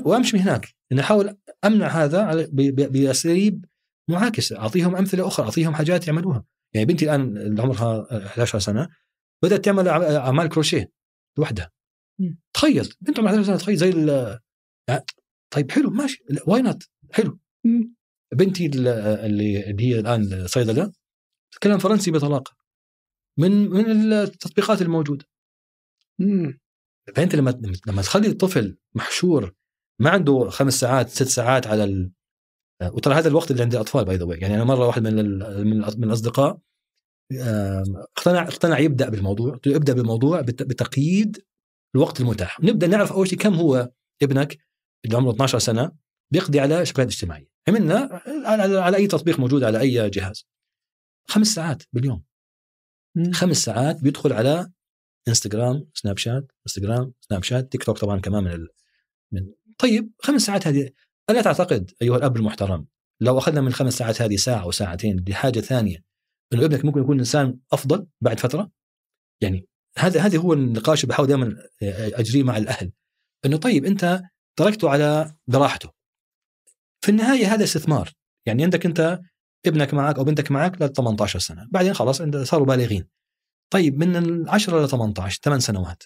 وامشي هناك اني احاول امنع هذا باساليب معاكسه اعطيهم امثله اخرى اعطيهم حاجات يعملوها يعني بنتي الان اللي عمرها 11 سنه بدات تعمل اعمال كروشيه لوحدها تخيل بنت عمرها 11 سنه تخيل زي آه، طيب حلو ماشي واي نوت حلو بنتي اللي, اللي هي الان صيدله تتكلم فرنسي بطلاقه من من التطبيقات الموجوده فانت لما لما تخلي الطفل محشور ما عنده خمس ساعات ست ساعات على ال... وترى هذا الوقت اللي عند الاطفال باي ذا يعني انا مره واحد من ال... من الاصدقاء اقتنع اقتنع يبدا بالموضوع ابدا بالموضوع بتقييد الوقت المتاح نبدا نعرف اول شيء كم هو ابنك اللي عمره 12 سنه بيقضي على شبكات اجتماعيه عملنا على, على اي تطبيق موجود على اي جهاز خمس ساعات باليوم خمس ساعات بيدخل على انستغرام سناب شات انستغرام سناب شات تيك توك طبعا كمان من ال... من طيب خمس ساعات هذه الا تعتقد ايها الاب المحترم لو اخذنا من خمس ساعات هذه ساعه او ساعتين لحاجه ثانيه انه ابنك ممكن يكون انسان افضل بعد فتره يعني هذا هذا هو النقاش بحاول دائما آه، اجريه مع الاهل انه طيب انت تركته على براحته في النهايه هذا استثمار يعني عندك انت ابنك معك او بنتك معك ل 18 سنه بعدين خلاص انت صاروا بالغين طيب من 10 ل 18 ثمان سنوات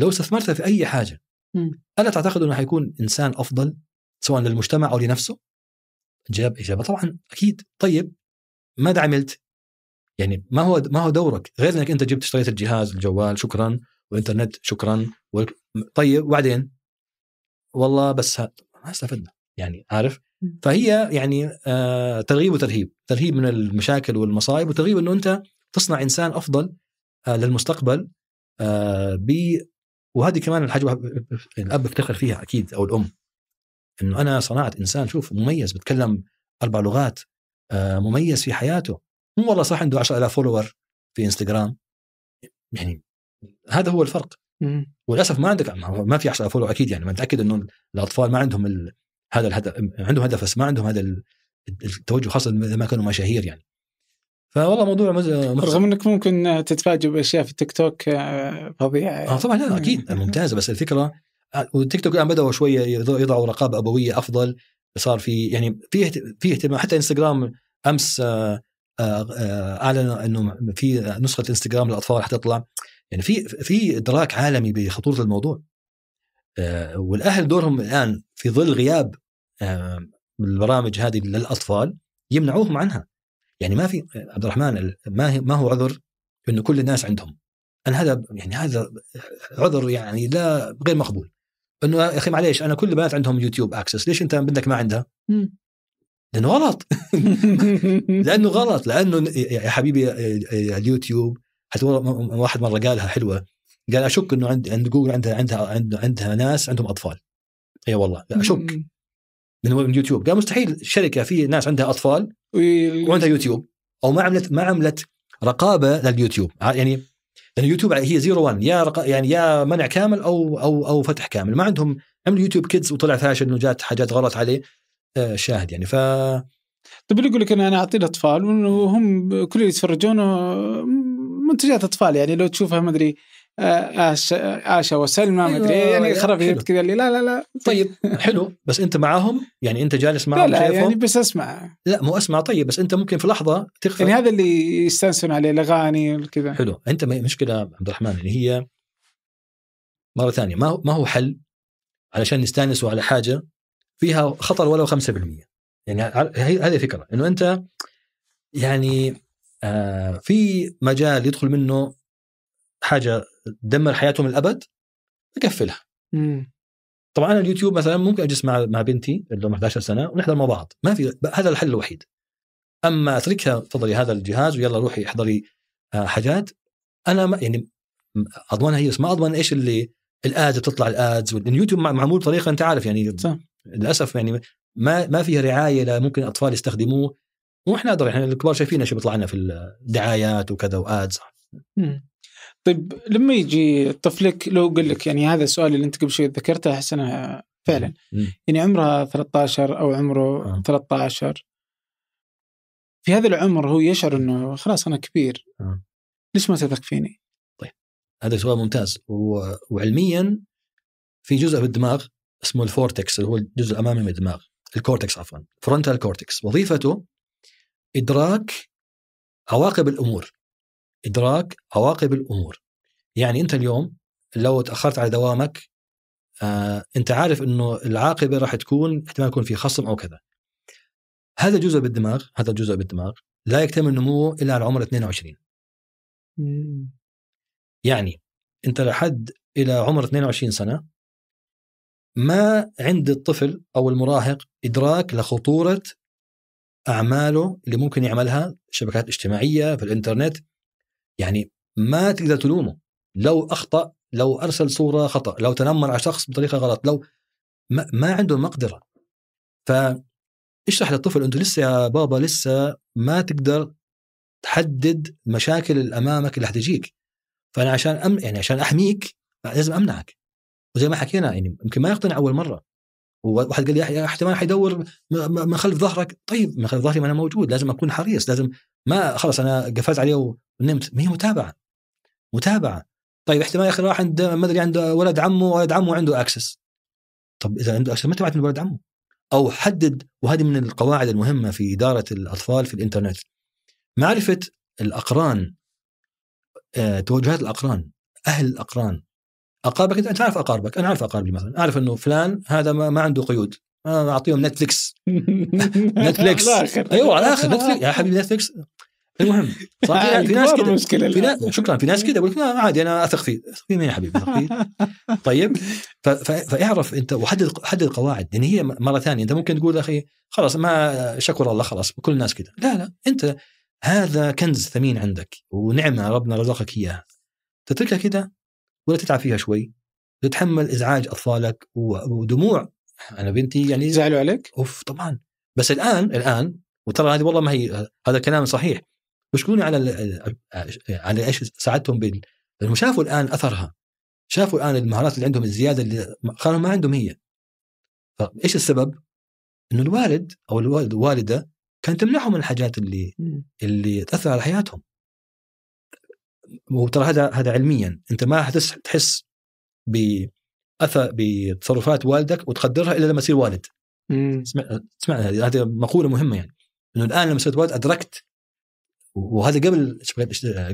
لو استثمرتها في اي حاجه م. الا تعتقد انه حيكون انسان افضل سواء للمجتمع او لنفسه؟ جاب اجابه طبعا اكيد طيب ماذا عملت؟ يعني ما هو ما هو دورك غير انك انت جبت اشتريت الجهاز الجوال شكرا والانترنت شكرا طيب وبعدين والله بس ها... ما استفدنا يعني عارف فهي يعني آه ترغيب وترهيب ترهيب من المشاكل والمصايب وترغيب انه انت تصنع انسان افضل آه، للمستقبل آه، ب وهذه كمان الحاجه الاب يفتخر فيها اكيد او الام انه انا صنعت انسان شوف مميز بتكلم اربع لغات آه، مميز في حياته مو والله صح عنده 10000 فولور في انستغرام يعني هذا هو الفرق وللاسف ما عندك ما في 10000 فولور اكيد يعني متاكد انه الاطفال ما عندهم هذا الهدف عندهم هدف بس ما عندهم هذا التوجه خاصه اذا ما كانوا مشاهير يعني فوالله موضوع مز... رغم انك ممكن تتفاجئ باشياء في التيك توك آه، فظيعه يعني. اه طبعا لا اكيد ممتازه بس الفكره آه، والتيك توك الان بداوا شويه يضعوا رقابه ابويه افضل صار في يعني في في اهتمام حتى انستغرام امس آه، اعلن انه في نسخه انستغرام للاطفال حتطلع يعني في في ادراك عالمي بخطوره الموضوع والاهل دورهم الان في ظل غياب البرامج هذه للاطفال يمنعوهم عنها يعني ما في عبد الرحمن ما ما هو عذر انه كل الناس عندهم انا هذا يعني هذا عذر يعني لا غير مقبول انه يا اخي معليش انا كل البنات عندهم يوتيوب اكسس ليش انت بدك ما عندها؟ لانه غلط لانه غلط لانه يا حبيبي اليوتيوب حتى واحد مره قالها حلوه قال اشك انه عند عند جوجل عندها عندها عندها ناس عندهم اطفال اي والله اشك من اليوتيوب قال مستحيل شركه في ناس عندها اطفال وعندها يوتيوب او ما عملت ما عملت رقابه لليوتيوب يعني اليوتيوب هي زيرو وان يا رق... يعني يا منع كامل او او او فتح كامل ما عندهم عملوا يوتيوب كيدز وطلع فاشل وجات حاجات غلط عليه آه شاهد يعني ف طيب اللي يقول لك انا اعطي الاطفال وهم كل اللي يتفرجون آه، منتجات اطفال يعني لو تشوفها ما ادري آه، آشا وسلمى أيوة ما ادري يعني أيوة، خرابيط كذا اللي لا لا لا طيب, طيب. حلو بس انت معاهم يعني انت جالس معاهم لا لا يعني بس اسمع لا مو اسمع طيب بس انت ممكن في لحظه تخفى يعني هذا اللي يستانسون عليه الاغاني وكذا حلو انت مشكله عبد الرحمن اللي هي مره ثانيه ما هو ما هو حل علشان نستانسوا على حاجه فيها خطر ولو 5% يعني هذه فكره انه انت يعني آه في مجال يدخل منه حاجه تدمر حياتهم الابد اقفلها طبعا انا اليوتيوب مثلا ممكن اجلس مع مع بنتي اللي عمرها 11 سنه ونحضر مع بعض ما في هذا الحل الوحيد اما اتركها تفضلي هذا الجهاز ويلا روحي احضري آه، حاجات انا ما يعني اضمنها هي بس ما اضمن ايش اللي الادز بتطلع الادز اليوتيوب يعني معمول بطريقه انت عارف يعني صح. للاسف يعني ما ما فيها رعايه ممكن الاطفال يستخدموه واحنا ادري احنا الكبار شايفين ايش بيطلع لنا في الدعايات وكذا وادز طيب لما يجي طفلك لو قال لك يعني هذا السؤال اللي انت قبل شوي ذكرته احس انه فعلا يعني عمرها 13 او عمره 13 آه. في هذا العمر هو يشعر انه خلاص انا كبير آه. ليش ما تثق فيني؟ طيب هذا سؤال ممتاز و... وعلميا في جزء بالدماغ اسمه الفورتكس اللي هو الجزء الامامي من الدماغ الكورتكس عفوا فرونتال كورتكس وظيفته ادراك عواقب الامور ادراك عواقب الامور يعني انت اليوم لو تاخرت على دوامك آه انت عارف انه العاقبه راح تكون احتمال يكون في خصم او كذا هذا جزء بالدماغ هذا جزء بالدماغ لا يكتمل نموه الا على عمر 22 مم. يعني انت لحد الى عمر 22 سنه ما عند الطفل او المراهق ادراك لخطوره اعماله اللي ممكن يعملها شبكات اجتماعيه في الانترنت يعني ما تقدر تلومه لو اخطا لو ارسل صوره خطا لو تنمر على شخص بطريقه غلط لو ما, ما عنده مقدره ف اشرح للطفل انت لسه يا بابا لسه ما تقدر تحدد مشاكل اللي امامك اللي حتجيك فانا عشان أم... يعني عشان احميك لازم امنعك وزي ما حكينا يعني يمكن ما يقتنع اول مره وواحد قال لي احتمال حيدور من خلف ظهرك طيب من خلف ظهري ما انا موجود لازم اكون حريص لازم ما خلص انا قفزت عليه نمت ما هي متابعه متابعه طيب احتمال يا اخي راح عند ما ادري عند ولد عمه ولد عمه عنده اكسس طب اذا عنده اكسس ما تبعت من ولد عمه او حدد وهذه من القواعد المهمه في اداره الاطفال في الانترنت معرفه الاقران آه، توجهات الاقران اهل الاقران اقاربك انت تعرف اقاربك انا اعرف اقاربي مثلا اعرف انه فلان هذا ما, ما عنده قيود اعطيهم نتفلكس نتفلكس ايوه على الاخر نتفلكس يا حبيبي نتفلكس المهم صح في, في ناس كذا مشكله في ناس شكرا في ناس كذا يقول لك لا عادي انا اثق فيه اثق فيه مين يا حبيبي اثق فيه طيب فاعرف انت وحدد حدد القواعد لان يعني هي مره ثانيه انت ممكن تقول اخي خلاص ما شكر الله خلاص كل الناس كذا لا لا انت هذا كنز ثمين عندك ونعمه ربنا رزقك اياها تتركها كذا ولا تتعب فيها شوي تتحمل ازعاج اطفالك ودموع انا بنتي يعني زعلوا عليك؟ اوف طبعا بس الان الان وترى هذه والله ما هي هذا كلام صحيح مشكورين على على ايش ساعدتهم بال لانهم شافوا الان اثرها شافوا الان المهارات اللي عندهم الزياده اللي خلاص ما عندهم هي فايش السبب؟ انه الوالد او الوالد والده كانت تمنعهم من الحاجات اللي اللي تاثر على حياتهم وترى هذا هذا علميا انت ما حتحس تحس باثر بتصرفات والدك وتقدرها الا لما تصير والد سمعنا هذه هذه مقوله مهمه يعني انه الان لما صرت والد ادركت وهذا قبل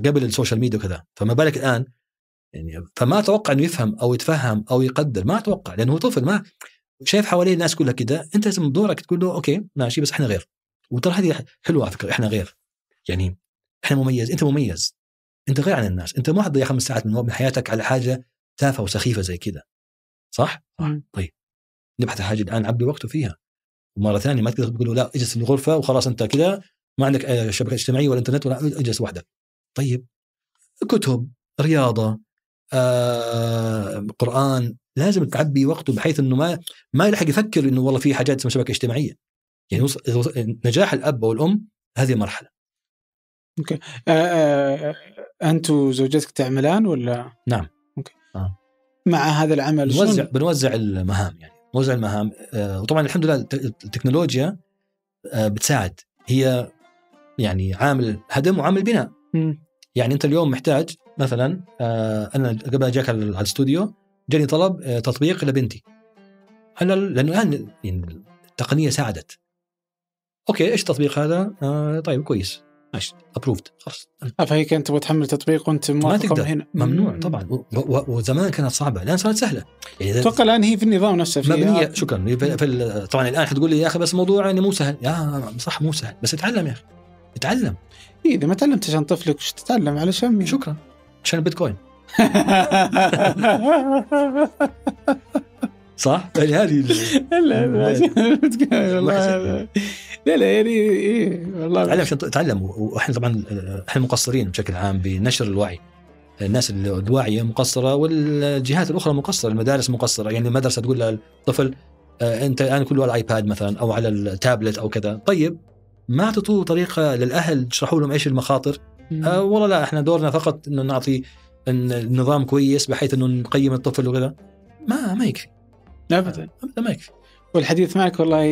قبل السوشيال ميديا وكذا فما بالك الان يعني فما اتوقع انه يفهم او يتفهم او يقدر ما اتوقع لانه هو طفل ما شايف حواليه الناس كلها كذا انت لازم دورك تقول له اوكي ماشي بس احنا غير وترى هذه حلوه على فكره احنا غير يعني احنا مميز انت مميز انت غير عن الناس انت ما حتضيع خمس ساعات من حياتك على حاجه تافهه وسخيفه زي كذا صح؟ صح طيب نبحث عن حاجه الان عبد وقته فيها ومره ثانيه ما تقدر تقول له لا اجلس في الغرفه وخلاص انت كذا ما عندك شبكه اجتماعيه ولا انترنت ولا اجلس وحدك طيب كتب رياضه آه، قران لازم تعبي وقته بحيث انه ما ما يلحق يفكر انه والله في حاجات اسمها شبكه اجتماعيه يعني نجاح الاب او الام هذه مرحله اوكي آه, آه، انت وزوجتك تعملان ولا نعم اوكي آه. مع هذا العمل بنوزع بنوزع المهام يعني نوزع المهام آه وطبعا الحمد لله التكنولوجيا آه بتساعد هي يعني عامل هدم وعامل بناء يعني انت اليوم محتاج مثلا آه، انا قبل اجاك على الاستوديو جاني طلب آه، تطبيق لبنتي هلا لانه الان يعني التقنيه ساعدت اوكي ايش التطبيق هذا؟ آه طيب كويس ماشي ابروفد خلاص آه، فهي كانت تبغى تحمل تطبيق وانت ما تقدر هنا ممنوع طبعا وزمان كانت صعبه الان صارت سهله يعني اتوقع الان هي في النظام نفسه في مبنيه آه. شكرا في طبعا الان حتقول لي يا اخي بس موضوع يعني مو سهل يا صح مو سهل بس اتعلم يا اخي اتعلم إيه، اذا ما تعلمت عشان طفلك وش تتعلم علشان يعني. مين؟ شكرا عشان البيتكوين صح؟ يعني هذه لا لا لا لا يعني إيه، والله تعلم عشان تعلم واحنا طبعا آه، احنا مقصرين بشكل عام بنشر الوعي الناس الواعيه مقصره والجهات الاخرى مقصره المدارس مقصره يعني المدرسه تقول للطفل آه، انت الان كله على الايباد مثلا او على التابلت او كذا طيب ما اعطوا طريقه للاهل تشرحوا لهم ايش المخاطر آه والله لا احنا دورنا فقط انه نعطي النظام كويس بحيث انه نقيم الطفل وكذا ما ما يكفي ابدا آه، ابدا ما يكفي والحديث معك والله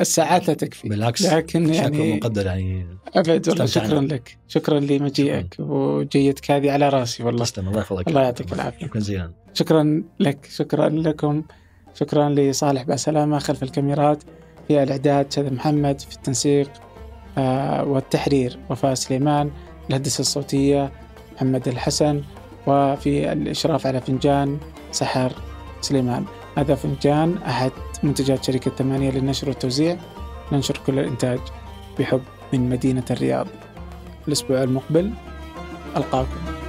الساعات لا تكفي بالعكس لكن يعني مقدر يعني ابد والله شكرا لك شكرا لمجيئك وجيتك هذه على راسي والله تسلم الله يحفظك الله يعطيك العافيه شكرا زيان شكرا لك شكرا لكم شكرا لصالح بسلامه خلف الكاميرات في الإعداد شذا محمد في التنسيق آه، والتحرير وفاء سليمان الهندسة الصوتية محمد الحسن وفي الإشراف على فنجان سحر سليمان هذا فنجان أحد منتجات شركة ثمانية للنشر والتوزيع ننشر كل الإنتاج بحب من مدينة الرياض الأسبوع المقبل ألقاكم